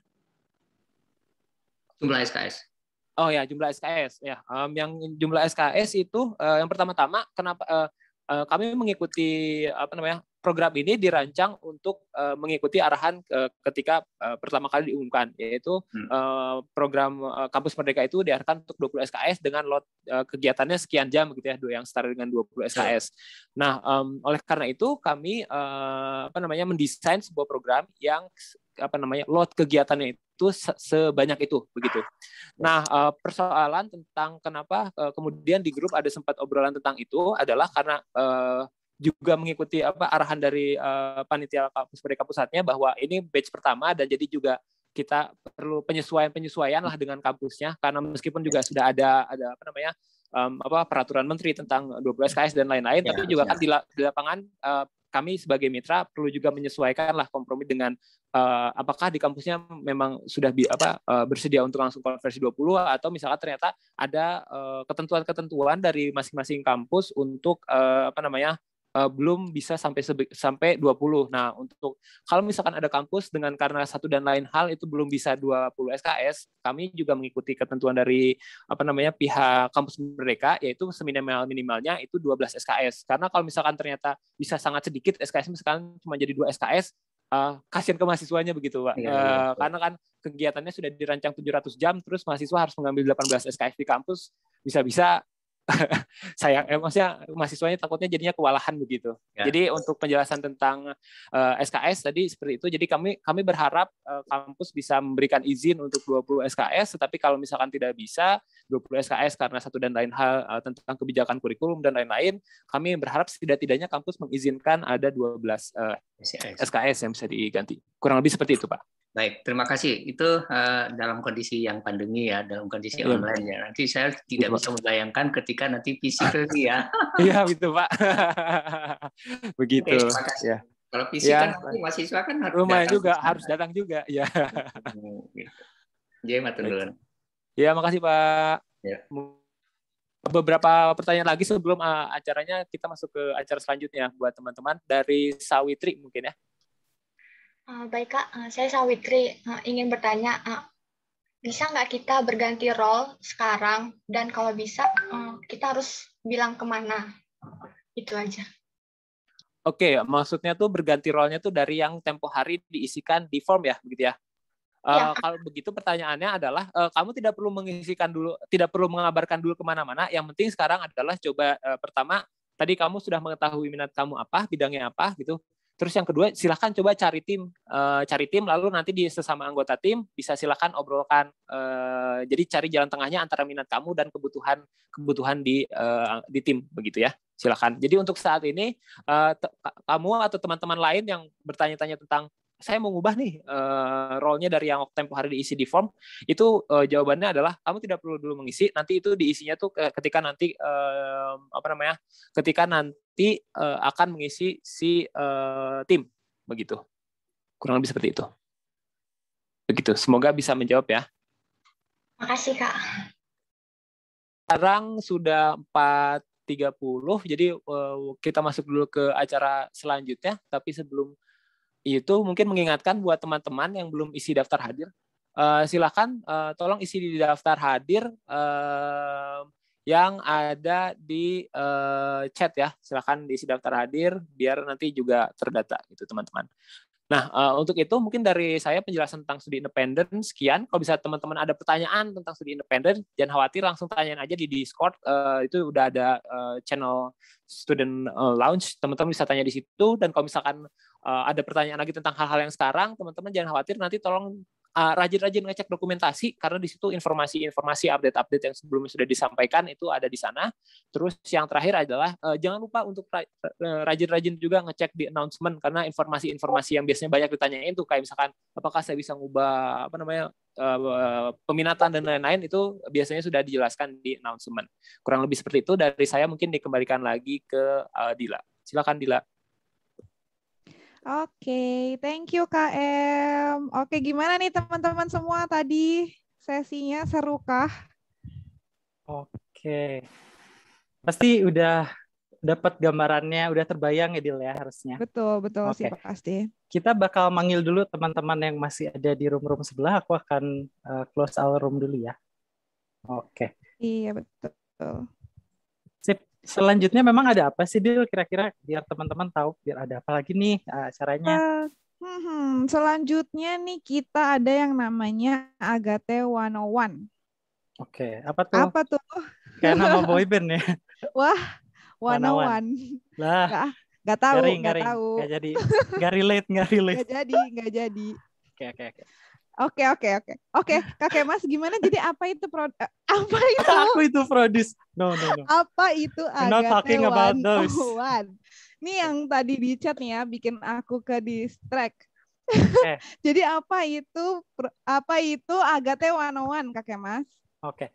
jumlah SKS Oh ya, jumlah SKS ya. Um, yang jumlah SKS itu uh, yang pertama-tama kenapa uh, uh, kami mengikuti apa namanya program ini dirancang untuk uh, mengikuti arahan uh, ketika uh, pertama kali diumumkan yaitu uh, program uh, kampus merdeka itu diarahkan untuk 20 SKS dengan lot uh, kegiatannya sekian jam gitu ya yang setara dengan 20 iya. SKS. Nah, um, oleh karena itu kami uh, apa namanya mendesain sebuah program yang apa namanya load kegiatannya itu sebanyak itu begitu. Nah eh, persoalan tentang kenapa eh, kemudian di grup ada sempat obrolan tentang itu adalah karena eh, juga mengikuti apa arahan dari panitia kampus mereka pusatnya bahwa ini batch pertama dan jadi juga kita perlu penyesuaian penyesuaian lah dengan kampusnya karena meskipun juga sudah ada ada apa namanya um, apa peraturan menteri tentang 12 KS dan lain-lain, ya, tapi juga ya. kan di, la, di lapangan uh, kami sebagai mitra perlu juga menyesuaikan lah kompromi dengan uh, apakah di kampusnya memang sudah bi apa uh, bersedia untuk langsung konversi 20 atau misalnya ternyata ada eh, ketentuan-ketentuan uh, dari masing-masing kampus untuk uh, apa namanya uh, belum bisa sampai sampai 20. Nah, untuk kalau misalkan ada kampus dengan karena satu dan lain hal itu belum bisa 20 SKS, kami juga mengikuti ketentuan dari apa namanya pihak kampus mereka yaitu seminimal minimalnya itu 12 SKS. Karena kalau misalkan ternyata bisa sangat sedikit SKS misalkan cuma jadi 2 SKS Uh, eh, kasihan ke mahasiswanya begitu Pak. Ya, uh, ya. Karena kan kegiatannya sudah dirancang 700 jam, terus mahasiswa harus mengambil 18 SKS di kampus, bisa-bisa sayang eh, maksudnya mahasiswanya takutnya jadinya kewalahan begitu. Ya. Jadi untuk penjelasan tentang uh, eh, SKS tadi seperti itu. Jadi kami kami berharap uh, kampus bisa memberikan izin untuk 20 SKS tetapi kalau misalkan tidak bisa 20 SKS karena satu dan lain hal uh, tentang kebijakan kurikulum dan lain-lain, kami berharap setidak-tidaknya kampus mengizinkan ada 12 uh, SKS yang bisa diganti. Kurang lebih seperti itu, Pak. Baik, terima kasih. Itu uh, dalam kondisi yang pandemi ya, dalam kondisi ya. online ya. Nanti saya tidak iya. bisa membayangkan ketika nanti lagi ya. Iya, gitu Pak. Begitu. Oke, terima kasih. Ya. Kalau fisik ya. kan nanti mahasiswa kan harus Rumah datang juga, harus datang juga. Ya. Oh, gitu. Jadi matur nuwun. Ya, makasih Pak. Ya. Beberapa pertanyaan lagi sebelum eh, acaranya kita masuk ke acara selanjutnya buat teman-teman dari Sawitri mungkin ya. Eh, baik Kak, eh, saya Sawitri eh, ingin bertanya, bisa nggak kita berganti role sekarang? Dan kalau bisa, kita harus bilang kemana? Itu aja. Oke, okay, maksudnya tuh berganti role-nya tuh dari yang tempo hari diisikan di form ya, begitu ya? Uh, Kalau begitu pertanyaannya adalah uh, kamu tidak perlu mengisikan dulu, tidak perlu mengabarkan dulu kemana-mana. Yang penting sekarang adalah coba uh, pertama tadi kamu sudah mengetahui minat kamu apa, bidangnya apa gitu. Terus yang kedua, silahkan coba cari tim, uh, cari tim, lalu nanti di sesama anggota tim bisa silahkan obrolkan. Uh, jadi cari jalan tengahnya antara minat kamu dan kebutuhan kebutuhan di uh, di tim, begitu ya. Silahkan. Jadi untuk saat ini, kamu atau teman-teman lain yang bertanya-tanya tentang saya mau ngubah nih uh, role-nya dari yang tempo hari diisi di form itu uh, jawabannya adalah kamu tidak perlu dulu mengisi nanti itu diisinya tuh ketika nanti uh, apa namanya ketika nanti uh, akan mengisi si uh, tim begitu kurang lebih seperti itu begitu semoga bisa menjawab ya makasih kak sekarang sudah 4:30 Jadi uh, kita masuk dulu ke acara selanjutnya. Tapi sebelum itu mungkin mengingatkan buat teman-teman yang belum isi daftar hadir uh, silakan uh, tolong isi di daftar hadir uh, yang ada di uh, chat ya. Silakan diisi daftar hadir biar nanti juga terdata gitu teman-teman. Nah, uh, untuk itu mungkin dari saya penjelasan tentang studi independen sekian. Kalau bisa teman-teman ada pertanyaan tentang studi independen, jangan khawatir langsung tanyain aja di Discord. Uh, itu udah ada uh, channel Student Lounge, teman-teman bisa tanya di situ dan kalau misalkan uh, ada pertanyaan lagi tentang hal-hal yang sekarang, teman-teman jangan khawatir nanti tolong Ah, rajin-rajin ngecek dokumentasi karena di situ informasi-informasi update-update yang sebelumnya sudah disampaikan itu ada di sana. Terus yang terakhir adalah uh, jangan lupa untuk eh, rajin-rajin juga ngecek di announcement karena informasi-informasi yang biasanya banyak ditanyain itu kayak misalkan apakah saya bisa ngubah apa namanya uh, peminatan dan lain-lain itu biasanya sudah dijelaskan di announcement. Kurang lebih seperti itu dari saya mungkin dikembalikan lagi ke uh, Dila. Silakan Dila. Oke, okay, thank you KM. Oke, okay, gimana nih teman-teman semua tadi sesinya seru kah? Oke. Okay. Pasti udah dapat gambarannya, udah terbayang ya Dil ya harusnya. Betul, betul okay. sih pasti. Kita bakal manggil dulu teman-teman yang masih ada di room-room sebelah. Aku akan uh, close our room dulu ya. Oke. Okay. Iya, betul selanjutnya memang ada apa sih Bill kira-kira biar teman-teman tahu biar ada apa lagi nih acaranya? Eh, uh, eh, hmm, selanjutnya nih kita ada yang namanya Agate 101. Oke, okay, apa tuh? Apa tuh? Kayak nama boyband ya. Wah, 101. Lah. Gak tahu, garing, gak garing. tahu. Gak jadi, gak relate, gak relate. gak jadi, gak jadi. Oke, oke, oke. Oke oke oke oke kakek Mas gimana jadi apa itu pro eh, apa itu aku itu produce, no no no apa itu I'm not talking about those ini yang tadi di chat nih ya bikin aku ke distract okay. jadi apa itu apa itu Agate One kakek Mas oke okay.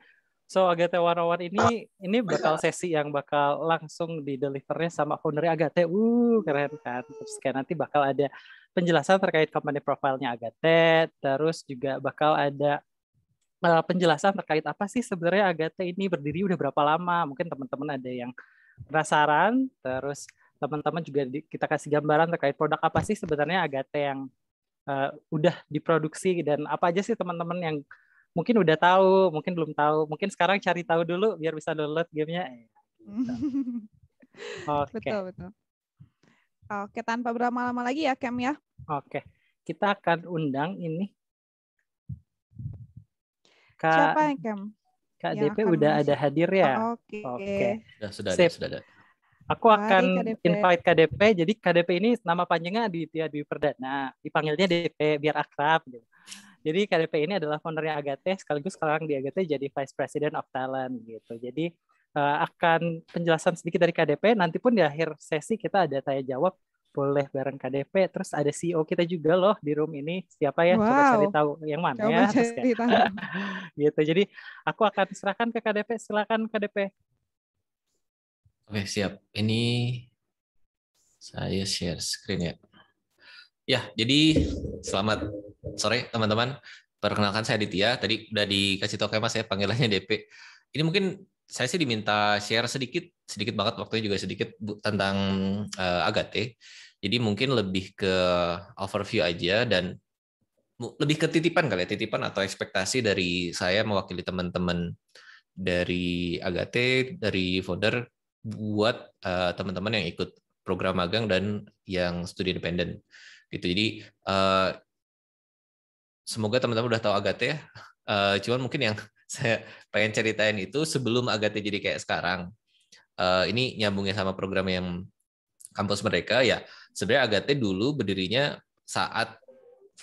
so Agate One ini ini bakal sesi yang bakal langsung di delivernya sama founder Agate uh keren kan terus kayak nanti bakal ada penjelasan terkait company profile-nya Agate, terus juga bakal ada eh, penjelasan terkait apa sih sebenarnya Agate ini berdiri udah berapa lama. Mungkin teman-teman ada yang penasaran, terus teman-teman juga di, kita kasih gambaran terkait produk apa sih sebenarnya Agate yang uh, udah diproduksi dan apa aja sih teman-teman yang mungkin udah tahu, mungkin belum tahu, mungkin sekarang cari tahu dulu biar bisa download gamenya. Iya, gitu. Oke. Okay. Betul betul. Oke, tanpa berlama-lama lagi ya, Kem ya. Oke, kita akan undang ini. Kak, Siapa yang Kem? Kak DP udah ada hadir ya? Oh, Oke. Okay. Sudah, sudah, Sip. sudah ada. Aku akan KDP. invite KDP. Jadi KDP ini nama panjangnya Aditya Dwi Perdana. Dipanggilnya DP biar akrab. Gitu. Jadi KDP ini adalah founder Agate, sekaligus sekarang di Agate jadi Vice President of Talent gitu. Jadi Eh, akan penjelasan sedikit dari KDP. Nanti pun di akhir sesi kita ada tanya jawab boleh bareng KDP. Terus ada CEO kita juga loh di room ini. Siapa ya? Wow. Coba cari tahu yang mana Coba ya. Terus kayak, gitu. Jadi aku akan serahkan ke KDP. Silakan KDP. Oke siap. Ini saya share screen ya. Ya, jadi selamat sore teman-teman. Perkenalkan saya Aditya. Tadi udah dikasih tahu kayak Mas ya panggilannya DP. Ini mungkin saya sih diminta share sedikit, sedikit banget waktunya juga sedikit bu, tentang uh, eh, Agate. Jadi mungkin lebih ke overview aja dan lebih ke titipan kali ya, titipan atau ekspektasi dari saya mewakili teman-teman dari Agate, dari founder buat uh, teman-teman yang ikut program magang dan yang studi independen gitu. Jadi uh, semoga teman-teman udah tahu Agate ya. Uh, cuman mungkin yang saya pengen ceritain itu sebelum Agate jadi kayak sekarang. Uh, ini nyambungnya sama program yang kampus mereka ya. Sebenarnya Agate dulu berdirinya saat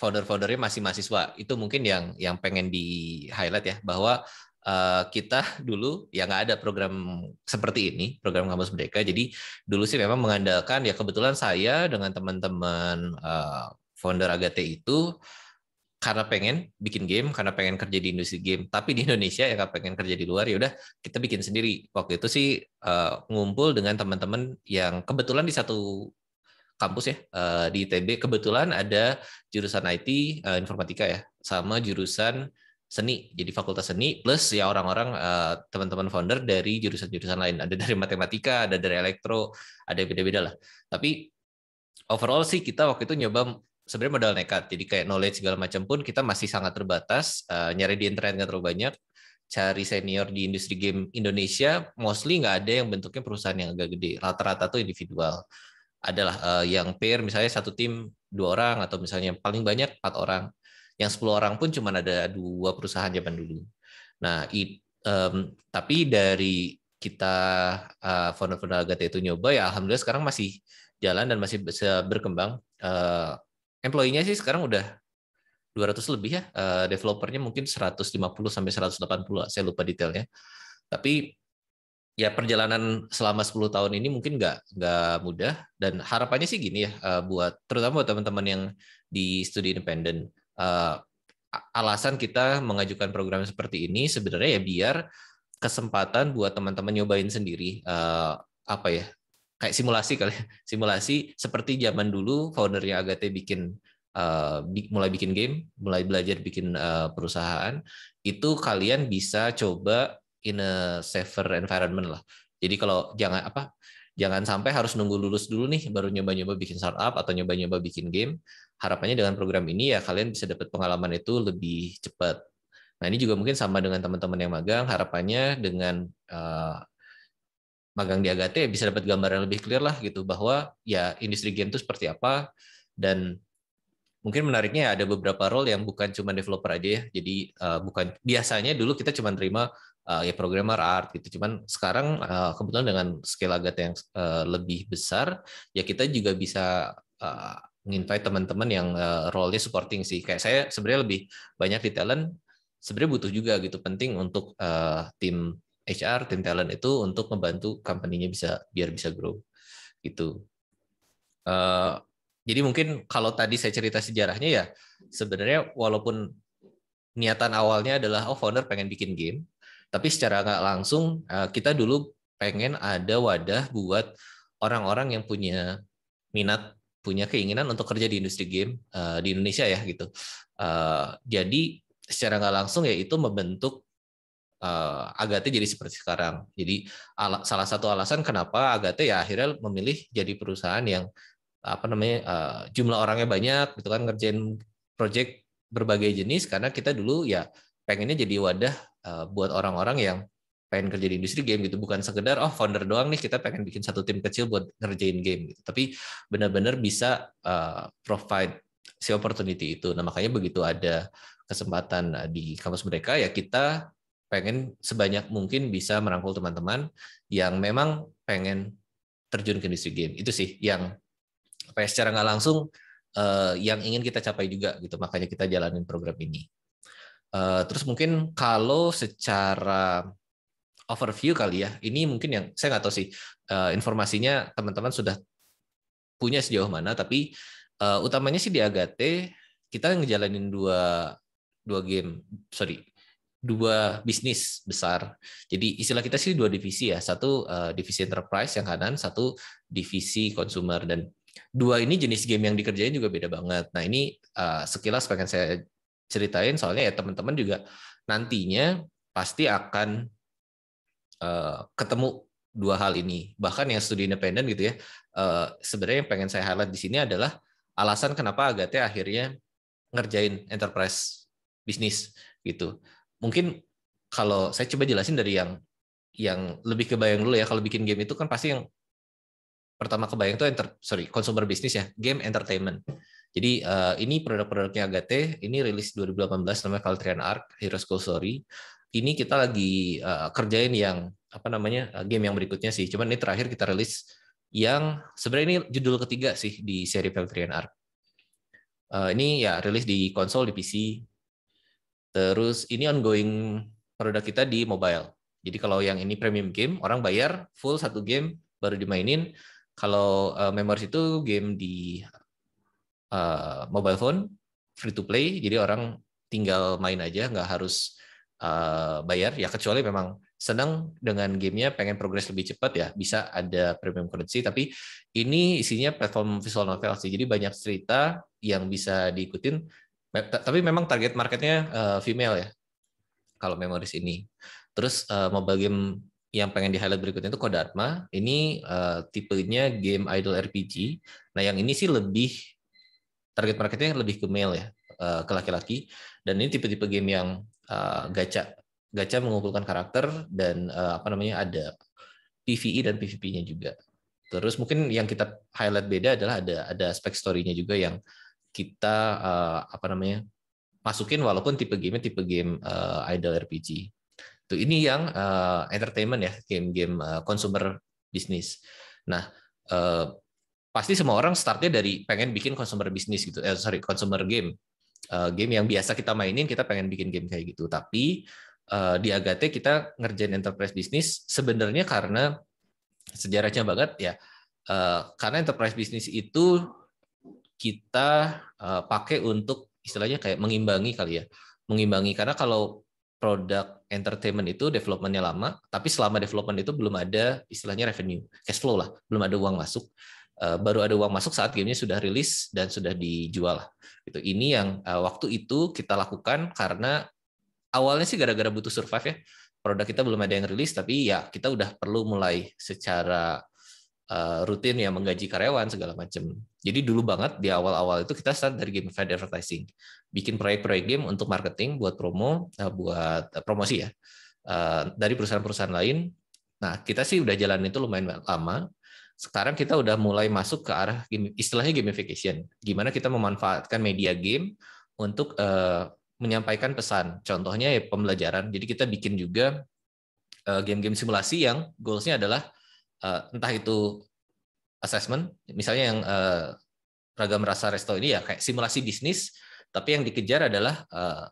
founder-foundernya masih mahasiswa. Itu mungkin yang yang pengen di highlight ya bahwa uh, kita dulu ya nggak ada program seperti ini, program kampus mereka. Jadi dulu sih memang mengandalkan ya kebetulan saya dengan teman-teman uh, founder Agate itu karena pengen bikin game, karena pengen kerja di industri game. Tapi di Indonesia ya pengen kerja di luar, ya udah kita bikin sendiri. Waktu itu sih uh, ngumpul dengan teman-teman yang kebetulan di satu kampus ya uh, di ITB kebetulan ada jurusan IT uh, eh, informatika ya, sama jurusan seni. Jadi fakultas seni plus ya orang-orang uh, teman-teman founder dari jurusan-jurusan lain. Ada dari matematika, ada dari elektro, ada beda-beda lah. Tapi overall sih kita waktu itu nyoba sebenarnya modal nekat. Jadi kayak knowledge segala macam pun kita masih sangat terbatas. Uh, nyari di internet nggak terlalu banyak. Cari senior di industri game Indonesia mostly nggak ada yang bentuknya perusahaan yang agak gede. Rata-rata tuh individual. Adalah uh, yang pair misalnya satu tim dua orang atau misalnya paling banyak empat orang. Yang sepuluh orang pun cuma ada dua perusahaan zaman dulu. Nah, it, um, tapi dari kita uh, founder-founder Agate itu nyoba ya alhamdulillah sekarang masih jalan dan masih bisa berkembang. Uh, employee-nya sih sekarang udah 200 lebih ya, uh, developernya mungkin 150 sampai 180, saya lupa detailnya. Tapi ya perjalanan selama 10 tahun ini mungkin nggak nggak mudah dan harapannya sih gini ya uh, buat terutama buat teman-teman yang di studi independen uh, alasan kita mengajukan program seperti ini sebenarnya ya biar kesempatan buat teman-teman nyobain sendiri uh, apa ya kayak simulasi kali ya. simulasi seperti zaman dulu foundernya Agate bikin uh, bi mulai bikin game mulai belajar bikin uh, perusahaan itu kalian bisa coba in a safer environment lah jadi kalau jangan apa jangan sampai harus nunggu lulus dulu nih baru nyoba-nyoba bikin startup atau nyoba-nyoba bikin game harapannya dengan program ini ya kalian bisa dapat pengalaman itu lebih cepat Nah, ini juga mungkin sama dengan teman-teman yang magang, harapannya dengan uh, magang di Agate bisa dapat gambaran lebih clear lah gitu bahwa ya industri game itu seperti apa dan mungkin menariknya ya, ada beberapa role yang bukan cuma developer aja ya. Jadi uh, bukan biasanya dulu kita cuma terima uh, eh, ya programmer art gitu. Cuman sekarang uh, kebetulan dengan skill agate yang uh, lebih besar ya kita juga bisa uh, nginvite teman-teman yang uh, role-nya supporting sih. Kayak saya sebenarnya lebih banyak di talent sebenarnya butuh juga gitu penting untuk uh, tim HR, tim talent itu untuk membantu company-nya bisa biar bisa grow gitu. Uh, jadi mungkin kalau tadi saya cerita sejarahnya ya sebenarnya walaupun niatan awalnya adalah oh founder pengen bikin game, tapi secara nggak langsung uh, kita dulu pengen ada wadah buat orang-orang yang punya minat, punya keinginan untuk kerja di industri game uh, di Indonesia ya gitu. Uh, jadi secara nggak langsung ya itu membentuk uh, eh, Agate jadi seperti sekarang. Jadi ala, salah satu alasan kenapa Agate ya akhirnya memilih jadi perusahaan yang apa namanya uh, jumlah orangnya banyak gitu kan ngerjain project berbagai jenis karena kita dulu ya pengennya jadi wadah uh, buat orang-orang yang pengen kerja di industri game gitu bukan sekedar oh founder doang nih kita pengen bikin satu tim kecil buat ngerjain game gitu tapi benar-benar bisa uh, provide si opportunity itu nah makanya begitu ada kesempatan di kampus mereka ya kita pengen sebanyak mungkin bisa merangkul teman-teman yang memang pengen terjun ke industri game itu sih yang apa ya, secara nggak langsung uh, yang ingin kita capai juga gitu makanya kita jalanin program ini uh, terus mungkin kalau secara overview kali ya ini mungkin yang saya nggak tahu sih uh, informasinya teman-teman sudah punya sejauh mana tapi uh, utamanya sih di Agate kita ngejalanin dua dua game sorry dua bisnis besar. Jadi istilah kita sih dua divisi ya, satu uh, divisi enterprise yang kanan, satu divisi consumer dan dua ini jenis game yang dikerjain juga beda banget. Nah ini uh, sekilas pengen saya ceritain soalnya ya teman-teman juga nantinya pasti akan uh, ketemu dua hal ini. Bahkan yang studi independen gitu ya, uh, sebenarnya yang pengen saya highlight di sini adalah alasan kenapa Agate akhirnya ngerjain enterprise bisnis gitu mungkin kalau saya coba jelasin dari yang yang lebih kebayang dulu ya kalau bikin game itu kan pasti yang pertama kebayang itu enter sorry consumer business ya game entertainment jadi uh, ini produk-produknya Agate ini rilis 2018 namanya Caltrian Arc Heroes Go Story ini kita lagi uh, kerjain yang apa namanya uh, game yang berikutnya sih cuman ini terakhir kita rilis yang sebenarnya ini judul ketiga sih di seri Caltrian Arc uh, ini ya rilis di konsol di PC Terus ini ongoing produk kita di mobile. Jadi kalau yang ini premium game, orang bayar full satu game baru dimainin. Kalau uh, eh, members itu game di uh, mobile phone free to play, jadi orang tinggal main aja, nggak harus uh, bayar. Ya kecuali memang senang dengan gamenya pengen progres lebih cepat ya bisa ada premium currency tapi ini isinya platform visual novel sih jadi banyak cerita yang bisa diikutin tapi memang target marketnya uh, female ya, kalau Memories ini. Terus uh, mobile game yang pengen di highlight berikutnya itu Kodatma. Ini uh, tipenya game idol RPG. Nah yang ini sih lebih target marketnya lebih ke male ya, uh, ke laki-laki. Dan ini tipe-tipe game yang uh, gacha. Gacha mengumpulkan karakter dan uh, apa namanya ada PVE dan PVP-nya juga. Terus mungkin yang kita highlight beda adalah ada ada spek story-nya juga yang kita uh, apa namanya masukin walaupun tipe game tipe game uh, idle RPG. Tuh ini yang uh, entertainment ya game-game uh, consumer bisnis. Nah uh, pasti semua orang startnya dari pengen bikin consumer bisnis gitu, eh, sorry consumer game, uh, game yang biasa kita mainin kita pengen bikin game kayak gitu. Tapi uh, di Agate kita ngerjain enterprise bisnis sebenarnya karena sejarahnya banget ya. Uh, karena enterprise bisnis itu kita uh, pakai untuk istilahnya kayak mengimbangi kali ya mengimbangi karena kalau produk entertainment itu developmentnya lama tapi selama development itu belum ada istilahnya revenue cash flow lah belum ada uang masuk uh, baru ada uang masuk saat gamenya sudah rilis dan sudah dijual lah itu ini yang uh, waktu itu kita lakukan karena awalnya sih gara-gara butuh survive ya produk kita belum ada yang rilis tapi ya kita udah perlu mulai secara Eh, rutin yang menggaji karyawan segala macam. Jadi dulu banget di awal-awal itu kita start dari game gamified advertising, bikin proyek-proyek game untuk marketing, buat promo, eh, buat eh, promosi ya dari perusahaan-perusahaan lain. Nah kita sih udah jalan itu lumayan lama. Sekarang kita udah mulai masuk ke arah istilahnya gamification. Gimana kita memanfaatkan media game untuk menyampaikan pesan. Contohnya ya pembelajaran. Jadi kita bikin juga game-game simulasi yang goalsnya adalah uh, entah itu assessment, misalnya yang uh, ragam rasa resto ini ya kayak simulasi bisnis, tapi yang dikejar adalah uh,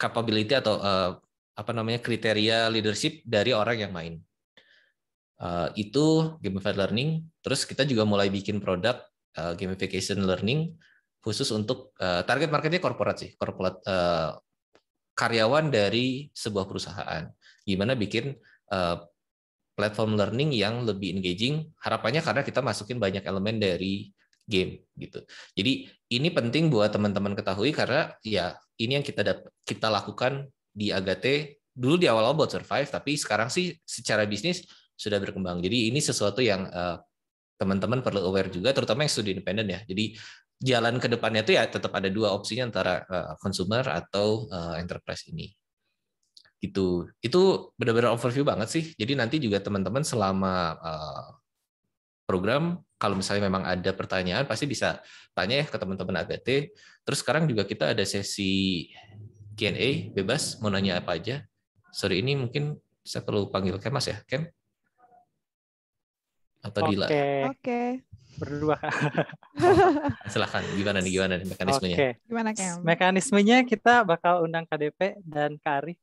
capability atau uh, apa namanya kriteria leadership dari orang yang main. Uh, itu gamified learning. Terus kita juga mulai bikin produk uh, gamification learning khusus untuk uh, target marketnya korporat sih, korporat uh, karyawan dari sebuah perusahaan. Gimana bikin uh, platform learning yang lebih engaging harapannya karena kita masukin banyak elemen dari game gitu. Jadi ini penting buat teman-teman ketahui karena ya ini yang kita kita lakukan di Agate dulu di awal-awal survive tapi sekarang sih secara bisnis sudah berkembang. Jadi ini sesuatu yang eh, teman-teman uh, perlu aware juga terutama yang studi independen ya. Jadi jalan ke depannya itu ya tetap ada dua opsinya antara uh, consumer atau uh, enterprise ini gitu itu benar-benar overview banget sih jadi nanti juga teman-teman selama eh, program kalau misalnya memang ada pertanyaan pasti bisa tanya ya ke teman-teman AGT terus sekarang juga kita ada sesi Q&A bebas mau nanya apa aja sorry ini mungkin saya perlu panggil Kemas ya Kem atau Dila oke okay. berdua berdua silahkan gimana nih gimana nih mekanismenya okay. gimana Kem mekanismenya kita bakal undang KDP dan Kak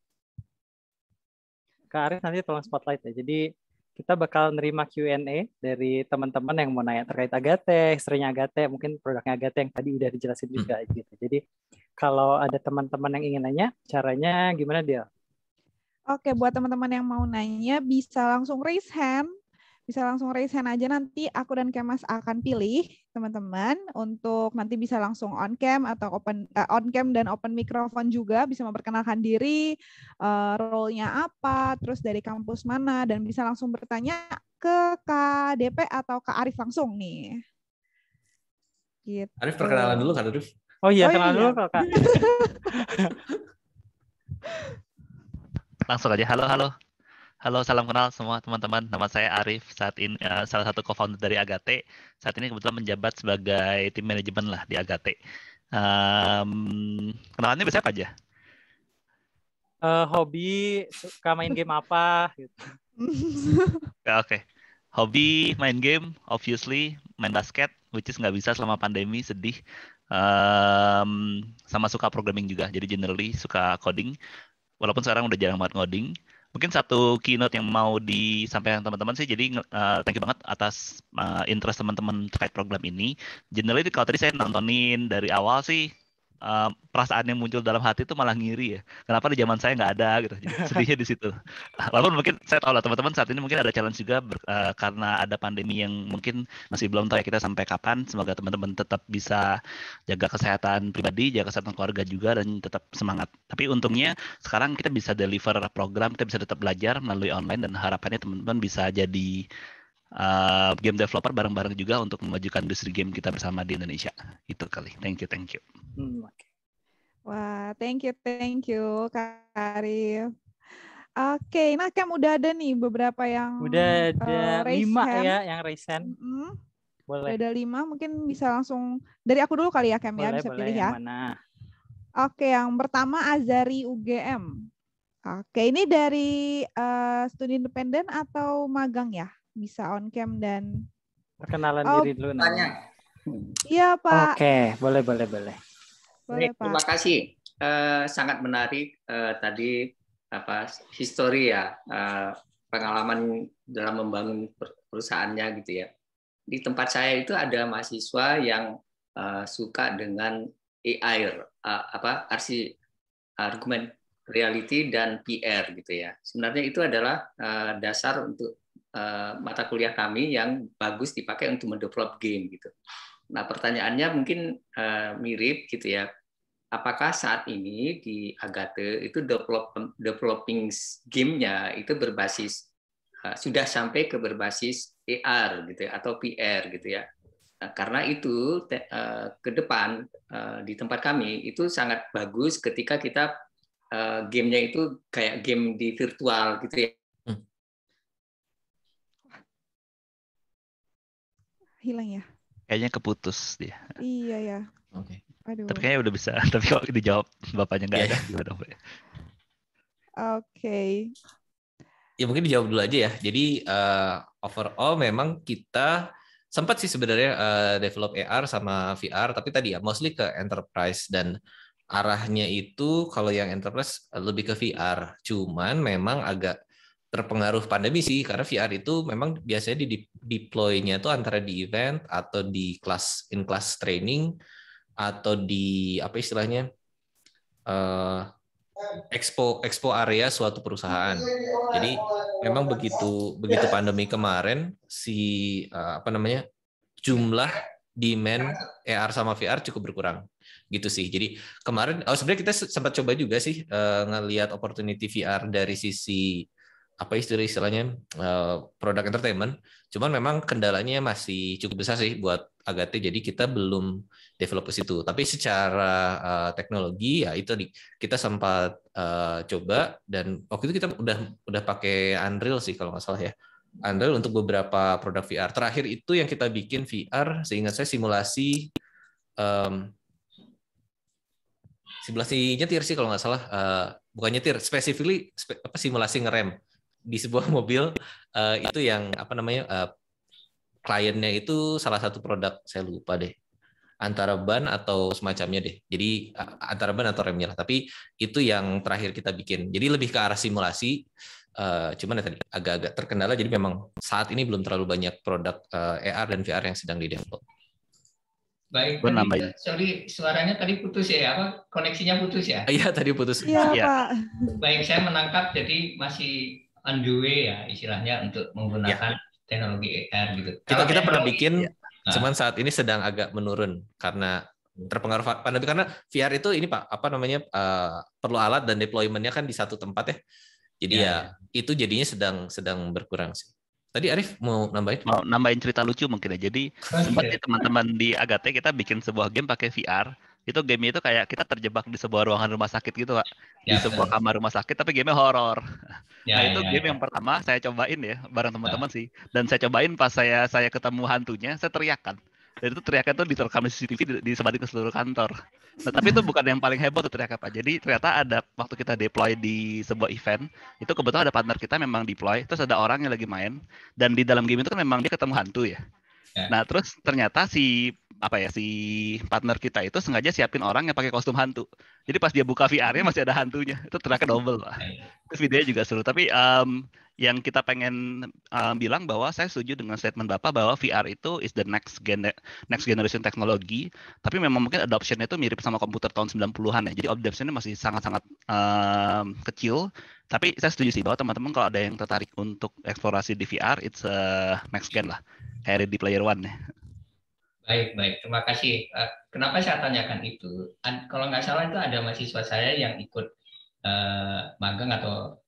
Kak Arief nanti tolong spotlight ya. Jadi kita bakal nerima Q&A dari teman-teman yang mau nanya terkait Agate, istrinya Agate, mungkin produknya Agate yang tadi udah dijelasin hmm. juga hmm. gitu. Jadi kalau ada teman-teman yang ingin nanya, caranya gimana dia? Oke, buat teman-teman yang mau nanya bisa langsung raise hand bisa langsung raise hand aja nanti aku dan Kemas akan pilih teman-teman untuk nanti bisa langsung on cam atau open uh, on cam dan open mikrofon juga bisa memperkenalkan diri uh, role-nya apa terus dari kampus mana dan bisa langsung bertanya ke KDP atau ke Arif langsung nih. Gitu. Arif perkenalan dulu kan Arif? Oh iya, oh, kenalan iya. dulu Kak. langsung aja. Halo, halo. Halo, salam kenal semua teman-teman. Nama saya Arif. Saat ini uh, salah satu co-founder dari Agate. Saat ini kebetulan menjabat sebagai tim manajemen lah di Agate. Um, kenalannya biasanya apa aja? Uh, hobi, suka main game apa? Gitu. Ya, oke. Okay. Hobi main game, obviously main basket, which is nggak bisa selama pandemi, sedih. Um, sama suka programming juga. Jadi generally suka coding. Walaupun sekarang udah jarang banget ngoding mungkin satu keynote yang mau disampaikan teman-teman sih jadi uh, thank you banget atas uh, interest teman-teman terkait program ini generally kalau tadi saya nontonin dari awal sih Eh, perasaan yang muncul dalam hati itu malah ngiri ya. Kenapa di zaman saya nggak ada gitu. Jadi sedihnya di situ. Walaupun mungkin saya tahu lah teman-teman saat ini mungkin ada challenge juga ber, uh, karena ada pandemi yang mungkin masih belum tahu ya kita sampai kapan. Semoga teman-teman tetap bisa jaga kesehatan pribadi, jaga kesehatan keluarga juga dan tetap semangat. Tapi untungnya sekarang kita bisa deliver program, kita bisa tetap belajar melalui online dan harapannya teman-teman bisa jadi uh, game developer bareng-bareng juga untuk memajukan industri game kita bersama di Indonesia. Itu kali. Thank you, thank you. Hmm, okay. Wah, thank you, thank you, Kak Arif. Oke, okay, nah Kem udah ada nih beberapa yang udah ada uh, lima ya, hand. ya yang recent. Mm -hmm. Boleh. Udah ada lima, mungkin bisa langsung dari aku dulu kali ya Kem ya, boleh, ya bisa boleh, pilih ya. Mana? Oke, yang pertama Azari UGM. Oke, ini dari uh, eh, studi independen atau magang ya? bisa on cam dan perkenalan oh, diri dulu nanya. Iya Pak. Oke, okay. boleh boleh boleh. Boleh Pak. Terima kasih. Uh, sangat menarik uh, tadi apa histori ya uh, pengalaman dalam membangun perusahaannya gitu ya. Di tempat saya itu ada mahasiswa yang uh, suka dengan AI uh, apa arsi argumen reality dan PR gitu ya. Sebenarnya itu adalah uh, dasar untuk Eh, mata kuliah kami yang bagus dipakai untuk mendevelop game gitu. Nah, pertanyaannya mungkin uh, mirip gitu ya. Apakah saat ini di Agate itu develop, developing game-nya itu berbasis uh, sudah sampai ke berbasis AR gitu ya, atau PR gitu ya. Nah, karena itu te, uh, ke depan uh, di tempat kami itu sangat bagus ketika kita uh, gamenya itu kayak game di virtual gitu ya hilang ya? Kayaknya keputus dia. Iya ya. Oke. Okay. Tapi kayaknya udah bisa. Tapi kalau dijawab bapaknya nggak yeah. ada iya. Oke. Okay. Ya mungkin dijawab dulu aja ya. Jadi uh, overall memang kita sempat sih sebenarnya uh, develop AR sama VR, tapi tadi ya mostly ke enterprise dan arahnya itu kalau yang enterprise lebih ke VR. Cuman memang agak terpengaruh pandemi sih karena VR itu memang biasanya di deploy-nya itu antara di event atau di class in class training atau di apa istilahnya uh, expo expo area suatu perusahaan. Jadi memang begitu begitu pandemi kemarin si uh, apa namanya jumlah demand AR e sama VR cukup berkurang gitu sih. Jadi kemarin oh sebenarnya kita sempat coba juga sih uh, ngelihat opportunity VR dari sisi apa istilah istilahnya eh, produk entertainment. Cuman memang kendalanya masih cukup besar sih buat Agate. Jadi kita belum develop ke situ. Tapi secara eh, teknologi ya itu di, kita sempat eh, coba dan waktu itu kita udah udah pakai Unreal sih kalau nggak salah ya. Unreal untuk beberapa produk VR. Terakhir itu yang kita bikin VR, seingat saya simulasi um, simulasi nyetir sih kalau nggak salah uh, bukan nyetir specifically spe, simulasi ngerem di sebuah mobil uh, itu yang apa namanya uh, kliennya itu salah satu produk saya lupa deh antara ban atau semacamnya deh. Jadi eh, antara ban atau remnya lah. Tapi itu yang terakhir kita bikin. Jadi lebih ke arah simulasi. Uh, cuman ya tadi agak-agak terkendala. Jadi memang saat ini belum terlalu banyak produk uh, AR dan VR yang sedang di develop. Baik. tadi, Sorry, suaranya tadi putus ya. Apa koneksinya putus ya? Iya tadi putus. Iya. Ya. Baik, saya menangkap. Jadi masih on the way ya istilahnya untuk menggunakan ya. teknologi AR gitu. Kita, Kalau kita pernah bikin, ya. cuman nah. saat ini sedang agak menurun karena hmm. terpengaruh pandemi karena VR itu ini Pak apa namanya uh, perlu alat dan deploymentnya kan di satu tempat ya. Jadi ya, ya, ya itu jadinya sedang sedang berkurang sih. Tadi Arif mau nambahin? Mau nambahin cerita lucu mungkin ya. Jadi sempat teman-teman di Agate kita bikin sebuah game pakai VR itu game itu kayak kita terjebak di sebuah ruangan rumah sakit gitu pak ya, di sebuah kamar rumah sakit tapi gamenya horor ya, nah itu ya, game ya. yang pertama saya cobain ya bareng nah. teman-teman sih dan saya cobain pas saya saya ketemu hantunya saya teriakan dan itu teriakan tuh diterkam di CCTV di, ke seluruh kantor nah tapi itu bukan yang paling heboh tuh teriak apa jadi ternyata ada waktu kita deploy di sebuah event itu kebetulan ada partner kita memang deploy terus ada orang yang lagi main dan di dalam game itu kan memang dia ketemu hantu ya, ya. Nah, terus ternyata si apa ya si partner kita itu sengaja siapin orang yang pakai kostum hantu. Jadi pas dia buka VR-nya masih ada hantunya. Itu ternyata double lah. Terus videonya juga seru. Tapi um, yang kita pengen um, bilang bahwa saya setuju dengan statement Bapak bahwa VR itu is the next gen next generation teknologi, tapi memang mungkin adoption itu mirip sama komputer tahun 90-an ya. Jadi adoptionnya masih sangat-sangat um, kecil, tapi saya setuju sih bahwa teman-teman kalau ada yang tertarik untuk eksplorasi di VR, it's a next gen lah. Kayak di Player One ya. Baik, baik. Terima kasih. Eh, kenapa saya tanyakan itu? kalau nggak salah itu ada mahasiswa saya yang ikut eh, magang atau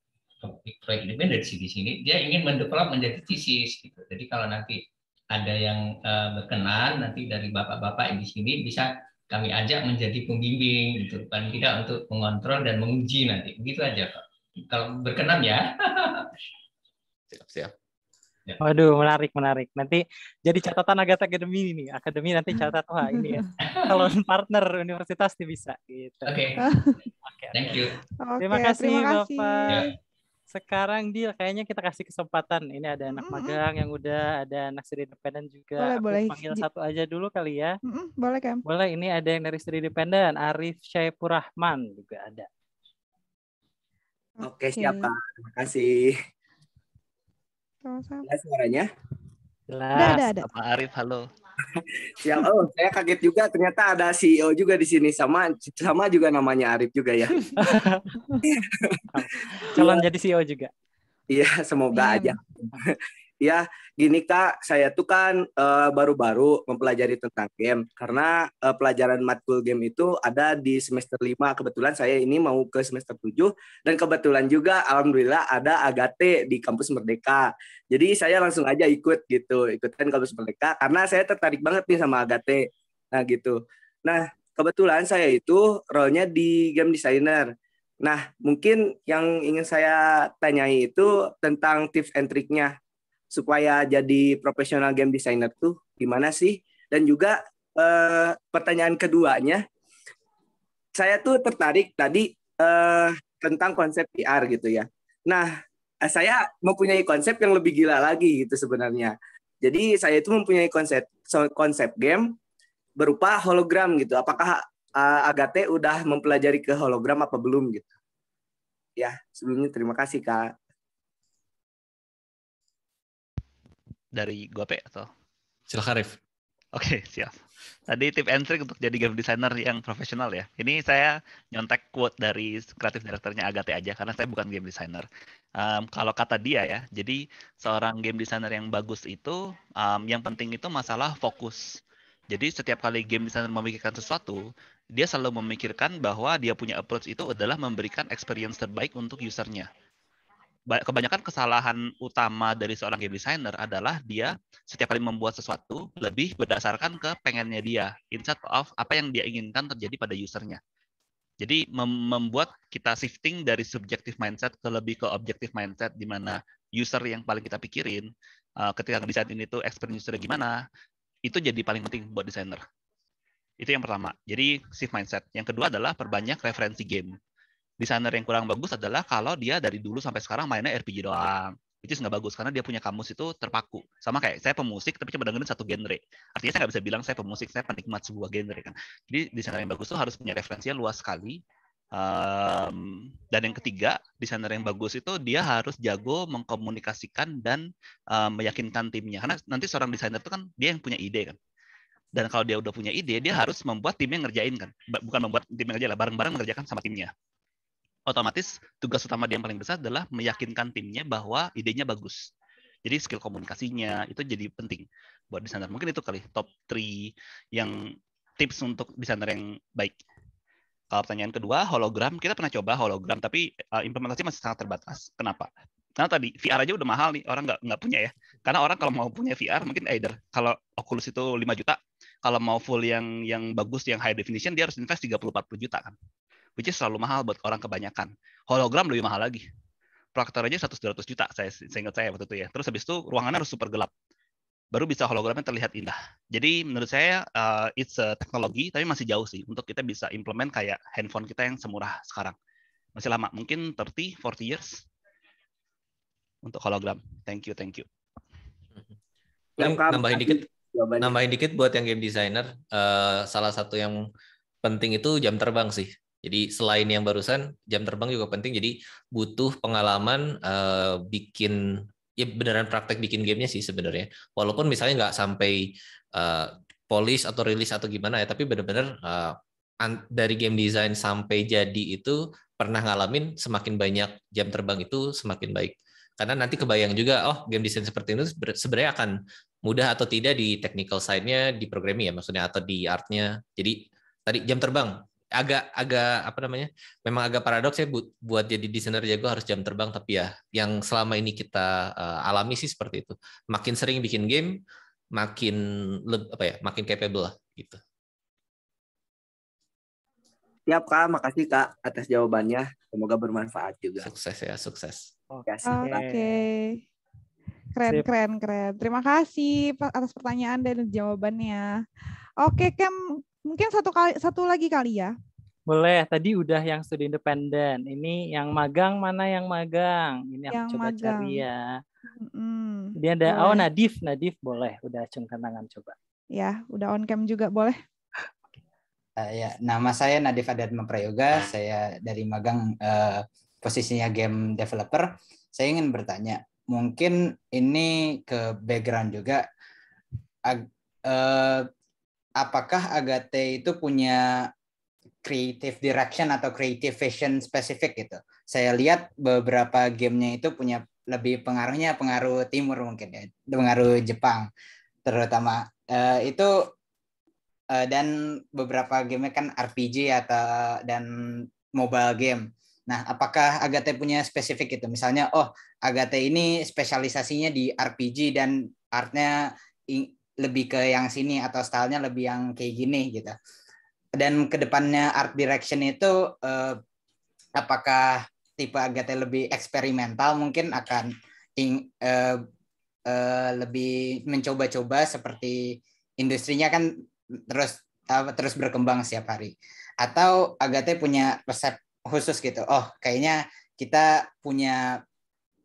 proyek independen di sini. Dia ingin mendevelop menjadi tesis. Gitu. Jadi kalau nanti ada yang eh, berkenan nanti dari bapak-bapak di sini bisa kami ajak menjadi pembimbing gitu, paling tidak untuk mengontrol dan menguji nanti. Begitu aja, Pak. Kalau berkenan ya. siap, siap. Ya. Waduh, menarik, menarik. Nanti jadi catatan Agatha Akademi ini, akademi nanti hmm. catat wah ini ya. Kalau partner universitas nih bisa gitu. Oke. Okay. okay. Thank you. Okay, terima kasih, terima kasih. Bapak. Ya. Sekarang dia kayaknya kita kasih kesempatan. Ini ada anak mm -hmm. magang yang udah, ada anak seri independen juga. Boleh, Aku boleh. Panggil satu aja dulu kali ya. Mm -hmm. Boleh, kan? Boleh, ini ada yang dari seri independen, Arif Syaipur Rahman juga ada. Oke, okay. siapa? Terima kasih. Sama-sama. suaranya? Jelas. Ada, ada, Pak Arif, halo. Siap. Ya, oh, saya kaget juga ternyata ada CEO juga di sini sama sama juga namanya Arif juga ya. Calon iya. jadi CEO juga. Iya, semoga ya. aja. ya gini kak saya tuh kan eh, baru-baru uh, mempelajari tentang game karena uh, pelajaran matkul game itu ada di semester lima kebetulan saya ini mau ke semester tujuh dan kebetulan juga alhamdulillah ada Agate di kampus Merdeka jadi saya langsung aja ikut gitu ikutan kampus Merdeka karena saya tertarik banget nih sama Agate nah gitu nah kebetulan saya itu role-nya di game designer Nah, mungkin yang ingin saya tanyai itu tentang tips and triknya supaya jadi profesional game designer tuh gimana sih? Dan juga eh, pertanyaan keduanya, saya tuh tertarik tadi eh, tentang konsep PR gitu ya. Nah, eh, saya mempunyai konsep yang lebih gila lagi gitu sebenarnya. Jadi saya itu mempunyai konsep konsep game berupa hologram gitu. Apakah uh, Agate udah mempelajari ke hologram apa belum gitu? Ya, sebelumnya terima kasih Kak. dari pe atau? Silahkan Rif. Oke, okay, siap. Tadi tip and trick untuk jadi game designer yang profesional ya. Ini saya nyontek quote dari kreatif direkturnya Agate aja, karena saya bukan game designer. Um, kalau kata dia ya, jadi seorang game designer yang bagus itu, um, yang penting itu masalah fokus. Jadi setiap kali game designer memikirkan sesuatu, dia selalu memikirkan bahwa dia punya approach itu adalah memberikan experience terbaik untuk usernya kebanyakan kesalahan utama dari seorang game designer adalah dia setiap kali membuat sesuatu lebih berdasarkan ke pengennya dia instead of apa yang dia inginkan terjadi pada usernya. Jadi membuat kita shifting dari subjective mindset ke lebih ke objective mindset di mana user yang paling kita pikirin eh, ketika desain ini tuh experience user gimana itu jadi paling penting buat desainer. Itu yang pertama. Jadi shift mindset. Yang kedua adalah perbanyak referensi game desainer yang kurang bagus adalah kalau dia dari dulu sampai sekarang mainnya RPG doang itu nggak bagus karena dia punya kamus itu terpaku sama kayak saya pemusik tapi cuma dengerin satu genre artinya saya nggak bisa bilang saya pemusik saya penikmat sebuah genre kan jadi desainer yang bagus itu harus punya referensinya luas sekali um, dan yang ketiga desainer yang bagus itu dia harus jago mengkomunikasikan dan um, meyakinkan timnya karena nanti seorang desainer itu kan dia yang punya ide kan dan kalau dia udah punya ide dia harus membuat timnya ngerjain kan bukan membuat timnya ngerjain lah bareng-bareng mengerjakan sama timnya otomatis tugas utama dia yang paling besar adalah meyakinkan timnya bahwa idenya bagus. Jadi skill komunikasinya itu jadi penting buat desainer. Mungkin itu kali top 3 yang tips untuk desainer yang baik. Kalau pertanyaan kedua, hologram, kita pernah coba hologram, tapi implementasinya eh, implementasi masih sangat terbatas. Kenapa? Karena tadi VR aja udah mahal nih, orang nggak nggak punya ya. Karena orang kalau mau punya VR mungkin either kalau Oculus itu 5 juta, kalau mau full yang yang bagus yang high definition dia harus invest 30 40 juta kan which is selalu mahal buat orang kebanyakan. Hologram lebih mahal lagi. Proyektor aja 100-200 juta, saya seingat saya waktu itu ya. Terus habis itu ruangannya harus super gelap. Baru bisa hologramnya terlihat indah. Jadi menurut saya uh, it's a teknologi, tapi masih jauh sih untuk kita bisa implement kayak handphone kita yang semurah sekarang. Masih lama, mungkin 30, 40 years untuk hologram. Thank you, thank you. Nambahin dikit, nambahin dikit buat yang game designer, uh, salah satu yang penting itu jam terbang sih. Jadi selain yang barusan jam terbang juga penting. Jadi butuh pengalaman uh, bikin ya beneran praktek bikin gamenya sih sebenarnya. Walaupun misalnya nggak sampai uh, eh, polish atau rilis atau gimana ya, tapi bener-bener uh, dari game design sampai jadi itu pernah ngalamin semakin banyak jam terbang itu semakin baik. Karena nanti kebayang juga, oh game design seperti itu sebenarnya akan mudah atau tidak di technical side-nya, di programming ya maksudnya, atau di art-nya. Jadi tadi jam terbang, agak agak apa namanya memang agak paradoks ya bu, buat jadi desainer jago harus jam terbang tapi ya yang selama ini kita uh, alami sih seperti itu makin sering bikin game makin apa ya makin capable lah gitu siap kak makasih kak atas jawabannya semoga bermanfaat juga sukses ya sukses oke oke okay. keren Sip. keren keren terima kasih atas pertanyaan dan jawabannya oke okay, Kem Mungkin satu kali satu lagi kali ya. Boleh, tadi udah yang studi independen. Ini yang magang mana yang magang? Ini yang aku coba magang. cari ya. Mm, Dia ada oh, boleh. oh Nadif, Nadif boleh. Udah acungkan tangan coba. Ya, udah on cam juga boleh. Uh, ya, nama saya Nadif Adatma Prayoga. Saya dari magang uh, posisinya game developer. Saya ingin bertanya, mungkin ini ke background juga. uh, apakah Agate itu punya creative direction atau creative vision spesifik gitu. Saya lihat beberapa gamenya itu punya lebih pengaruhnya pengaruh timur mungkin ya, pengaruh Jepang terutama. Uh, itu uh, dan beberapa game kan RPG atau dan mobile game. Nah, apakah Agate punya spesifik gitu? Misalnya, oh Agate ini spesialisasinya di RPG dan artnya lebih ke yang sini atau stylenya lebih yang kayak gini gitu dan kedepannya art direction itu eh, apakah tipe Agate lebih eksperimental mungkin akan in, eh, eh, lebih mencoba-coba seperti industrinya kan terus apa, eh, terus berkembang setiap hari atau Agate punya resep khusus gitu oh kayaknya kita punya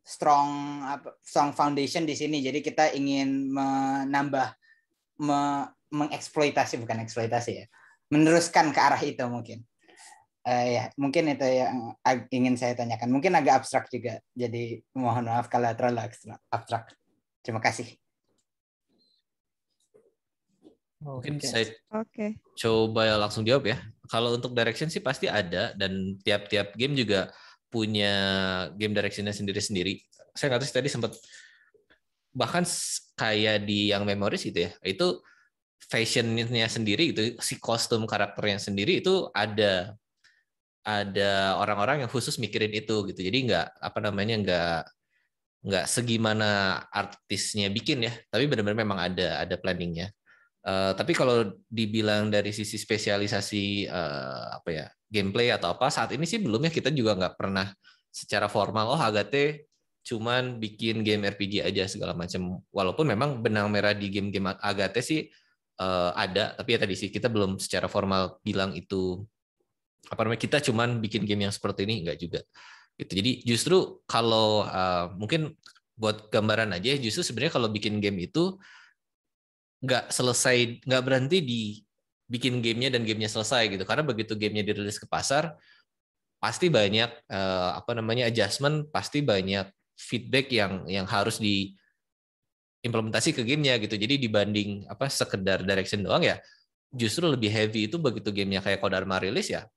strong strong foundation di sini jadi kita ingin menambah me mengeksploitasi bukan eksploitasi ya meneruskan ke arah itu mungkin uh, ya mungkin itu yang ingin saya tanyakan mungkin agak abstrak juga jadi mohon maaf kalau terlalu abstrak terima kasih mungkin okay. saya okay. coba langsung jawab ya kalau untuk direction sih pasti ada dan tiap-tiap game juga punya game directionnya sendiri-sendiri saya nggak tahu tadi sempat bahkan kayak di yang memoris gitu ya itu fashionnya sendiri itu si kostum karakternya sendiri itu ada ada orang-orang yang khusus mikirin itu gitu jadi nggak apa namanya nggak nggak segimana artisnya bikin ya tapi benar-benar memang ada ada planningnya uh, tapi kalau dibilang dari sisi spesialisasi uh, apa ya gameplay atau apa saat ini sih belum ya kita juga nggak pernah secara formal oh Agate cuman bikin game RPG aja segala macam. Walaupun memang benang merah di game-game Agate sih uh, ada, tapi ya tadi sih kita belum secara formal bilang itu apa namanya kita cuman bikin game yang seperti ini enggak juga. Gitu. Jadi justru kalau uh, mungkin buat gambaran aja justru sebenarnya kalau bikin game itu nggak selesai nggak berhenti di bikin gamenya dan gamenya selesai gitu karena begitu gamenya dirilis ke pasar pasti banyak uh, apa namanya adjustment pasti banyak feedback yang yang harus di implementasi ke gamenya gitu. Jadi dibanding apa sekedar direction doang ya, justru lebih heavy itu begitu gamenya kayak Kodarma rilis ya,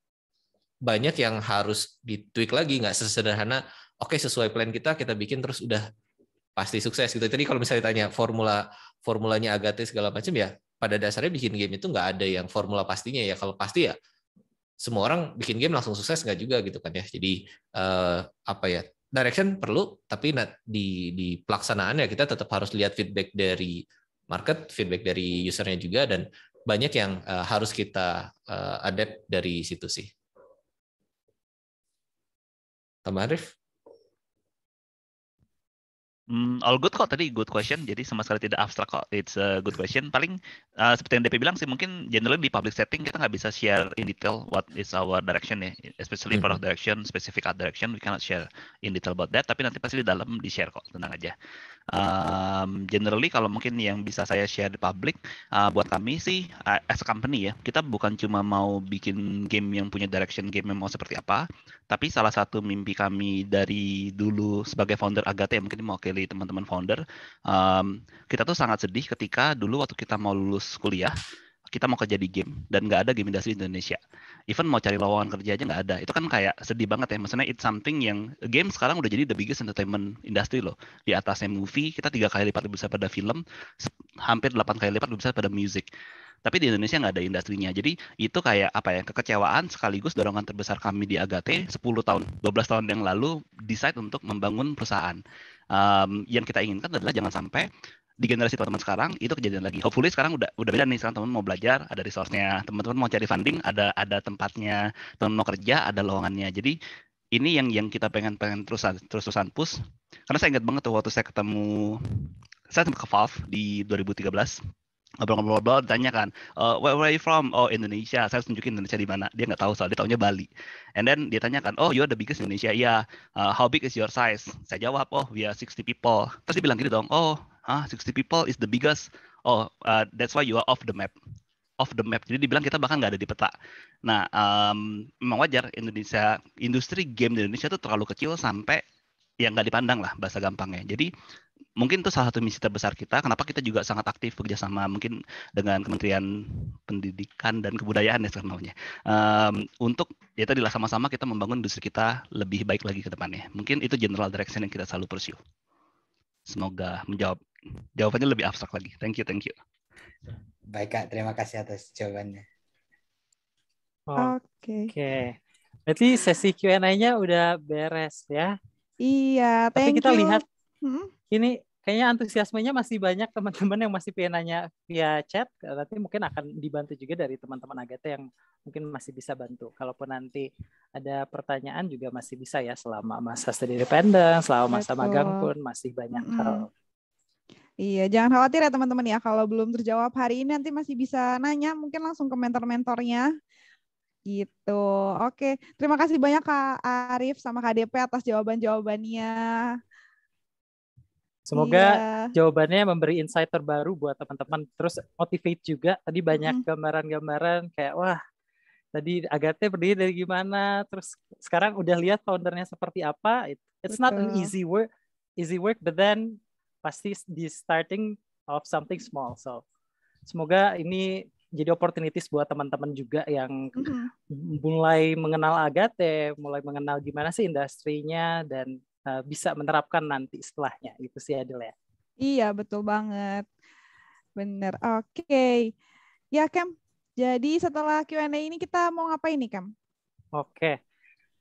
banyak yang harus ditweak lagi, nggak sesederhana, oke okay, sesuai plan kita, kita bikin terus udah pasti sukses gitu. Jadi kalau misalnya tanya formula formulanya Agate segala macam ya, pada dasarnya bikin game itu nggak ada yang formula pastinya ya. Kalau pasti ya semua orang bikin game langsung sukses nggak juga gitu kan ya. Jadi eh, apa ya direction perlu, tapi di di pelaksanaannya kita tetap harus lihat feedback dari market, feedback dari usernya juga, dan banyak yang uh, harus kita uh, adapt dari situ sih. Tambah Arif? Mm, all good kok tadi good question jadi sama sekali tidak abstrak kok it's a good question paling uh, seperti yang DP bilang sih mungkin generally di public setting kita nggak bisa share in detail what is our direction ya especially product mm-hmm. direction specific art direction we cannot share in detail about that tapi nanti pasti di dalam di share kok tenang aja um, generally kalau mungkin yang bisa saya share di public uh, buat kami sih uh, as a company ya kita bukan cuma mau bikin game yang punya direction game yang mau seperti apa tapi salah satu mimpi kami dari dulu sebagai founder Agate ya mungkin mewakili teman-teman founder um, kita tuh sangat sedih ketika dulu waktu kita mau lulus kuliah kita mau kerja di game dan nggak ada game industry di Indonesia. Even mau cari lowongan kerja aja nggak ada. Itu kan kayak sedih banget ya. Maksudnya it's something yang game sekarang udah jadi the biggest entertainment industry loh. Di atasnya movie, kita tiga kali lipat lebih besar pada film, hampir delapan kali lipat lebih besar pada music. Tapi di Indonesia nggak ada industrinya. Jadi itu kayak apa ya, kekecewaan sekaligus dorongan terbesar kami di Agate 10 tahun, 12 tahun yang lalu decide untuk membangun perusahaan. Um, yang kita inginkan adalah jangan sampai di generasi teman-teman sekarang itu kejadian lagi. Hopefully sekarang udah udah beda nih sekarang teman mau belajar ada resource-nya, teman-teman mau cari funding ada ada tempatnya, teman mau kerja ada lowongannya. Jadi ini yang yang kita pengen pengen terus terus terusan push. Karena saya ingat banget tuh waktu saya ketemu saya sempat ke Valve di 2013 ngobrol-ngobrol tanya kan uh, where, where are you from oh Indonesia saya harus tunjukin Indonesia di mana dia nggak tahu soalnya dia tahunya Bali and then dia tanya kan oh you are the biggest Indonesia iya yeah. uh, how big is your size saya jawab oh we are 60 people terus dia bilang gitu dong oh ah 60 people is the biggest. Oh, uh, that's why you are off the map. Off the map. Jadi dibilang kita bahkan nggak ada di peta. Nah, um, memang wajar Indonesia industri game di Indonesia itu terlalu kecil sampai yang nggak dipandang lah bahasa gampangnya. Jadi mungkin itu salah satu misi terbesar kita. Kenapa kita juga sangat aktif sama mungkin dengan Kementerian Pendidikan dan Kebudayaan ya sebenarnya. Um, untuk ya tadi lah sama-sama kita membangun industri kita lebih baik lagi ke depannya. Mungkin itu general direction yang kita selalu pursue. Semoga menjawab jawabannya lebih abstrak lagi. Thank you, thank you. Baik Kak, terima kasih atas jawabannya. Oke. Okay. Okay. Berarti sesi Q&A-nya udah beres ya? Iya, Tapi thank Tapi kita you. lihat hmm? ini kayaknya antusiasmenya masih banyak teman-teman yang masih pengen nanya via chat. Nanti mungkin akan dibantu juga dari teman-teman Agate yang mungkin masih bisa bantu. Kalaupun nanti ada pertanyaan juga masih bisa ya selama masa studi independen, selama masa magang pun masih banyak -hmm. hal Iya, jangan khawatir ya teman-teman ya. Kalau belum terjawab hari ini nanti masih bisa nanya mungkin langsung ke mentor-mentornya. Gitu. Oke, terima kasih banyak Kak Arief sama KDP atas jawaban-jawabannya. Semoga iya. jawabannya memberi insight terbaru buat teman-teman. Terus motivate juga. Tadi banyak gambaran-gambaran kayak wah tadi agate berdiri dari gimana. Terus sekarang udah lihat foundernya seperti apa. It's Betul. not an easy work, easy work, but then pasti di starting of something small. So semoga ini jadi opportunities buat teman-teman juga yang mm-hmm. mulai mengenal Agate, mulai mengenal gimana sih industrinya dan uh, bisa menerapkan nanti setelahnya. Itu sih Adil ya. Iya, betul banget. Bener. Oke. Okay. Ya, Kem. Jadi setelah Q&A ini kita mau ngapain nih, Kem? Oke. Okay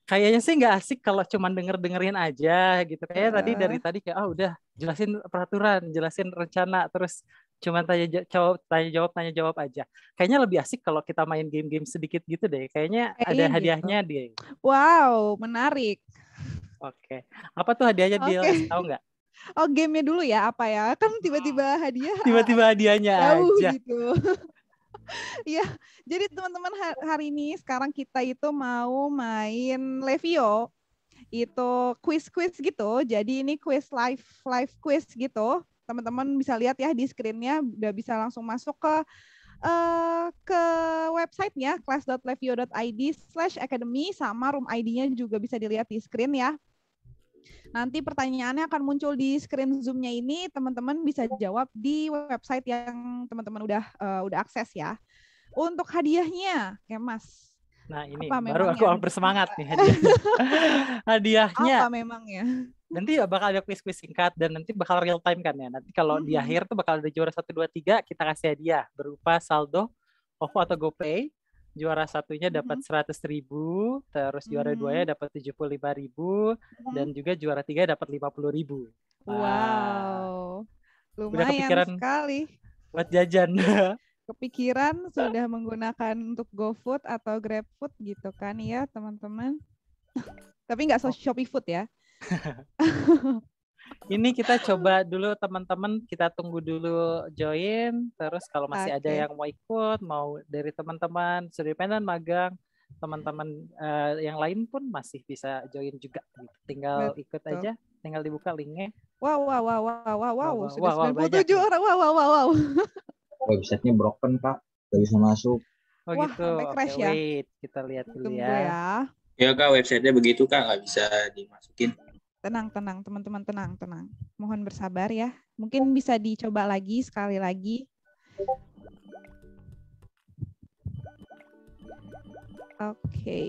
kayaknya sih nggak asik kalau cuma denger dengerin aja gitu kayak tadi dari tadi kayak ah oh, udah jelasin peraturan jelasin rencana terus cuma tanya jawab tanya jawab tanya jawab aja kayaknya lebih asik kalau kita main game-game sedikit gitu deh kayaknya ada gitu. hadiahnya dia wow menarik oke okay. apa tuh hadiahnya okay. dia tahu nggak Oh gamenya dulu ya apa ya kan tiba-tiba ah. hadiah tiba-tiba hadiahnya tahu aja. gitu Iya, jadi teman-teman hari ini sekarang kita itu mau main Levio itu quiz-quiz gitu. Jadi ini quiz live live quiz gitu. Teman-teman bisa lihat ya di screennya udah bisa langsung masuk ke uh, ke websitenya class.levio.id slash academy sama room ID-nya juga bisa dilihat di screen ya. Nanti pertanyaannya akan muncul di screen Zoom-nya ini, teman-teman bisa jawab di website yang teman-teman udah uh, udah akses ya. Untuk hadiahnya, Kemas. Ya, nah, ini apa baru aku yang... bersemangat nih hadiah. hadiahnya. Apa ya? Nanti ya bakal ada quiz-quiz singkat dan nanti bakal real time kan ya. Nanti kalau mm -hmm. di akhir tuh bakal ada juara 1 2 3 kita kasih hadiah berupa saldo OVO atau GoPay juara satunya dapat seratus ribu, terus juara hmm. ya dapat tujuh puluh lima ribu, hmm. dan juga juara tiga dapat lima puluh ribu. Wow, lumayan Udah kepikiran sekali. Buat jajan. kepikiran sudah menggunakan untuk GoFood atau GrabFood gitu kan ya teman-teman. Tapi nggak so oh. Shopee Food ya. ini kita coba dulu teman-teman kita tunggu dulu join terus kalau masih okay. ada yang mau ikut mau dari teman-teman independen magang teman-teman uh, yang lain pun masih bisa join juga tinggal Betul. ikut aja tinggal dibuka linknya wow wow wow wow wow wow wow, wow, wow, 97 orang wow wow wow wow websitenya broken pak nggak bisa masuk oh Wah, gitu crash okay, ya wait kita lihat dulu ya. ya ya kak websitenya begitu kak nggak bisa dimasukin Tenang, tenang, teman-teman, tenang, tenang. Mohon bersabar ya. Mungkin bisa dicoba lagi sekali lagi. Oke. Okay.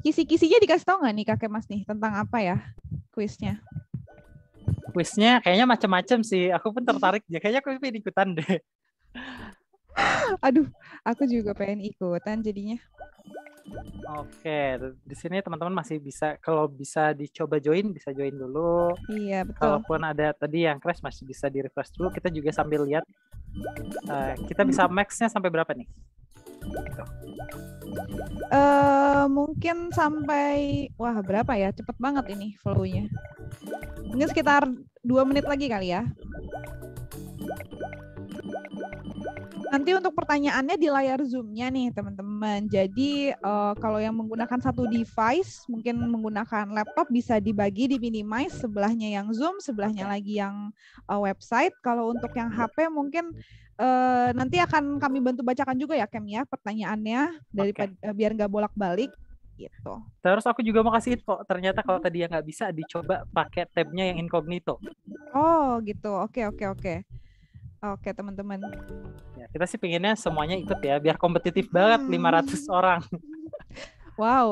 Kisi-kisinya dikasih tau nggak nih kakek mas nih tentang apa ya kuisnya? Kuisnya kayaknya macam-macam sih. Aku pun tertarik. Ya, kayaknya aku pengen ikutan deh. Aduh, aku juga pengen ikutan jadinya. Oke, di sini teman-teman masih bisa kalau bisa dicoba join bisa join dulu. Iya betul. Kalaupun ada tadi yang crash masih bisa di refresh dulu. Kita juga sambil lihat uh, kita bisa maxnya sampai berapa nih? Uh, mungkin sampai wah berapa ya? Cepet banget ini flownya. Mungkin sekitar dua menit lagi kali ya nanti untuk pertanyaannya di layar zoomnya nih teman-teman. Jadi uh, kalau yang menggunakan satu device, mungkin menggunakan laptop bisa dibagi di minimize sebelahnya yang Zoom, sebelahnya lagi yang uh, website. Kalau untuk yang HP mungkin uh, nanti akan kami bantu bacakan juga ya Kem ya pertanyaannya dari okay. biar nggak bolak-balik gitu. Terus aku juga mau kasih info, ternyata kalau tadi yang nggak bisa dicoba pakai tabnya yang incognito. Oh gitu, oke okay, oke okay, oke. Okay. Oke teman-teman. Ya, kita sih pengennya semuanya ikut ya, biar kompetitif banget hmm. 500 orang. wow.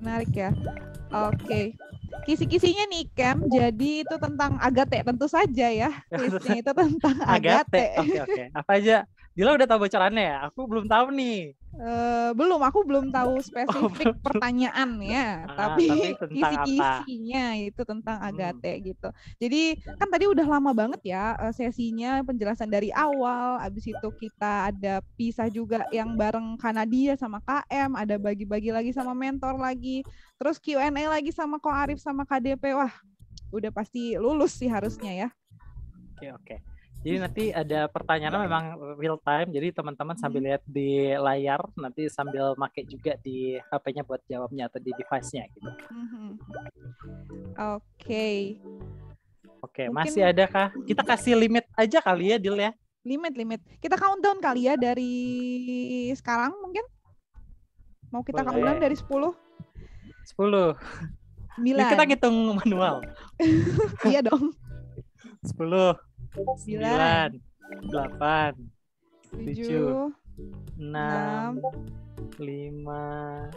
Menarik ya. Oke. Kisi-kisinya nih Cam, jadi itu tentang Agate tentu saja ya. Kisi-kisinya itu tentang Agate. Oke oke. Apa aja? Dila udah tahu bocorannya ya? Aku belum tahu nih. Uh, belum, aku belum tahu oh, spesifik oh, ya. ah, tapi, tapi kisi-kisinya itu tentang hmm. Agate hmm. gitu. Jadi kan tadi udah lama banget ya eh, sesinya penjelasan dari awal, abis itu kita ada pisah juga yang bareng Kanadia sama KM, ada bagi-bagi lagi sama mentor lagi, terus Q&A lagi sama Ko Arif sama KDP, wah udah pasti lulus sih harusnya ya. Oke okay, oke. Okay jadi nanti ada pertanyaan memang real time. Jadi teman-teman sambil hmm. lihat di layar nanti sambil make juga di HP-nya buat jawabnya atau di device-nya gitu. Mm-hmm. Oke. Okay. Oke, okay, Mungkin... masih ada kah? Kita kasih limit aja kali ya, Dil ya. Limit, limit. Kita countdown kali ya dari sekarang mungkin? Mau kita Boleh. countdown dari 10? 10. kita ngitung manual. iya dong. 10, sembilan, delapan, tujuh, enam, lima.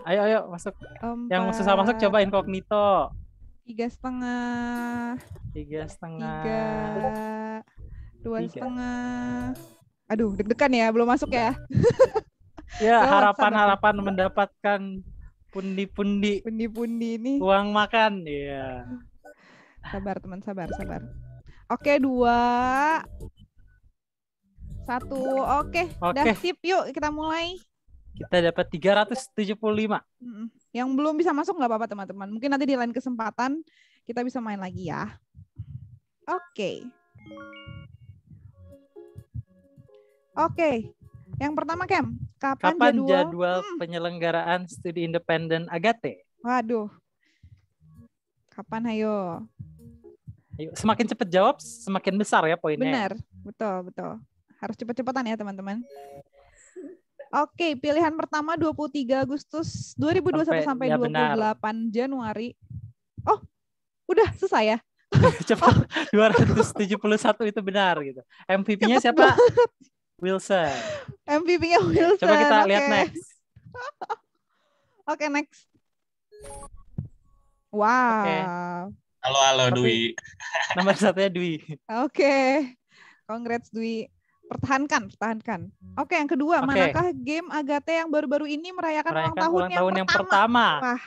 Ayo, ayo masuk. 4, Yang susah masuk coba incognito. Tiga setengah. Tiga setengah. Tiga. Dua setengah. Aduh, deg-degan ya, belum masuk ya. ya, harapan-harapan mendapatkan pundi-pundi. Pundi-pundi ini. Uang makan, ya Yeah. Sabar teman, sabar, sabar. Oke, dua, satu. Oke, Oke. udah sip. Yuk kita mulai. Kita dapat 375. Yang belum bisa masuk nggak apa-apa teman-teman. Mungkin nanti di lain kesempatan kita bisa main lagi ya. Oke. Oke. Yang pertama Kem, kapan, kapan jadwal, jadwal hmm. penyelenggaraan studi independen Agate? Waduh. Kapan hayo Semakin cepat jawab, semakin besar ya poinnya. Benar, betul, betul. Harus cepat-cepatan ya teman-teman. Oke, pilihan pertama 23 Agustus 2021 sampai, sampai ya 28 benar. Januari. Oh, udah selesai ya? Cepat oh. 271 itu benar gitu. MVP-nya siapa? Banget. Wilson. MVP-nya Wilson. Coba kita okay. lihat next. Oke, okay, next. Wow. Okay. Halo, halo Tapi, Dwi. nama satunya Dwi. Oke. Okay. Congrats Dwi. Pertahankan, pertahankan. Oke, okay, yang kedua, okay. manakah game Agate yang baru-baru ini merayakan, merayakan ulang tahun, ulang tahun yang pertama? Yang pertama. Wah.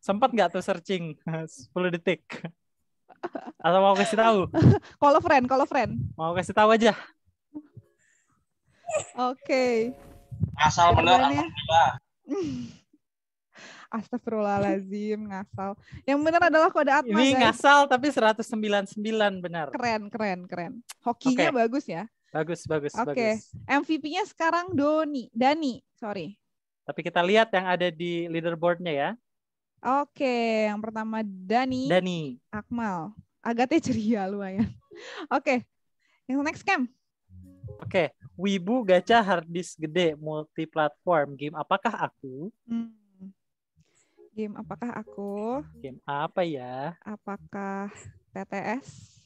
Sempat nggak tuh searching 10 detik? Atau mau kasih tahu? Call of friend, Call of friend. Mau kasih tahu aja. Oke. Okay. Asal benar, alhamdulillah. Astagfirullahalazim, ngasal. Yang benar adalah kode Atma. Ini guys. ngasal tapi 199 benar. Keren, keren, keren. Hokinya okay. bagus ya. Bagus, bagus, Oke. MVP-nya sekarang Doni, Dani, sorry. Tapi kita lihat yang ada di leaderboardnya ya. Oke, okay. yang pertama Dani. Dani. Akmal. Agate ceria ya. Oke. Okay. Yang next camp. Oke, okay. Wibu gacha harddisk gede multiplatform game apakah aku? Hmm. Game apakah aku? Game apa ya? Apakah TTS?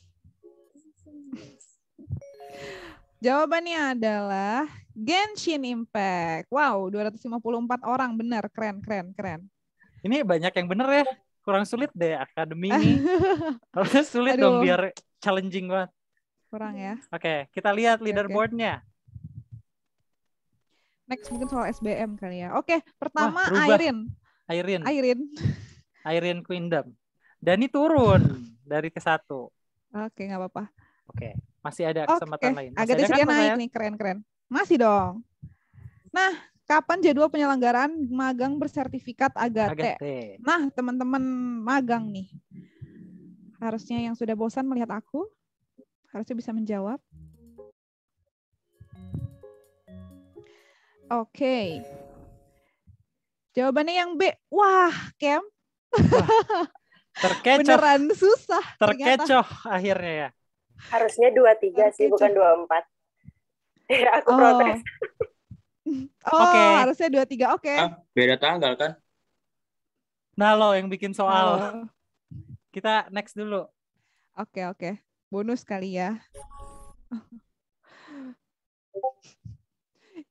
Jawabannya adalah Genshin Impact. Wow, 254 orang. Benar, keren, keren, keren. Ini banyak yang benar ya. Kurang sulit deh akademi ini. sulit Aduh. dong biar challenging banget. Kurang ya. Oke, okay, kita lihat leaderboardnya. Next mungkin soal SBM kali ya. Oke, okay, pertama Wah, Airin. Irene. Irene. Irene Queendom. Dani turun dari ke satu. Oke, nggak apa-apa. Oke, masih ada kesempatan okay. lain. Agak kan sedikit ya? naik nih, keren-keren. Masih dong. Nah, kapan jadwal penyelenggaraan magang bersertifikat Agate? Agate. Nah, teman-teman magang nih. Harusnya yang sudah bosan melihat aku, harusnya bisa menjawab. Oke. Okay. Jawabannya yang B. Wah, Kem. terkecoh. Beneran susah. Terkecoh ternyata. akhirnya ya. Harusnya 23 terkecoh. sih, bukan 24. Ya, aku oh. protes. Oh, okay. harusnya 23. Oke. Okay. Ah, beda tanggal kan? Nah, lo yang bikin soal. Oh. Kita next dulu. Oke, okay, oke. Okay. Bonus kali ya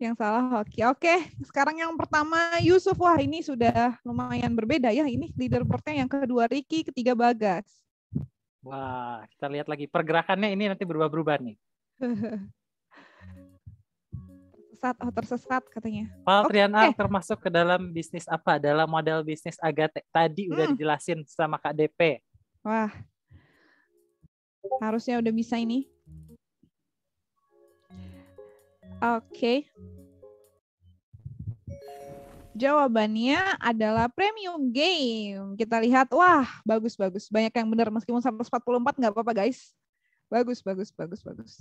yang salah hoki. Oke, sekarang yang pertama Yusuf. Wah, ini sudah lumayan berbeda ya. Ini leaderboardnya yang kedua Riki, ketiga Bagas. Wah, kita lihat lagi pergerakannya ini nanti berubah-berubah nih. tersesat, oh tersesat katanya. Pak okay. termasuk ke dalam bisnis apa? Dalam model bisnis Agate. Tadi hmm. udah dijelasin sama Kak DP. Wah, harusnya udah bisa ini. Oke. Okay. Jawabannya adalah premium game. Kita lihat, wah bagus-bagus. Banyak yang benar meskipun 144 nggak apa-apa guys. Bagus, bagus, bagus, bagus.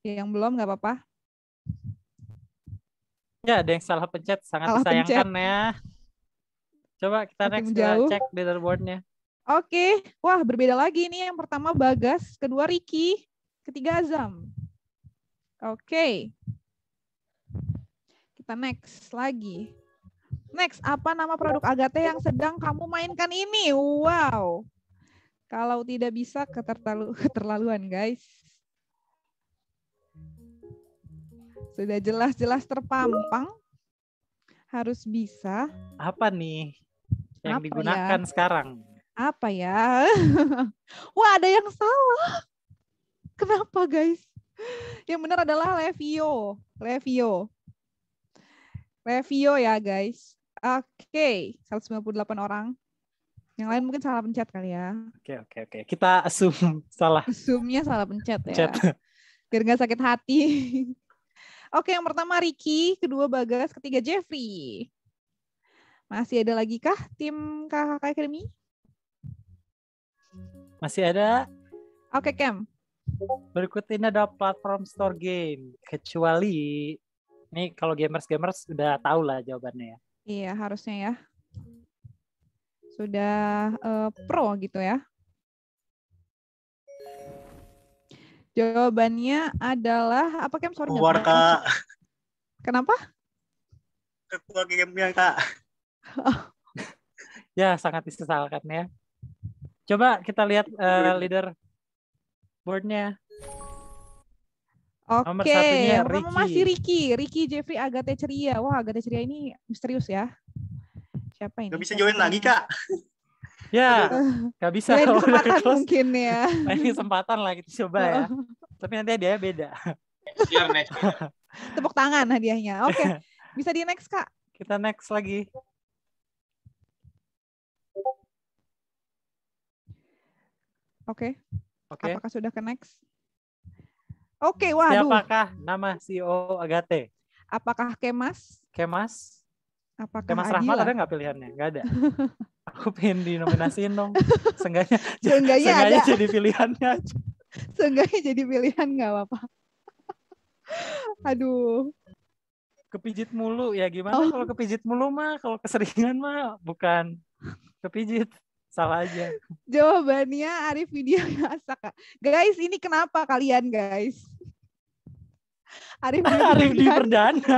Yang belum nggak apa-apa. Ya, ada yang salah pencet. Sangat salah disayangkan pencet. ya. Coba kita Makin next eh, jauh. cek leaderboardnya. Oke, okay. wah berbeda lagi nih. Yang pertama Bagas, kedua Riki, ketiga Azam. Oke. Okay. Kita next lagi. Next, apa nama produk Agate yang sedang kamu mainkan ini? Wow. Kalau tidak bisa keterlalu keterlaluan, guys. Sudah jelas-jelas terpampang. Harus bisa. Apa nih yang apa ya? digunakan ya? sekarang? Apa ya? Wah, ada yang salah. Kenapa, guys? Yang benar adalah Levio. Levio. Review ya guys. Oke, okay. 198 orang. Yang lain mungkin salah pencet kali ya. Oke, okay, oke, okay, oke. Okay. Kita assume salah. Assume-nya salah pencet ya. Biar nggak sakit hati. oke, yang pertama Ricky, kedua Bagas, ketiga Jeffrey. Masih ada lagi kah tim KKK Academy? Masih ada. Oke, Cam. Berikut ini ada platform store game. Kecuali ini kalau gamers-gamers sudah -gamers tahu lah jawabannya ya. Iya, harusnya ya. Sudah uh, pro gitu ya. Jawabannya adalah apa Kem? Sorry, Keluar, Kak. Kenapa? game gamenya, Kak. Oh. ya, sangat disesalkan ya. Coba kita lihat uh, leader boardnya. Oke, nomor satunya Ricky. masih Ricky, Ricky Jeffrey Agate Ceria. Wah, Agate Ceria ini misterius ya. Siapa ini? Gak bisa join lagi, Kak. ya, gak bisa. Lain kesempatan mungkin ya. Lain kesempatan lah kita coba ya. Oh. Tapi nanti dia beda. next Tepuk tangan hadiahnya. Oke, okay. bisa di next, Kak. Kita next lagi. Oke. Okay. Oke. Okay. Apakah sudah ke next? Oke, okay, hmm, waduh. Siapakah nama CEO Agate? Apakah Kemas? Kemas? Apakah Kemas Adila? Rahmat ada nggak pilihannya? Nggak ada. Aku pengen dinominasiin dong. Seenggaknya, seenggaknya, seenggaknya ada. jadi pilihannya aja. Seenggaknya jadi pilihan nggak apa-apa. Aduh. Kepijit mulu ya gimana oh. kalau kepijit mulu mah kalau keseringan mah bukan kepijit salah aja. Jawabannya Arif Widya Asaka. Guys, ini kenapa kalian guys? Arif Dwi Arif Dwi Perdana.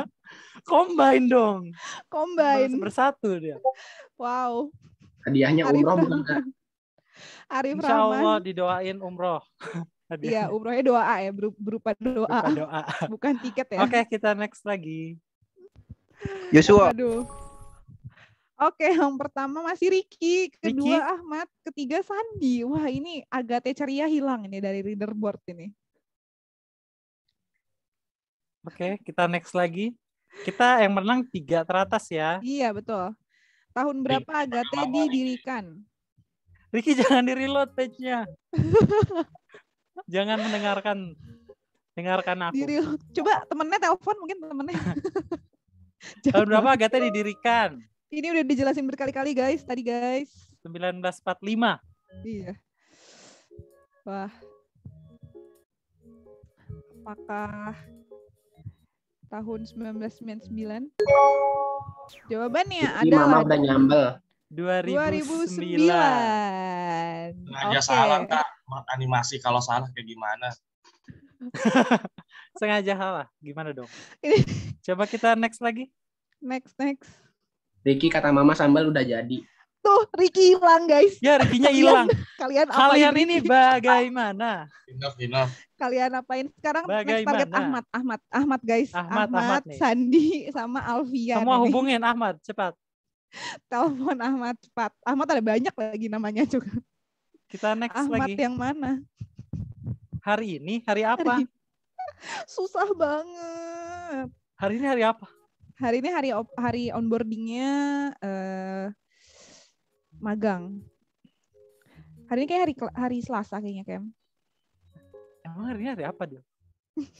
Combine dong. Combine. bersatu dia. Wow. Hadiahnya Arif umroh bukan Arif Insya Rahman. Allah didoain umroh. Iya, umrohnya doa ya, berupa doa. Berupa doa. Bukan tiket ya. Oke, okay, kita next lagi. Yosua. Aduh. Oke, okay, yang pertama masih Riki, kedua Ricky. Ahmad, ketiga Sandi. Wah, ini agate ceria hilang ini dari leaderboard ini. Oke, okay, kita next lagi. Kita yang menang tiga teratas ya. Iya, betul. Tahun berapa Agate didirikan? Ricky jangan di reload page-nya. jangan mendengarkan dengarkan aku. Diri, coba temennya telepon mungkin temennya. tahun berapa Agate didirikan? Ini udah dijelasin berkali-kali guys tadi guys. 1945. Iya. Wah. Apakah tahun 1999? Jawabannya Jadi adalah Mama udah nyambel. 2009. Sengaja okay. salah, Kak. Animasi kalau salah kayak gimana? Sengaja salah. Gimana dong? Coba kita next lagi. Next, next. Ricky kata mama sambal udah jadi tuh Ricky hilang guys. Ya Rikinya hilang. kalian, kalian, kalian ini bagaimana? Enough, enough. Kalian apain sekarang bagaimana? next target Ahmad, Ahmad, Ahmad guys. Ahmad, Ahmad, Ahmad Sandi sama Alfian. Semua nih. hubungin Ahmad cepat. Telepon Ahmad cepat. Ahmad ada banyak lagi namanya juga. Kita next Ahmad lagi. Ahmad yang mana? Hari ini hari apa? Hari... Susah banget. Hari ini hari apa? Hari ini hari hari onboardingnya uh, magang. Hari ini kayak hari hari Selasa kayaknya, Kem. Emang hari ini hari apa dia?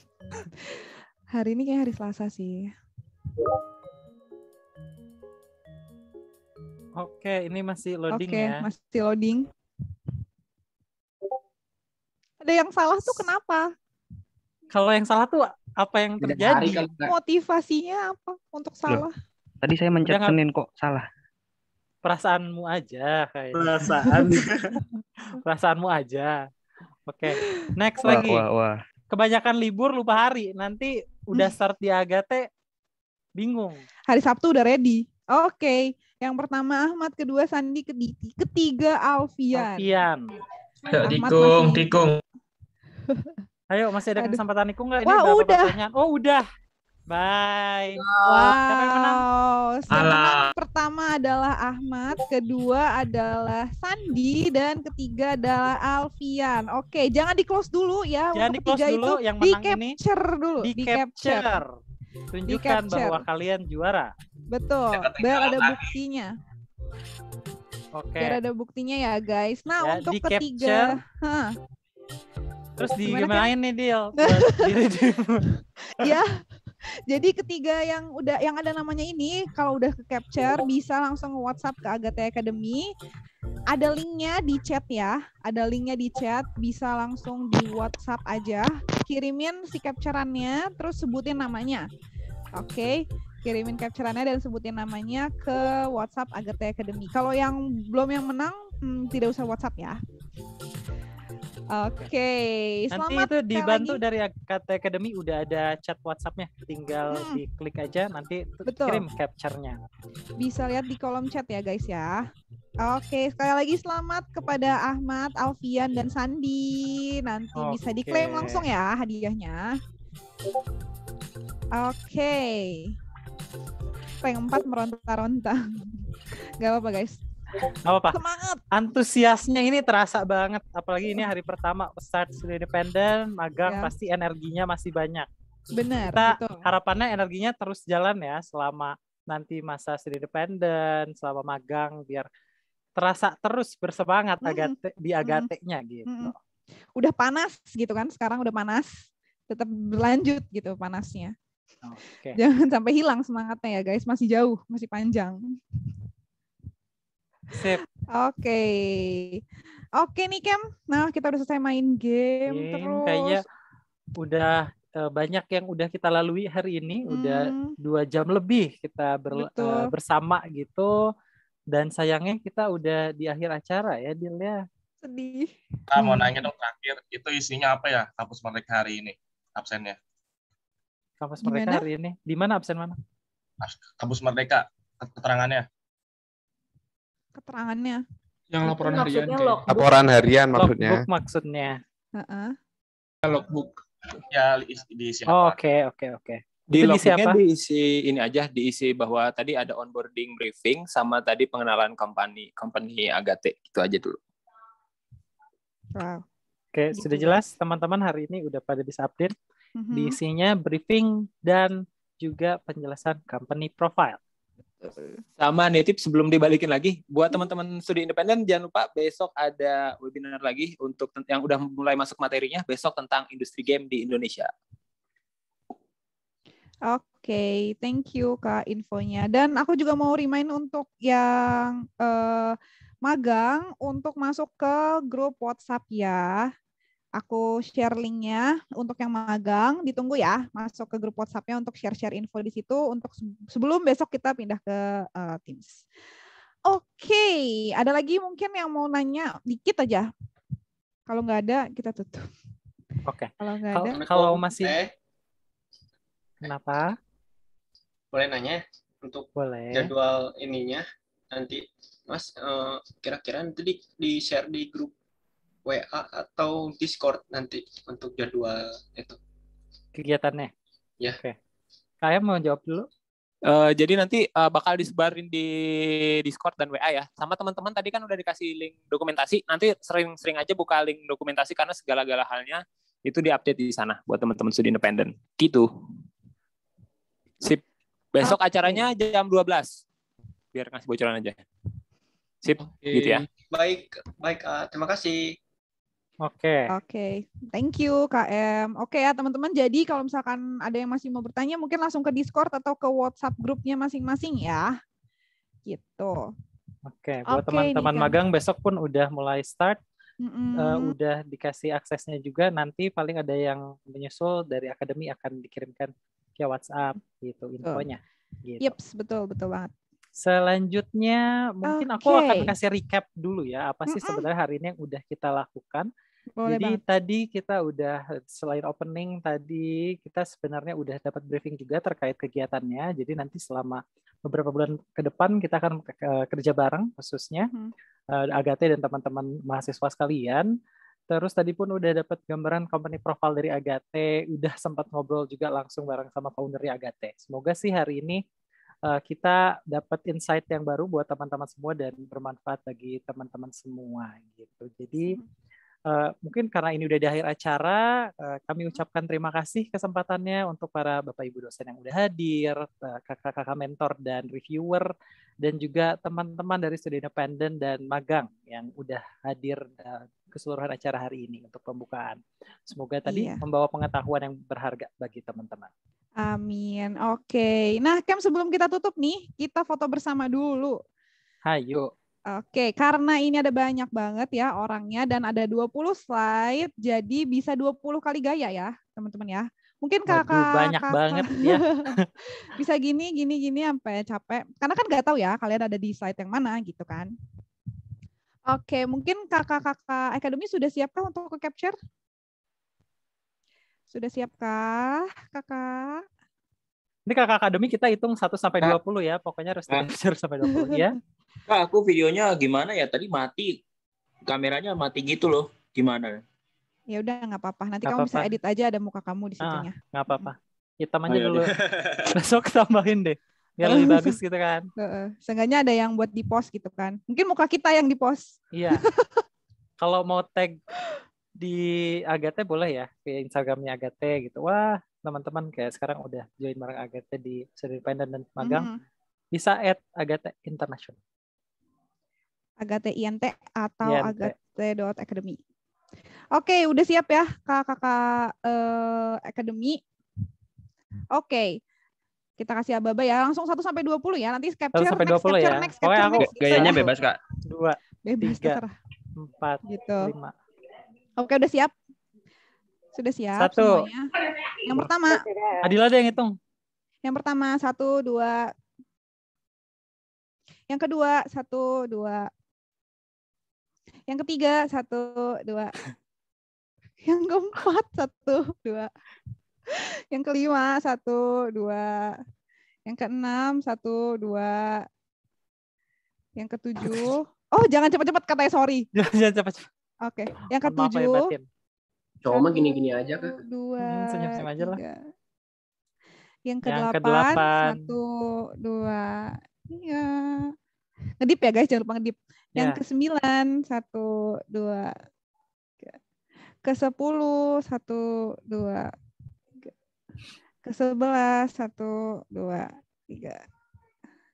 hari ini kayak hari Selasa sih. Oke, ini masih loading Oke, ya. Oke, masih loading. Ada yang salah tuh kenapa? Kalau yang salah tuh apa yang terjadi? Motivasinya apa untuk salah? Loh, tadi saya mencet Senin kok salah perasaanmu aja kayak Perasaan. perasaanmu aja. Oke, okay. next wah, lagi. Wah, wah. Kebanyakan libur lupa hari. Nanti udah hmm. start di Agate bingung. Hari Sabtu udah ready. Oh, oke. Okay. Yang pertama Ahmad, kedua Sandi, kediti, ketiga Alfian. Alfian. tikung, masih... tikung. Ayo masih ada kesempatan tikung nggak? Wah udah. Pertanyaan. Oh udah. Bye. Wow. Siapa yang pertama adalah Ahmad, kedua adalah Sandi dan ketiga adalah Alfian. Oke, jangan di close dulu ya. Jangan di close dulu itu yang menang di capture dulu, di, capture. Tunjukkan di bahwa kalian juara. Betul. Biar ada buktinya. Oke. Biar ada buktinya ya, guys. Nah, ya, untuk ketiga, huh. Terus di gimana nih, Dil? Ya jadi ketiga yang udah yang ada namanya ini kalau udah ke capture bisa langsung WhatsApp ke Agate Academy. Ada linknya di chat ya, ada linknya di chat bisa langsung di WhatsApp aja. Kirimin si capturannya, terus sebutin namanya. Oke, okay? kirimin capturannya dan sebutin namanya ke WhatsApp Agate Academy. Kalau yang belum yang menang hmm, tidak usah WhatsApp ya. Oke, okay. selamat. Nanti itu dibantu lagi. dari KT Academy udah ada chat WhatsAppnya, tinggal hmm. diklik aja nanti Betul. kirim capture-nya. Bisa lihat di kolom chat ya guys ya. Oke, sekali lagi selamat kepada Ahmad, Alfian, dan Sandi. Nanti okay. bisa diklaim langsung ya hadiahnya. Oke. Okay. Yang empat meronta-ronta. Gak apa-apa guys apa apa semangat antusiasnya ini terasa banget apalagi ini hari pertama start sudah independen magang ya. pasti energinya masih banyak benar kita betul. harapannya energinya terus jalan ya selama nanti masa sudah independen selama magang biar terasa terus bersemangat mm -hmm. agate di agateknya -hmm. gitu udah panas gitu kan sekarang udah panas tetap berlanjut gitu panasnya okay. jangan sampai hilang semangatnya ya guys masih jauh masih panjang Sip. Oke. Oke okay nih Kem. Nah, kita udah selesai main game, game terus. Kayaknya udah eh, banyak yang udah kita lalui hari ini, hmm. udah dua jam lebih kita ber, uh, eh, bersama gitu. Dan sayangnya kita udah di akhir acara ya, Dil ya. Sedih. Nah, mau nanya dong terakhir, itu isinya apa ya kampus mereka hari ini? Absennya. Kampus Merdeka hari ini. Di mana absen mana? Nah, kampus Merdeka, keterangannya keterangannya. Yang laporan maksudnya harian. Laporan harian maksudnya. Logbook maksudnya. Uh-uh. Logbook ya diisi apa? Oh, oke, oke, oke. Di logbooknya diisi ini aja diisi bahwa tadi ada onboarding briefing sama tadi pengenalan company company Agate itu aja dulu. Wow. Oke, okay, sudah gitu. jelas teman-teman hari ini udah pada bisa update. Mm -hmm. Diisinya briefing dan juga penjelasan company profile. Sama nitip sebelum dibalikin lagi, buat teman-teman studi independen jangan lupa besok ada webinar lagi untuk yang udah mulai masuk materinya besok tentang industri game di Indonesia. Oke, okay, thank you Kak infonya. Dan aku juga mau remind untuk yang uh, magang untuk masuk ke grup WhatsApp ya. Aku share linknya untuk yang magang, ditunggu ya masuk ke grup WhatsApp-nya untuk share-share info di situ untuk sebelum besok kita pindah ke uh, Teams. Oke, okay. ada lagi mungkin yang mau nanya dikit aja. Kalau nggak ada, kita tutup. Oke. Okay. Kalau nggak ada. Kalau masih. Eh. Kenapa? Boleh nanya untuk Boleh. jadwal ininya nanti, Mas. Eh, kira-kira uh, nanti di, di share di grup WA atau Discord nanti untuk jadwal itu kegiatannya. Ya. Oke. Okay. mau jawab dulu? Uh, jadi nanti uh, bakal disebarin di Discord dan WA ya. Sama teman-teman tadi kan udah dikasih link dokumentasi. Nanti sering-sering aja buka link dokumentasi karena segala-gala halnya itu diupdate di sana buat teman-teman studi independen. Gitu. Sip. Besok okay. acaranya jam 12. Biar kasih bocoran aja. Sip, okay. gitu ya. Baik, baik. Uh, terima kasih. Oke. Okay. Oke, okay. thank you KM. Oke okay, ya teman-teman, jadi kalau misalkan ada yang masih mau bertanya mungkin langsung ke Discord atau ke WhatsApp grupnya masing-masing ya. Gitu. Oke, okay. buat okay, teman-teman magang besok pun udah mulai start. Mm -hmm. uh, udah dikasih aksesnya juga nanti paling ada yang menyusul dari akademi akan dikirimkan via WhatsApp gitu infonya. Iya, Gitu. Yep, betul betul banget. Selanjutnya mungkin okay. aku akan kasih recap dulu ya apa sih mm -mm. sebenarnya hari ini yang udah kita lakukan. Boleh Jadi banget. tadi kita udah selain opening tadi kita sebenarnya udah dapat briefing juga terkait kegiatannya. Jadi nanti selama beberapa bulan ke depan kita akan kerja bareng khususnya hmm. Agate dan teman-teman mahasiswa sekalian. Terus tadi pun udah dapat gambaran company profile dari Agate, udah sempat ngobrol juga langsung bareng sama founder Agate. Semoga sih hari ini Eh, kita dapat insight yang baru buat teman-teman semua dan bermanfaat bagi teman-teman semua gitu. Jadi uh, mungkin karena ini udah di akhir acara, uh, kami hmm. ucapkan terima kasih kesempatannya untuk para Bapak Ibu dosen yang udah hadir, kakak-kakak mentor dan reviewer dan juga teman-teman dari studi independen dan magang yang udah hadir uh, keseluruhan acara hari ini untuk pembukaan. Semoga tadi iya. membawa pengetahuan yang berharga bagi teman-teman. Amin. Oke. Nah, Kem sebelum kita tutup nih, kita foto bersama dulu. Hayo. Oke, karena ini ada banyak banget ya orangnya dan ada 20 slide, jadi bisa 20 kali gaya ya, teman-teman ya. Mungkin kakak Waduh, banyak kakak, banget ya. bisa gini gini gini sampai capek. Karena kan nggak tahu ya kalian ada di slide yang mana gitu kan. Oke, mungkin kakak-kakak akademi sudah siapkah untuk ke capture? Sudah siapkah kakak? Ini kakak akademi kita hitung 1 sampai nah. dua puluh ya. Pokoknya harus ah. sampai dua puluh ya. Kak, aku videonya gimana ya? Tadi mati. Kameranya mati gitu loh. Gimana? Ya udah nggak apa-apa. Nanti gak kamu apa -apa. bisa edit aja ada muka kamu di ah, situnya. Nggak ah, apa-apa. Kita aja oh, iya, dulu. Iya. Besok tambahin deh. Biar lebih bagus gitu kan. seenggaknya ada yang buat di post gitu kan. Mungkin muka kita yang di post. Iya. Kalau mau tag di Agate boleh ya ke Instagramnya Agate gitu wah teman-teman kayak sekarang udah join bareng Agate di independen dan magang mm -hmm. bisa add Agate International Agate INT atau INT. Agate dot Academy Oke, okay, udah siap ya kakak-kakak uh, Academy Oke. Okay. Kita kasih ababa ya. Langsung 1 sampai 20 ya. Nanti capture, 1 sampai 20 next, capture, ya. next, capture, Pokoknya next, aku gitu. gayanya bebas, Kak. 2, bebas, 3, terserah. 4, gitu. 5, Oke, udah siap? Sudah siap Satu. semuanya. Yang pertama. Adila ada yang hitung. Yang pertama, satu, dua. Yang kedua, satu, dua. Yang ketiga, satu, dua. Yang keempat, satu, dua. Yang kelima, satu, dua. Yang keenam, satu, dua. Yang ketujuh. Oh, jangan cepat-cepat katanya sorry. Jangan cepat-cepat. Oke, okay. yang ya, ketujuh. Cuma gini-gini aja kan. Dua. Hmm, senyum-senyum aja lah. Yang kedelapan, yang Satu, dua, tiga. Ngedip ya guys, jangan lupa ngedip. Yang yeah. kesembilan, satu, dua, tiga. Ke sepuluh, satu, dua, tiga. Ke sebelas, satu, dua, tiga.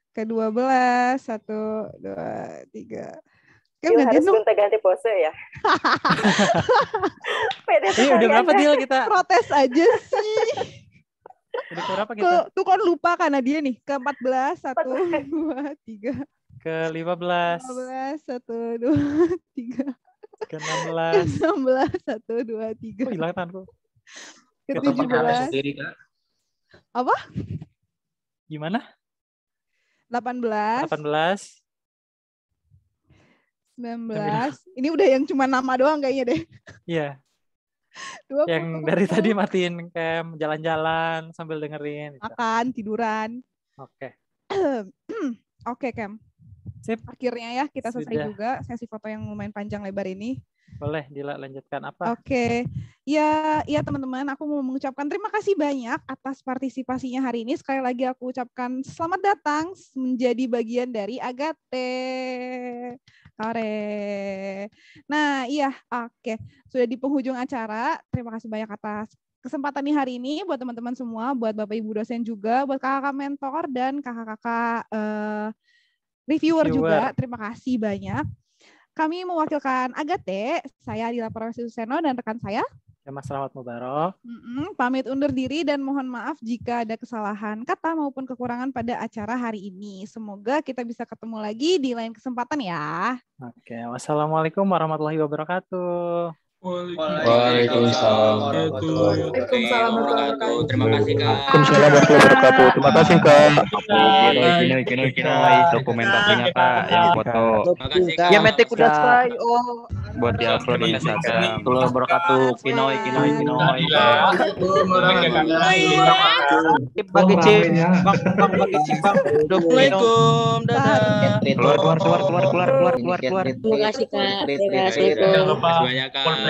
Ke dua belas, satu, dua, tiga Kan Yuk harus gonta-ganti pose ya. Pede Iya udah berapa deal kita? Protes aja sih. Udah berapa kita? Tuh, tuh kan lupa karena dia nih. Ke 14, 1, 2, 3. Ke 15. 15, 1, 2, 3. Ke 16. Ke 16, 1, 2, 3. Oh, hilang tanganku. Ke 17. sendiri, Kak. Apa? Gimana? 18. 18. 19. Ini udah yang cuma nama doang kayaknya deh. Iya. Yeah. yang dari tadi matiin cam, jalan-jalan sambil dengerin. Gitu. Makan, tiduran. Oke. Okay. Oke, okay, Cam. Sip. Akhirnya ya kita selesai Sudah. juga sesi foto yang lumayan panjang lebar ini. Boleh dilanjutkan apa? Oke. Okay. Ya, ya teman-teman, aku mau mengucapkan terima kasih banyak atas partisipasinya hari ini. Sekali lagi aku ucapkan selamat datang menjadi bagian dari Agate are, Nah, iya, oke. Okay. Sudah di penghujung acara. Terima kasih banyak atas kesempatan nih hari ini buat teman-teman semua, buat Bapak Ibu dosen juga, buat kakak-kakak mentor dan kakak-kakak uh, reviewer, reviewer juga. Terima kasih banyak. Kami mewakilkan Agate, saya Adila Suseno dan rekan saya Mas Rahmat Mubarok. Mm-mm, pamit undur diri dan mohon maaf jika ada kesalahan kata maupun kekurangan pada acara hari ini. Semoga kita bisa ketemu lagi di lain kesempatan ya. Oke, wassalamualaikum warahmatullahi wabarakatuh. Waalaikumsalam warahmatullahi wabarakatuh. Terima kasih Kak. Waalaikumsalam warahmatullahi wabarakatuh. Terima kasih Kak. ini kino kino dokumentasinya Kak yang foto. Ya metik udah selesai. Oh. Buat di upload di Instagram. Terima wabarakatuh. Kinoi kinoi kinoi. Bagi cip, bagi cip, Assalamualaikum. Dadah. Keluar keluar keluar keluar keluar keluar keluar. Terima kasih Kak. Terima kasih. Terima kasih banyak Kak.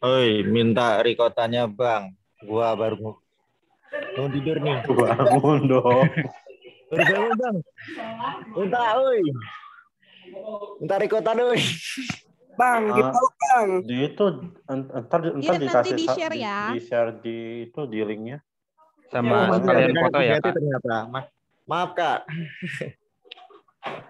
Oi, minta rikotanya bang. Gua baru mau tidur nih. Bangun dong. Baru bangun bang. Minta oi. Minta rikotan oi. Bang, ah, gitu bang. Di itu entar entar ya, dikasih di share di, ya. Di, share di itu di linknya. Sama ya, kalian foto ya. Kak. Ternyata. Ma maaf kak.